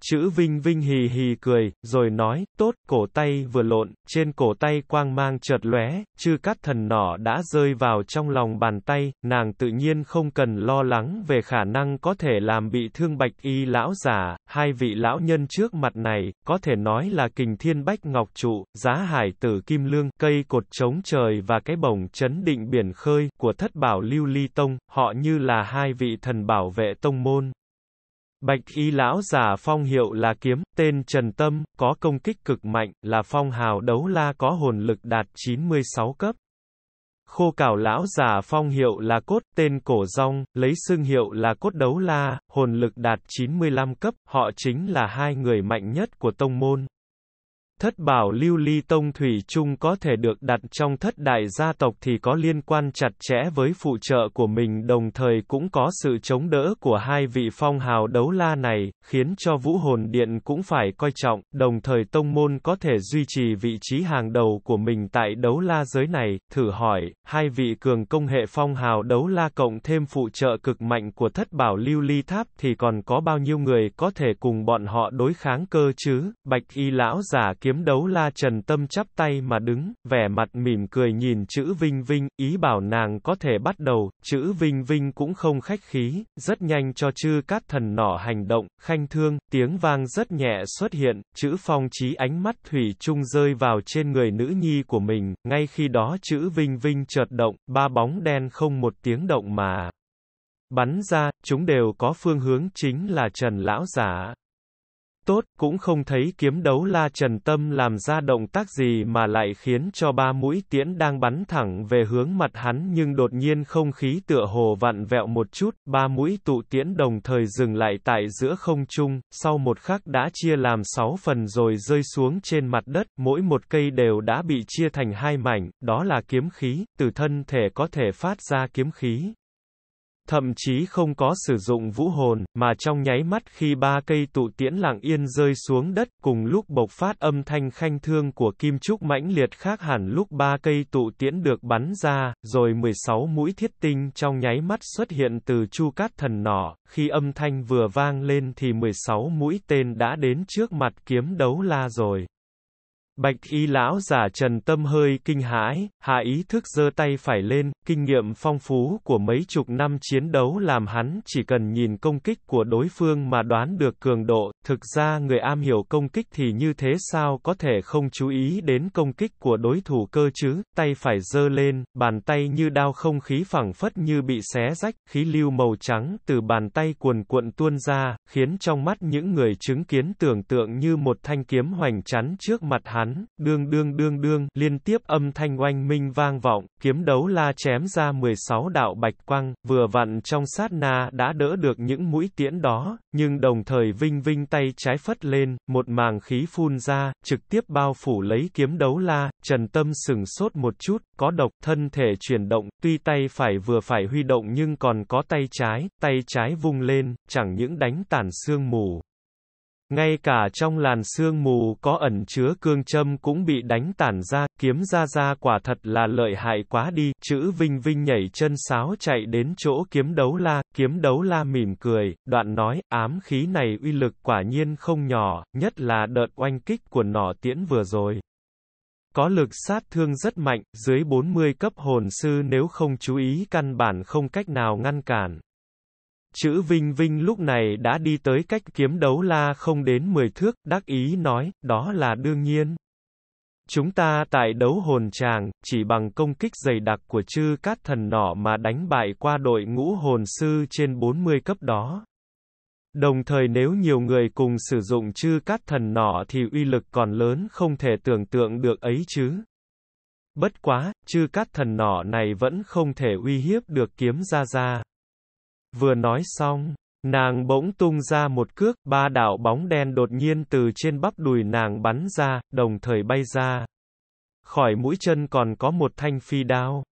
Chữ Vinh Vinh hì hì cười, rồi nói, tốt, cổ tay vừa lộn, trên cổ tay quang mang chợt lóe, chư cát thần nỏ đã rơi vào trong lòng bàn tay, nàng tự nhiên không cần lo lắng về khả năng có thể làm bị thương bạch y lão giả, hai vị lão nhân trước mặt này, có thể nói là kình thiên bách ngọc trụ, giá hải tử kim lương, cây cột trống trời và cái bổng chấn định biển khơi, của thất bảo lưu ly tông, họ như là hai vị thần bảo vệ tông môn, Bạch y lão giả phong hiệu là kiếm, tên Trần Tâm, có công kích cực mạnh, là phong hào đấu la có hồn lực đạt 96 cấp. Khô cảo lão giả phong hiệu là cốt, tên cổ rong, lấy xương hiệu là cốt đấu la, hồn lực đạt 95 cấp, họ chính là hai người mạnh nhất của tông môn. Thất bảo lưu ly tông thủy chung có thể được đặt trong thất đại gia tộc thì có liên quan chặt chẽ với phụ trợ của mình đồng thời cũng có sự chống đỡ của hai vị phong hào đấu la này, khiến cho vũ hồn điện cũng phải coi trọng, đồng thời tông môn có thể duy trì vị trí hàng đầu của mình tại đấu la giới này, thử hỏi, hai vị cường công hệ phong hào đấu la cộng thêm phụ trợ cực mạnh của thất bảo lưu ly tháp thì còn có bao nhiêu người có thể cùng bọn họ đối kháng cơ chứ, bạch y lão giả kiếm kiếm đấu la Trần Tâm chắp tay mà đứng, vẻ mặt mỉm cười nhìn chữ Vinh Vinh, ý bảo nàng có thể bắt đầu, chữ Vinh Vinh cũng không khách khí, rất nhanh cho chư cát thần nỏ hành động, khanh thương, tiếng vang rất nhẹ xuất hiện, chữ phong trí ánh mắt thủy chung rơi vào trên người nữ nhi của mình, ngay khi đó chữ Vinh Vinh chợt động, ba bóng đen không một tiếng động mà. Bắn ra, chúng đều có phương hướng chính là Trần Lão Giả tốt, cũng không thấy kiếm đấu la Trần Tâm làm ra động tác gì mà lại khiến cho ba mũi tiễn đang bắn thẳng về hướng mặt hắn nhưng đột nhiên không khí tựa hồ vặn vẹo một chút, ba mũi tụ tiễn đồng thời dừng lại tại giữa không trung, sau một khắc đã chia làm sáu phần rồi rơi xuống trên mặt đất, mỗi một cây đều đã bị chia thành hai mảnh, đó là kiếm khí, từ thân thể có thể phát ra kiếm khí, thậm chí không có sử dụng vũ hồn, mà trong nháy mắt khi ba cây tụ tiễn lặng yên rơi xuống đất, cùng lúc bộc phát âm thanh khanh thương của kim trúc mãnh liệt khác hẳn lúc ba cây tụ tiễn được bắn ra, rồi 16 mũi thiết tinh trong nháy mắt xuất hiện từ chu cát thần nỏ, khi âm thanh vừa vang lên thì 16 mũi tên đã đến trước mặt kiếm đấu la rồi. Bạch y lão giả trần tâm hơi kinh hãi, hạ ý thức giơ tay phải lên, kinh nghiệm phong phú của mấy chục năm chiến đấu làm hắn chỉ cần nhìn công kích của đối phương mà đoán được cường độ, thực ra người am hiểu công kích thì như thế sao có thể không chú ý đến công kích của đối thủ cơ chứ, tay phải giơ lên, bàn tay như đao không khí phẳng phất như bị xé rách, khí lưu màu trắng từ bàn tay cuồn cuộn tuôn ra, khiến trong mắt những người chứng kiến tưởng tượng như một thanh kiếm hoành chắn trước mặt hắn bắn, đương đương đương đương, liên tiếp âm thanh oanh minh vang vọng, kiếm đấu la chém ra 16 đạo bạch quang, vừa vặn trong sát na đã đỡ được những mũi tiễn đó, nhưng đồng thời vinh vinh tay trái phất lên, một màng khí phun ra, trực tiếp bao phủ lấy kiếm đấu la, trần tâm sừng sốt một chút, có độc, thân thể chuyển động, tuy tay phải vừa phải huy động nhưng còn có tay trái, tay trái vung lên, chẳng những đánh tản xương mù, ngay cả trong làn sương mù có ẩn chứa cương châm cũng bị đánh tản ra, kiếm ra ra quả thật là lợi hại quá đi, chữ Vinh Vinh nhảy chân sáo chạy đến chỗ kiếm đấu la, kiếm đấu la mỉm cười, đoạn nói, ám khí này uy lực quả nhiên không nhỏ, nhất là đợt oanh kích của nỏ tiễn vừa rồi. Có lực sát thương rất mạnh, dưới 40 cấp hồn sư nếu không chú ý căn bản không cách nào ngăn cản. Chữ Vinh Vinh lúc này đã đi tới cách kiếm đấu la không đến 10 thước, đắc ý nói, đó là đương nhiên. Chúng ta tại đấu hồn tràng, chỉ bằng công kích dày đặc của chư cát thần nỏ mà đánh bại qua đội ngũ hồn sư trên 40 cấp đó. Đồng thời nếu nhiều người cùng sử dụng chư cát thần nỏ thì uy lực còn lớn không thể tưởng tượng được ấy chứ. Bất quá, chư cát thần nỏ này vẫn không thể uy hiếp được kiếm ra ra. Vừa nói xong, nàng bỗng tung ra một cước, ba đạo bóng đen đột nhiên từ trên bắp đùi nàng bắn ra, đồng thời bay ra. Khỏi mũi chân còn có một thanh phi đao.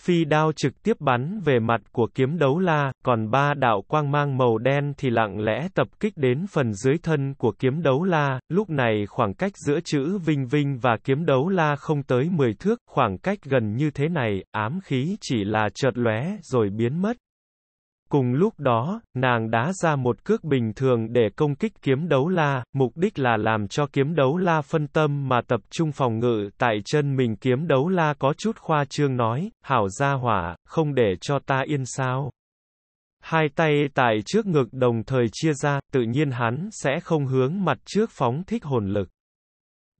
Phi đao trực tiếp bắn về mặt của kiếm đấu la, còn ba đạo quang mang màu đen thì lặng lẽ tập kích đến phần dưới thân của kiếm đấu la, lúc này khoảng cách giữa chữ Vinh Vinh và kiếm đấu la không tới 10 thước, khoảng cách gần như thế này, ám khí chỉ là chợt lóe rồi biến mất. Cùng lúc đó, nàng đá ra một cước bình thường để công kích kiếm đấu la, mục đích là làm cho kiếm đấu la phân tâm mà tập trung phòng ngự tại chân mình kiếm đấu la có chút khoa trương nói, hảo gia hỏa, không để cho ta yên sao. Hai tay tại trước ngực đồng thời chia ra, tự nhiên hắn sẽ không hướng mặt trước phóng thích hồn lực.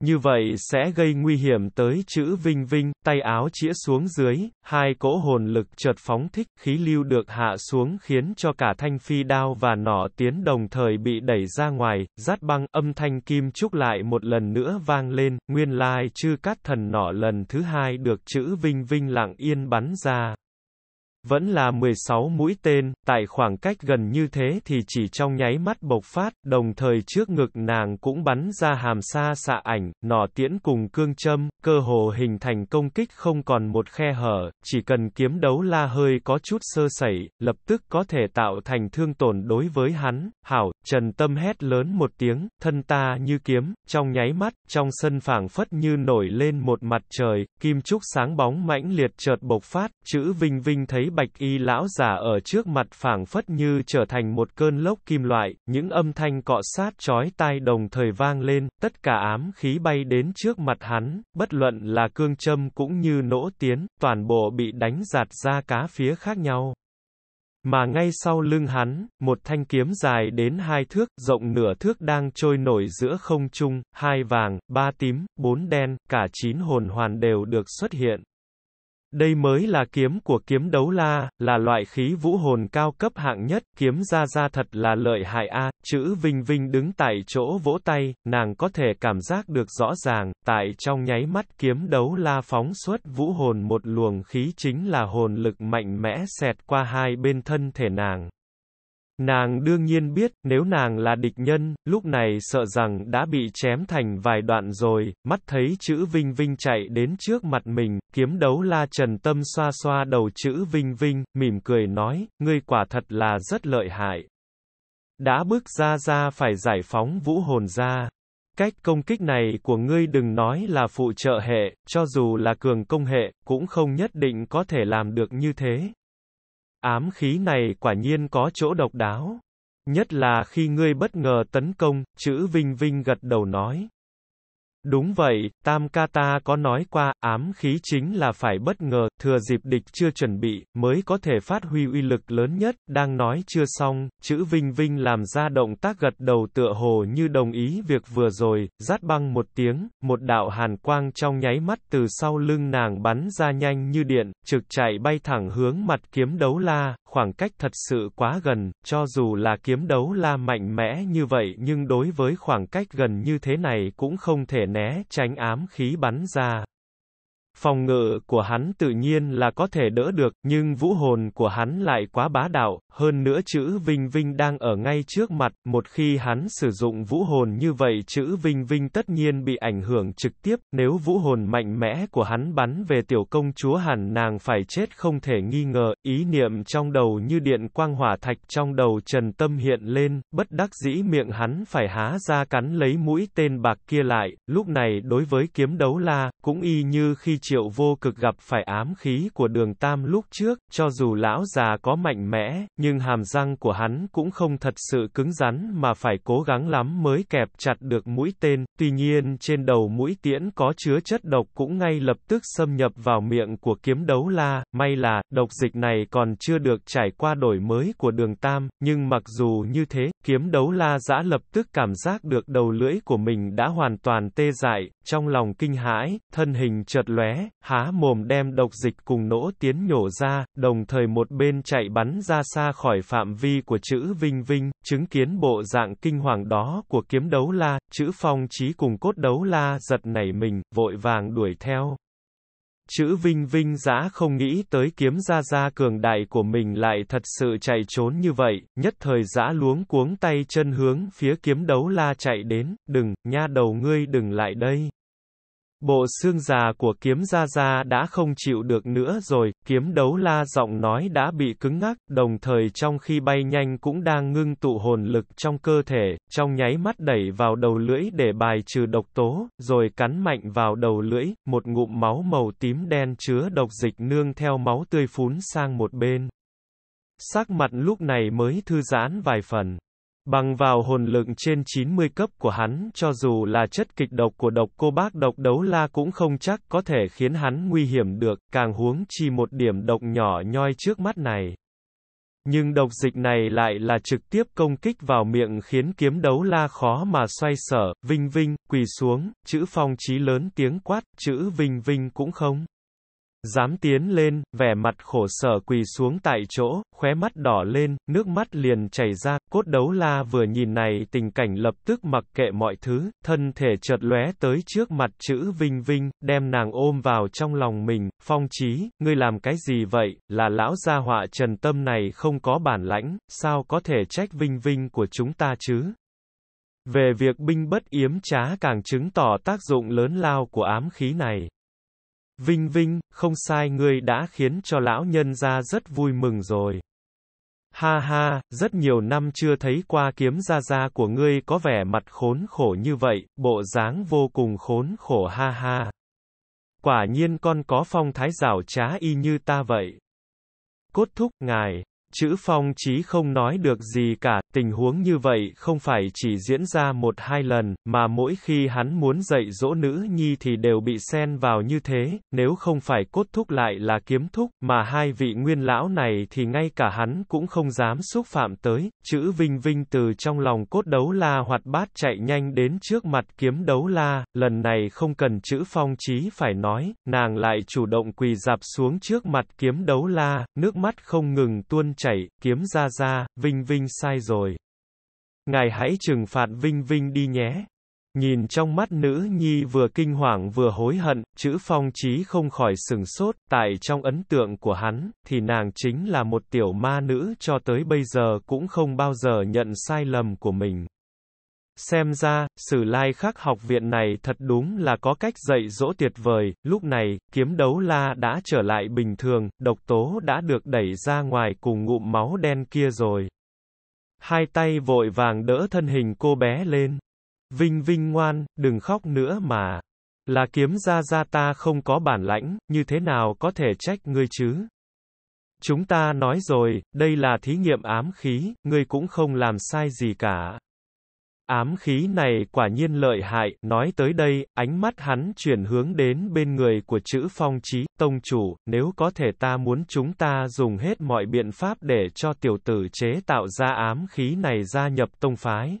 Như vậy sẽ gây nguy hiểm tới chữ vinh vinh, tay áo chĩa xuống dưới, hai cỗ hồn lực chợt phóng thích, khí lưu được hạ xuống khiến cho cả thanh phi đao và nỏ tiến đồng thời bị đẩy ra ngoài, rát băng âm thanh kim trúc lại một lần nữa vang lên, nguyên lai chư cát thần nỏ lần thứ hai được chữ vinh vinh lặng yên bắn ra vẫn là 16 mũi tên, tại khoảng cách gần như thế thì chỉ trong nháy mắt bộc phát, đồng thời trước ngực nàng cũng bắn ra hàm xa xạ ảnh, nỏ tiễn cùng cương châm, cơ hồ hình thành công kích không còn một khe hở, chỉ cần kiếm đấu la hơi có chút sơ sẩy, lập tức có thể tạo thành thương tổn đối với hắn, hảo, trần tâm hét lớn một tiếng, thân ta như kiếm, trong nháy mắt, trong sân phảng phất như nổi lên một mặt trời, kim trúc sáng bóng mãnh liệt chợt bộc phát, chữ vinh vinh thấy bạch y lão già ở trước mặt phảng phất như trở thành một cơn lốc kim loại, những âm thanh cọ sát chói tai đồng thời vang lên, tất cả ám khí bay đến trước mặt hắn, bất luận là cương châm cũng như nỗ tiến, toàn bộ bị đánh giạt ra cá phía khác nhau. Mà ngay sau lưng hắn, một thanh kiếm dài đến hai thước, rộng nửa thước đang trôi nổi giữa không trung, hai vàng, ba tím, bốn đen, cả chín hồn hoàn đều được xuất hiện. Đây mới là kiếm của kiếm đấu la, là loại khí vũ hồn cao cấp hạng nhất, kiếm ra ra thật là lợi hại a. Chữ Vinh Vinh đứng tại chỗ vỗ tay, nàng có thể cảm giác được rõ ràng, tại trong nháy mắt kiếm đấu la phóng xuất vũ hồn một luồng khí chính là hồn lực mạnh mẽ xẹt qua hai bên thân thể nàng. Nàng đương nhiên biết, nếu nàng là địch nhân, lúc này sợ rằng đã bị chém thành vài đoạn rồi, mắt thấy chữ Vinh Vinh chạy đến trước mặt mình, kiếm đấu la trần tâm xoa xoa đầu chữ Vinh Vinh, mỉm cười nói, ngươi quả thật là rất lợi hại. Đã bước ra ra phải giải phóng vũ hồn ra. Cách công kích này của ngươi đừng nói là phụ trợ hệ, cho dù là cường công hệ, cũng không nhất định có thể làm được như thế. Ám khí này quả nhiên có chỗ độc đáo. Nhất là khi ngươi bất ngờ tấn công, chữ Vinh Vinh gật đầu nói. Đúng vậy, Tam Ca ta có nói qua, ám khí chính là phải bất ngờ, thừa dịp địch chưa chuẩn bị, mới có thể phát huy uy lực lớn nhất, đang nói chưa xong, chữ Vinh Vinh làm ra động tác gật đầu tựa hồ như đồng ý việc vừa rồi, rát băng một tiếng, một đạo hàn quang trong nháy mắt từ sau lưng nàng bắn ra nhanh như điện, trực chạy bay thẳng hướng mặt kiếm đấu la, khoảng cách thật sự quá gần, cho dù là kiếm đấu la mạnh mẽ như vậy nhưng đối với khoảng cách gần như thế này cũng không thể né tránh ám khí bắn ra, Phòng ngự của hắn tự nhiên là có thể đỡ được, nhưng vũ hồn của hắn lại quá bá đạo, hơn nữa chữ Vinh Vinh đang ở ngay trước mặt, một khi hắn sử dụng vũ hồn như vậy chữ Vinh Vinh tất nhiên bị ảnh hưởng trực tiếp, nếu vũ hồn mạnh mẽ của hắn bắn về tiểu công chúa hẳn nàng phải chết không thể nghi ngờ, ý niệm trong đầu như điện quang hỏa thạch trong đầu Trần Tâm hiện lên, bất đắc dĩ miệng hắn phải há ra cắn lấy mũi tên bạc kia lại, lúc này đối với kiếm đấu la, cũng y như khi triệu vô cực gặp phải ám khí của đường tam lúc trước, cho dù lão già có mạnh mẽ, nhưng hàm răng của hắn cũng không thật sự cứng rắn mà phải cố gắng lắm mới kẹp chặt được mũi tên, tuy nhiên trên đầu mũi tiễn có chứa chất độc cũng ngay lập tức xâm nhập vào miệng của kiếm đấu la, may là, độc dịch này còn chưa được trải qua đổi mới của đường tam, nhưng mặc dù như thế, kiếm đấu la giã lập tức cảm giác được đầu lưỡi của mình đã hoàn toàn tê dại, trong lòng kinh hãi, thân hình chợt lóe há mồm đem độc dịch cùng nỗ tiến nhổ ra, đồng thời một bên chạy bắn ra xa khỏi phạm vi của chữ Vinh Vinh, chứng kiến bộ dạng kinh hoàng đó của kiếm đấu la, chữ phong trí cùng cốt đấu la giật nảy mình, vội vàng đuổi theo. Chữ Vinh Vinh giã không nghĩ tới kiếm ra ra cường đại của mình lại thật sự chạy trốn như vậy, nhất thời giã luống cuống tay chân hướng phía kiếm đấu la chạy đến, đừng, nha đầu ngươi đừng lại đây. Bộ xương già của kiếm Gia Gia đã không chịu được nữa rồi, kiếm đấu la giọng nói đã bị cứng ngắc, đồng thời trong khi bay nhanh cũng đang ngưng tụ hồn lực trong cơ thể, trong nháy mắt đẩy vào đầu lưỡi để bài trừ độc tố, rồi cắn mạnh vào đầu lưỡi, một ngụm máu màu tím đen chứa độc dịch nương theo máu tươi phún sang một bên. Sắc mặt lúc này mới thư giãn vài phần. Bằng vào hồn lượng trên 90 cấp của hắn cho dù là chất kịch độc của độc cô bác độc đấu la cũng không chắc có thể khiến hắn nguy hiểm được, càng huống chi một điểm độc nhỏ nhoi trước mắt này. Nhưng độc dịch này lại là trực tiếp công kích vào miệng khiến kiếm đấu la khó mà xoay sở, vinh vinh, quỳ xuống, chữ phong trí lớn tiếng quát, chữ vinh vinh cũng không. Dám tiến lên, vẻ mặt khổ sở quỳ xuống tại chỗ, khóe mắt đỏ lên, nước mắt liền chảy ra, cốt đấu la vừa nhìn này tình cảnh lập tức mặc kệ mọi thứ, thân thể chợt lóe tới trước mặt chữ Vinh Vinh, đem nàng ôm vào trong lòng mình, phong trí, ngươi làm cái gì vậy, là lão gia họa trần tâm này không có bản lãnh, sao có thể trách Vinh Vinh của chúng ta chứ? Về việc binh bất yếm trá càng chứng tỏ tác dụng lớn lao của ám khí này. Vinh Vinh, không sai ngươi đã khiến cho lão nhân ra rất vui mừng rồi. Ha ha, rất nhiều năm chưa thấy qua kiếm ra ra của ngươi có vẻ mặt khốn khổ như vậy, bộ dáng vô cùng khốn khổ ha ha. Quả nhiên con có phong thái rào trá y như ta vậy. Cốt thúc ngài. Chữ phong chí không nói được gì cả, tình huống như vậy không phải chỉ diễn ra một hai lần, mà mỗi khi hắn muốn dạy dỗ nữ nhi thì đều bị xen vào như thế, nếu không phải cốt thúc lại là kiếm thúc, mà hai vị nguyên lão này thì ngay cả hắn cũng không dám xúc phạm tới, chữ vinh vinh từ trong lòng cốt đấu la hoạt bát chạy nhanh đến trước mặt kiếm đấu la, lần này không cần chữ phong chí phải nói, nàng lại chủ động quỳ dạp xuống trước mặt kiếm đấu la, nước mắt không ngừng tuôn chạy kiếm ra ra, Vinh Vinh sai rồi. Ngài hãy trừng phạt Vinh Vinh đi nhé. Nhìn trong mắt nữ nhi vừa kinh hoàng vừa hối hận, chữ phong trí không khỏi sừng sốt, tại trong ấn tượng của hắn, thì nàng chính là một tiểu ma nữ cho tới bây giờ cũng không bao giờ nhận sai lầm của mình. Xem ra, sử lai khắc học viện này thật đúng là có cách dạy dỗ tuyệt vời, lúc này, kiếm đấu la đã trở lại bình thường, độc tố đã được đẩy ra ngoài cùng ngụm máu đen kia rồi. Hai tay vội vàng đỡ thân hình cô bé lên. Vinh Vinh ngoan, đừng khóc nữa mà. Là kiếm gia gia ta không có bản lãnh, như thế nào có thể trách ngươi chứ? Chúng ta nói rồi, đây là thí nghiệm ám khí, ngươi cũng không làm sai gì cả. Ám khí này quả nhiên lợi hại, nói tới đây, ánh mắt hắn chuyển hướng đến bên người của chữ phong trí, tông chủ, nếu có thể ta muốn chúng ta dùng hết mọi biện pháp để cho tiểu tử chế tạo ra ám khí này gia nhập tông phái.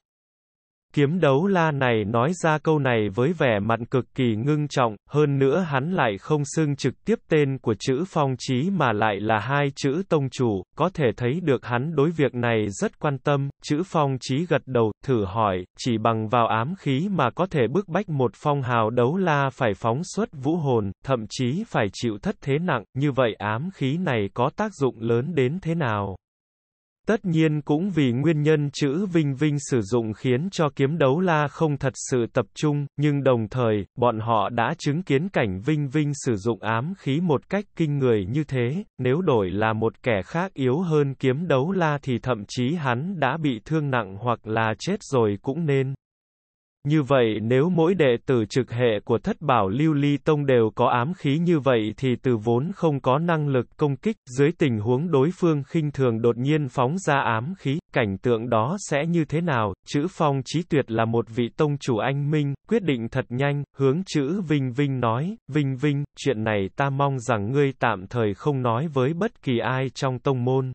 Kiếm đấu la này nói ra câu này với vẻ mặt cực kỳ ngưng trọng, hơn nữa hắn lại không xưng trực tiếp tên của chữ phong trí mà lại là hai chữ tông chủ, có thể thấy được hắn đối việc này rất quan tâm, chữ phong trí gật đầu, thử hỏi, chỉ bằng vào ám khí mà có thể bức bách một phong hào đấu la phải phóng xuất vũ hồn, thậm chí phải chịu thất thế nặng, như vậy ám khí này có tác dụng lớn đến thế nào? Tất nhiên cũng vì nguyên nhân chữ Vinh Vinh sử dụng khiến cho kiếm đấu la không thật sự tập trung, nhưng đồng thời, bọn họ đã chứng kiến cảnh Vinh Vinh sử dụng ám khí một cách kinh người như thế, nếu đổi là một kẻ khác yếu hơn kiếm đấu la thì thậm chí hắn đã bị thương nặng hoặc là chết rồi cũng nên. Như vậy nếu mỗi đệ tử trực hệ của thất bảo lưu ly tông đều có ám khí như vậy thì từ vốn không có năng lực công kích, dưới tình huống đối phương khinh thường đột nhiên phóng ra ám khí, cảnh tượng đó sẽ như thế nào? Chữ phong trí tuyệt là một vị tông chủ anh minh, quyết định thật nhanh, hướng chữ Vinh Vinh nói, Vinh Vinh, chuyện này ta mong rằng ngươi tạm thời không nói với bất kỳ ai trong tông môn.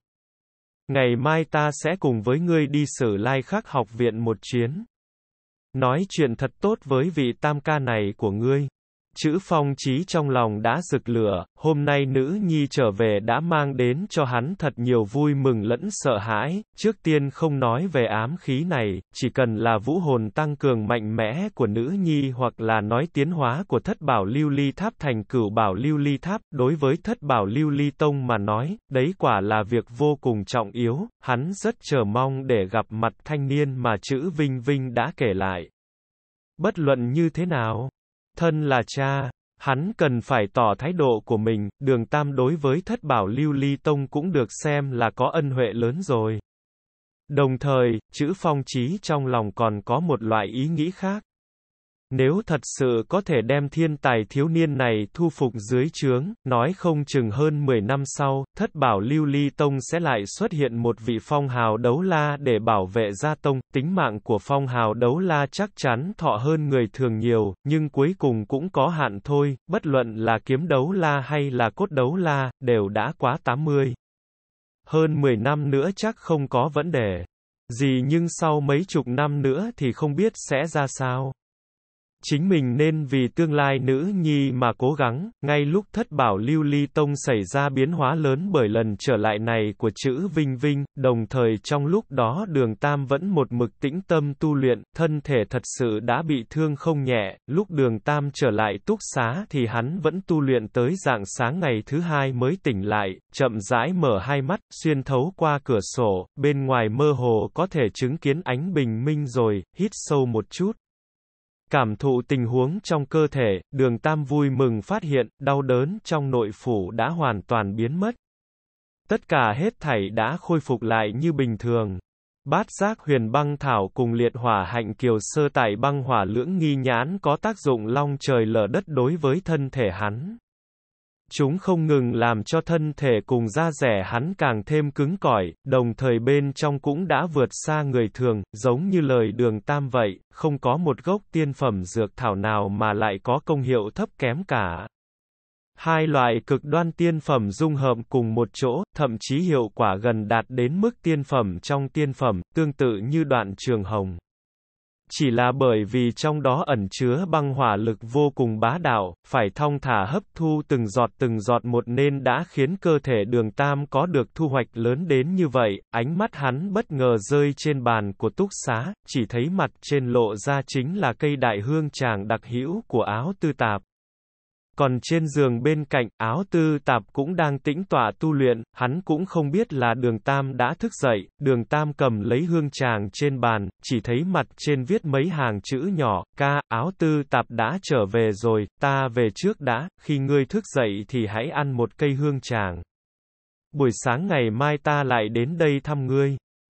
Ngày mai ta sẽ cùng với ngươi đi sử lai khắc học viện một chiến Nói chuyện thật tốt với vị tam ca này của ngươi. Chữ phong trí trong lòng đã rực lửa, hôm nay nữ nhi trở về đã mang đến cho hắn thật nhiều vui mừng lẫn sợ hãi, trước tiên không nói về ám khí này, chỉ cần là vũ hồn tăng cường mạnh mẽ của nữ nhi hoặc là nói tiến hóa của thất bảo lưu ly tháp thành cửu bảo lưu ly tháp, đối với thất bảo lưu ly tông mà nói, đấy quả là việc vô cùng trọng yếu, hắn rất chờ mong để gặp mặt thanh niên mà chữ Vinh Vinh đã kể lại. Bất luận như thế nào, thân là cha, hắn cần phải tỏ thái độ của mình, đường tam đối với thất bảo lưu ly tông cũng được xem là có ân huệ lớn rồi. Đồng thời, chữ phong trí trong lòng còn có một loại ý nghĩ khác. Nếu thật sự có thể đem thiên tài thiếu niên này thu phục dưới trướng, nói không chừng hơn 10 năm sau, thất bảo lưu ly tông sẽ lại xuất hiện một vị phong hào đấu la để bảo vệ gia tông, tính mạng của phong hào đấu la chắc chắn thọ hơn người thường nhiều, nhưng cuối cùng cũng có hạn thôi, bất luận là kiếm đấu la hay là cốt đấu la, đều đã quá 80. Hơn 10 năm nữa chắc không có vấn đề gì nhưng sau mấy chục năm nữa thì không biết sẽ ra sao chính mình nên vì tương lai nữ nhi mà cố gắng, ngay lúc thất bảo lưu ly tông xảy ra biến hóa lớn bởi lần trở lại này của chữ Vinh Vinh, đồng thời trong lúc đó đường Tam vẫn một mực tĩnh tâm tu luyện, thân thể thật sự đã bị thương không nhẹ, lúc đường Tam trở lại túc xá thì hắn vẫn tu luyện tới dạng sáng ngày thứ hai mới tỉnh lại, chậm rãi mở hai mắt, xuyên thấu qua cửa sổ, bên ngoài mơ hồ có thể chứng kiến ánh bình minh rồi, hít sâu một chút, cảm thụ tình huống trong cơ thể, đường tam vui mừng phát hiện, đau đớn trong nội phủ đã hoàn toàn biến mất. Tất cả hết thảy đã khôi phục lại như bình thường. Bát giác huyền băng thảo cùng liệt hỏa hạnh kiều sơ tại băng hỏa lưỡng nghi nhãn có tác dụng long trời lở đất đối với thân thể hắn. Chúng không ngừng làm cho thân thể cùng da rẻ hắn càng thêm cứng cỏi, đồng thời bên trong cũng đã vượt xa người thường, giống như lời đường tam vậy, không có một gốc tiên phẩm dược thảo nào mà lại có công hiệu thấp kém cả. Hai loại cực đoan tiên phẩm dung hợp cùng một chỗ, thậm chí hiệu quả gần đạt đến mức tiên phẩm trong tiên phẩm, tương tự như đoạn trường hồng chỉ là bởi vì trong đó ẩn chứa băng hỏa lực vô cùng bá đạo, phải thong thả hấp thu từng giọt từng giọt một nên đã khiến cơ thể đường tam có được thu hoạch lớn đến như vậy, ánh mắt hắn bất ngờ rơi trên bàn của túc xá, chỉ thấy mặt trên lộ ra chính là cây đại hương tràng đặc hữu của áo tư tạp, còn trên giường bên cạnh, áo tư tạp cũng đang tĩnh tọa tu luyện, hắn cũng không biết là đường tam đã thức dậy, đường tam cầm lấy hương tràng trên bàn, chỉ thấy mặt trên viết mấy hàng chữ nhỏ, ca, áo tư tạp đã trở về rồi, ta về trước đã, khi ngươi thức dậy thì hãy ăn một cây hương tràng. Buổi sáng ngày mai ta lại đến đây thăm ngươi.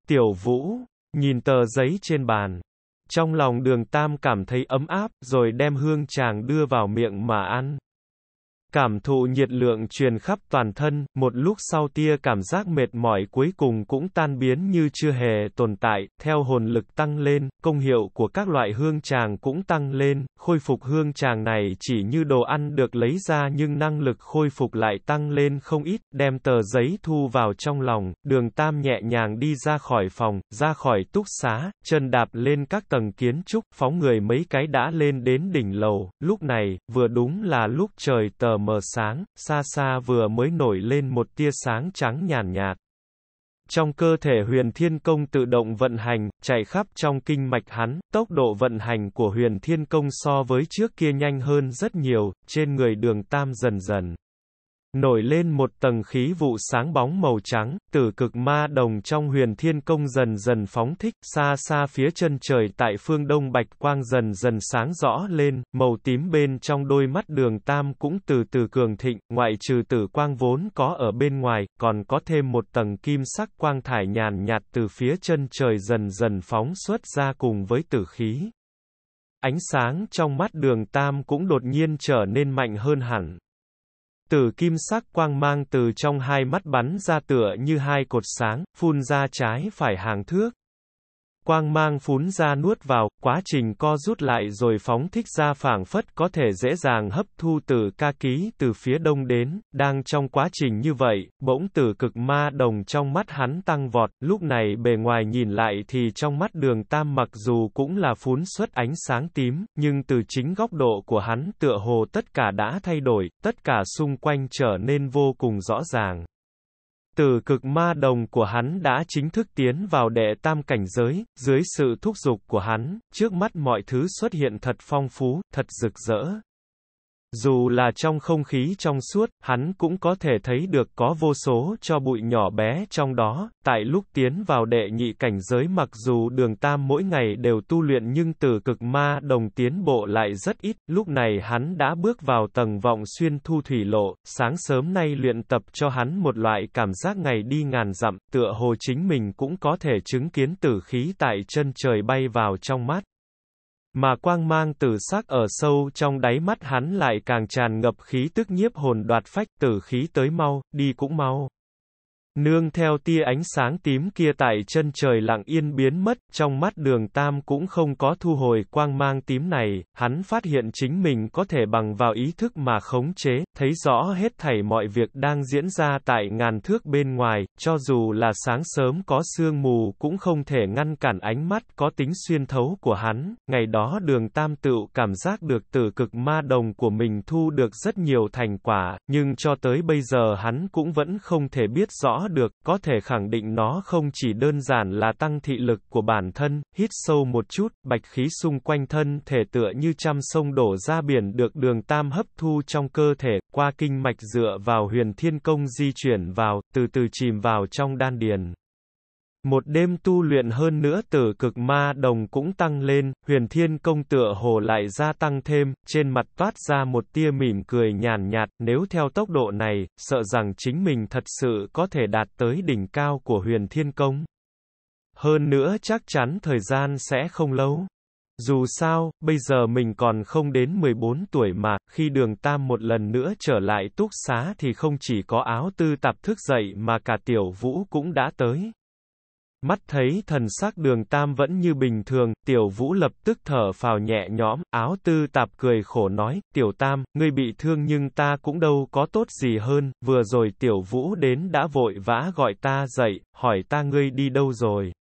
Tiểu vũ, nhìn tờ giấy trên bàn. Trong lòng đường tam cảm thấy ấm áp, rồi đem hương tràng đưa vào miệng mà ăn cảm thụ nhiệt lượng truyền khắp toàn thân, một lúc sau tia cảm giác mệt mỏi cuối cùng cũng tan biến như chưa hề tồn tại, theo hồn lực tăng lên, công hiệu của các loại hương tràng cũng tăng lên, khôi phục hương tràng này chỉ như đồ ăn được lấy ra nhưng năng lực khôi phục lại tăng lên không ít, đem tờ giấy thu vào trong lòng, đường tam nhẹ nhàng đi ra khỏi phòng, ra khỏi túc xá, chân đạp lên các tầng kiến trúc, phóng người mấy cái đã lên đến đỉnh lầu, lúc này, vừa đúng là lúc trời tờ mờ sáng, xa xa vừa mới nổi lên một tia sáng trắng nhàn nhạt, Trong cơ thể huyền thiên công tự động vận hành, chạy khắp trong kinh mạch hắn, tốc độ vận hành của huyền thiên công so với trước kia nhanh hơn rất nhiều, trên người đường tam dần dần nổi lên một tầng khí vụ sáng bóng màu trắng, tử cực ma đồng trong huyền thiên công dần dần phóng thích, xa xa phía chân trời tại phương đông bạch quang dần dần sáng rõ lên, màu tím bên trong đôi mắt đường tam cũng từ từ cường thịnh, ngoại trừ tử quang vốn có ở bên ngoài, còn có thêm một tầng kim sắc quang thải nhàn nhạt từ phía chân trời dần dần phóng xuất ra cùng với tử khí. Ánh sáng trong mắt đường tam cũng đột nhiên trở nên mạnh hơn hẳn. Từ kim sắc quang mang từ trong hai mắt bắn ra tựa như hai cột sáng, phun ra trái phải hàng thước quang mang phún ra nuốt vào, quá trình co rút lại rồi phóng thích ra phảng phất có thể dễ dàng hấp thu từ ca ký từ phía đông đến, đang trong quá trình như vậy, bỗng từ cực ma đồng trong mắt hắn tăng vọt, lúc này bề ngoài nhìn lại thì trong mắt đường tam mặc dù cũng là phún xuất ánh sáng tím, nhưng từ chính góc độ của hắn tựa hồ tất cả đã thay đổi, tất cả xung quanh trở nên vô cùng rõ ràng. Từ cực ma đồng của hắn đã chính thức tiến vào đệ tam cảnh giới, dưới sự thúc giục của hắn, trước mắt mọi thứ xuất hiện thật phong phú, thật rực rỡ. Dù là trong không khí trong suốt, hắn cũng có thể thấy được có vô số cho bụi nhỏ bé trong đó, tại lúc tiến vào đệ nhị cảnh giới mặc dù đường tam mỗi ngày đều tu luyện nhưng từ cực ma đồng tiến bộ lại rất ít, lúc này hắn đã bước vào tầng vọng xuyên thu thủy lộ, sáng sớm nay luyện tập cho hắn một loại cảm giác ngày đi ngàn dặm, tựa hồ chính mình cũng có thể chứng kiến tử khí tại chân trời bay vào trong mắt mà quang mang tử sắc ở sâu trong đáy mắt hắn lại càng tràn ngập khí tức nhiếp hồn đoạt phách tử khí tới mau, đi cũng mau. Nương theo tia ánh sáng tím kia tại chân trời lặng yên biến mất, trong mắt đường Tam cũng không có thu hồi quang mang tím này, hắn phát hiện chính mình có thể bằng vào ý thức mà khống chế, thấy rõ hết thảy mọi việc đang diễn ra tại ngàn thước bên ngoài, cho dù là sáng sớm có sương mù cũng không thể ngăn cản ánh mắt có tính xuyên thấu của hắn, ngày đó đường Tam tựu cảm giác được từ cực ma đồng của mình thu được rất nhiều thành quả, nhưng cho tới bây giờ hắn cũng vẫn không thể biết rõ được, có thể khẳng định nó không chỉ đơn giản là tăng thị lực của bản thân, hít sâu một chút, bạch khí xung quanh thân thể tựa như trăm sông đổ ra biển được đường tam hấp thu trong cơ thể, qua kinh mạch dựa vào huyền thiên công di chuyển vào, từ từ chìm vào trong đan điền. Một đêm tu luyện hơn nữa tử cực ma đồng cũng tăng lên, huyền thiên công tựa hồ lại gia tăng thêm, trên mặt toát ra một tia mỉm cười nhàn nhạt, nếu theo tốc độ này, sợ rằng chính mình thật sự có thể đạt tới đỉnh cao của huyền thiên công. Hơn nữa chắc chắn thời gian sẽ không lâu. Dù sao, bây giờ mình còn không đến 14 tuổi mà, khi đường tam một lần nữa trở lại túc xá thì không chỉ có áo tư tạp thức dậy mà cả tiểu vũ cũng đã tới. Mắt thấy thần sắc đường tam vẫn như bình thường, tiểu vũ lập tức thở phào nhẹ nhõm, áo tư tạp cười khổ nói, tiểu tam, ngươi bị thương nhưng ta cũng đâu có tốt gì hơn, vừa rồi tiểu vũ đến đã vội vã gọi ta dậy, hỏi ta ngươi đi đâu rồi.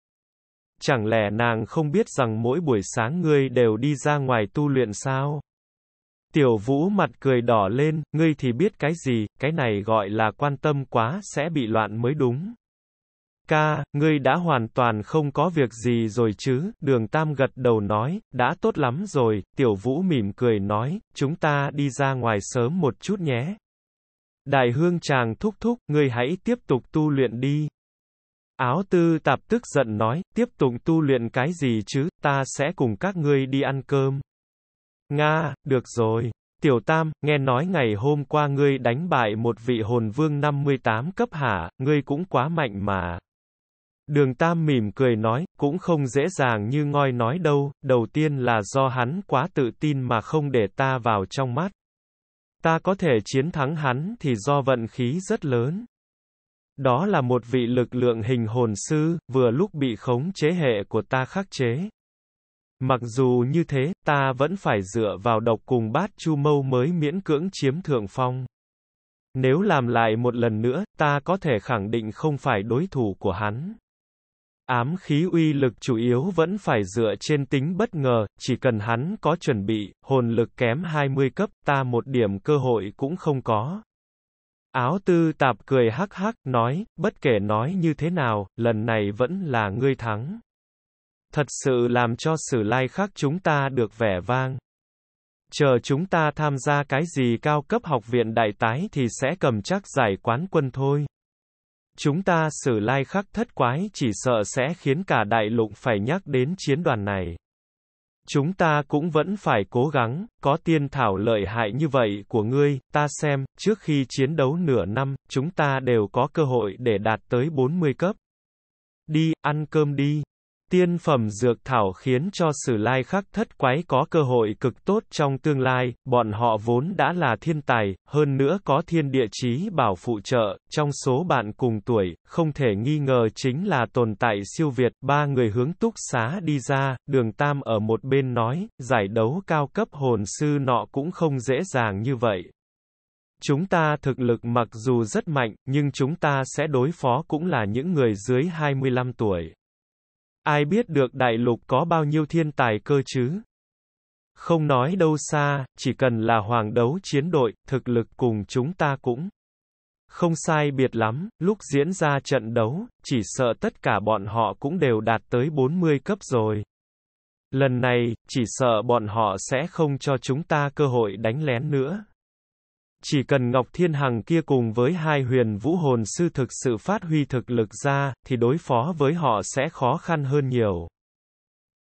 Chẳng lẽ nàng không biết rằng mỗi buổi sáng ngươi đều đi ra ngoài tu luyện sao? Tiểu vũ mặt cười đỏ lên, ngươi thì biết cái gì, cái này gọi là quan tâm quá sẽ bị loạn mới đúng. Ca, ngươi đã hoàn toàn không có việc gì rồi chứ, đường Tam gật đầu nói, đã tốt lắm rồi, tiểu vũ mỉm cười nói, chúng ta đi ra ngoài sớm một chút nhé. Đại hương chàng thúc thúc, ngươi hãy tiếp tục tu luyện đi. Áo tư tạp tức giận nói, tiếp tục tu luyện cái gì chứ, ta sẽ cùng các ngươi đi ăn cơm. Nga, được rồi. Tiểu Tam, nghe nói ngày hôm qua ngươi đánh bại một vị hồn vương 58 cấp hả, ngươi cũng quá mạnh mà. Đường Tam mỉm cười nói, cũng không dễ dàng như ngoi nói đâu, đầu tiên là do hắn quá tự tin mà không để ta vào trong mắt. Ta có thể chiến thắng hắn thì do vận khí rất lớn. Đó là một vị lực lượng hình hồn sư, vừa lúc bị khống chế hệ của ta khắc chế. Mặc dù như thế, ta vẫn phải dựa vào độc cùng bát chu mâu mới miễn cưỡng chiếm thượng phong. Nếu làm lại một lần nữa, ta có thể khẳng định không phải đối thủ của hắn. Ám khí uy lực chủ yếu vẫn phải dựa trên tính bất ngờ, chỉ cần hắn có chuẩn bị, hồn lực kém 20 cấp, ta một điểm cơ hội cũng không có. Áo tư tạp cười hắc hắc, nói, bất kể nói như thế nào, lần này vẫn là ngươi thắng. Thật sự làm cho sử lai khác chúng ta được vẻ vang. Chờ chúng ta tham gia cái gì cao cấp học viện đại tái thì sẽ cầm chắc giải quán quân thôi. Chúng ta sử lai khắc thất quái chỉ sợ sẽ khiến cả đại lục phải nhắc đến chiến đoàn này. Chúng ta cũng vẫn phải cố gắng, có tiên thảo lợi hại như vậy của ngươi, ta xem, trước khi chiến đấu nửa năm, chúng ta đều có cơ hội để đạt tới 40 cấp. Đi, ăn cơm đi tiên phẩm dược thảo khiến cho sử lai khắc thất quái có cơ hội cực tốt trong tương lai, bọn họ vốn đã là thiên tài, hơn nữa có thiên địa chí bảo phụ trợ, trong số bạn cùng tuổi, không thể nghi ngờ chính là tồn tại siêu Việt, ba người hướng túc xá đi ra, đường Tam ở một bên nói, giải đấu cao cấp hồn sư nọ cũng không dễ dàng như vậy. Chúng ta thực lực mặc dù rất mạnh, nhưng chúng ta sẽ đối phó cũng là những người dưới 25 tuổi. Ai biết được đại lục có bao nhiêu thiên tài cơ chứ? Không nói đâu xa, chỉ cần là hoàng đấu chiến đội, thực lực cùng chúng ta cũng không sai biệt lắm, lúc diễn ra trận đấu, chỉ sợ tất cả bọn họ cũng đều đạt tới 40 cấp rồi. Lần này, chỉ sợ bọn họ sẽ không cho chúng ta cơ hội đánh lén nữa chỉ cần Ngọc Thiên Hằng kia cùng với hai huyền vũ hồn sư thực sự phát huy thực lực ra, thì đối phó với họ sẽ khó khăn hơn nhiều.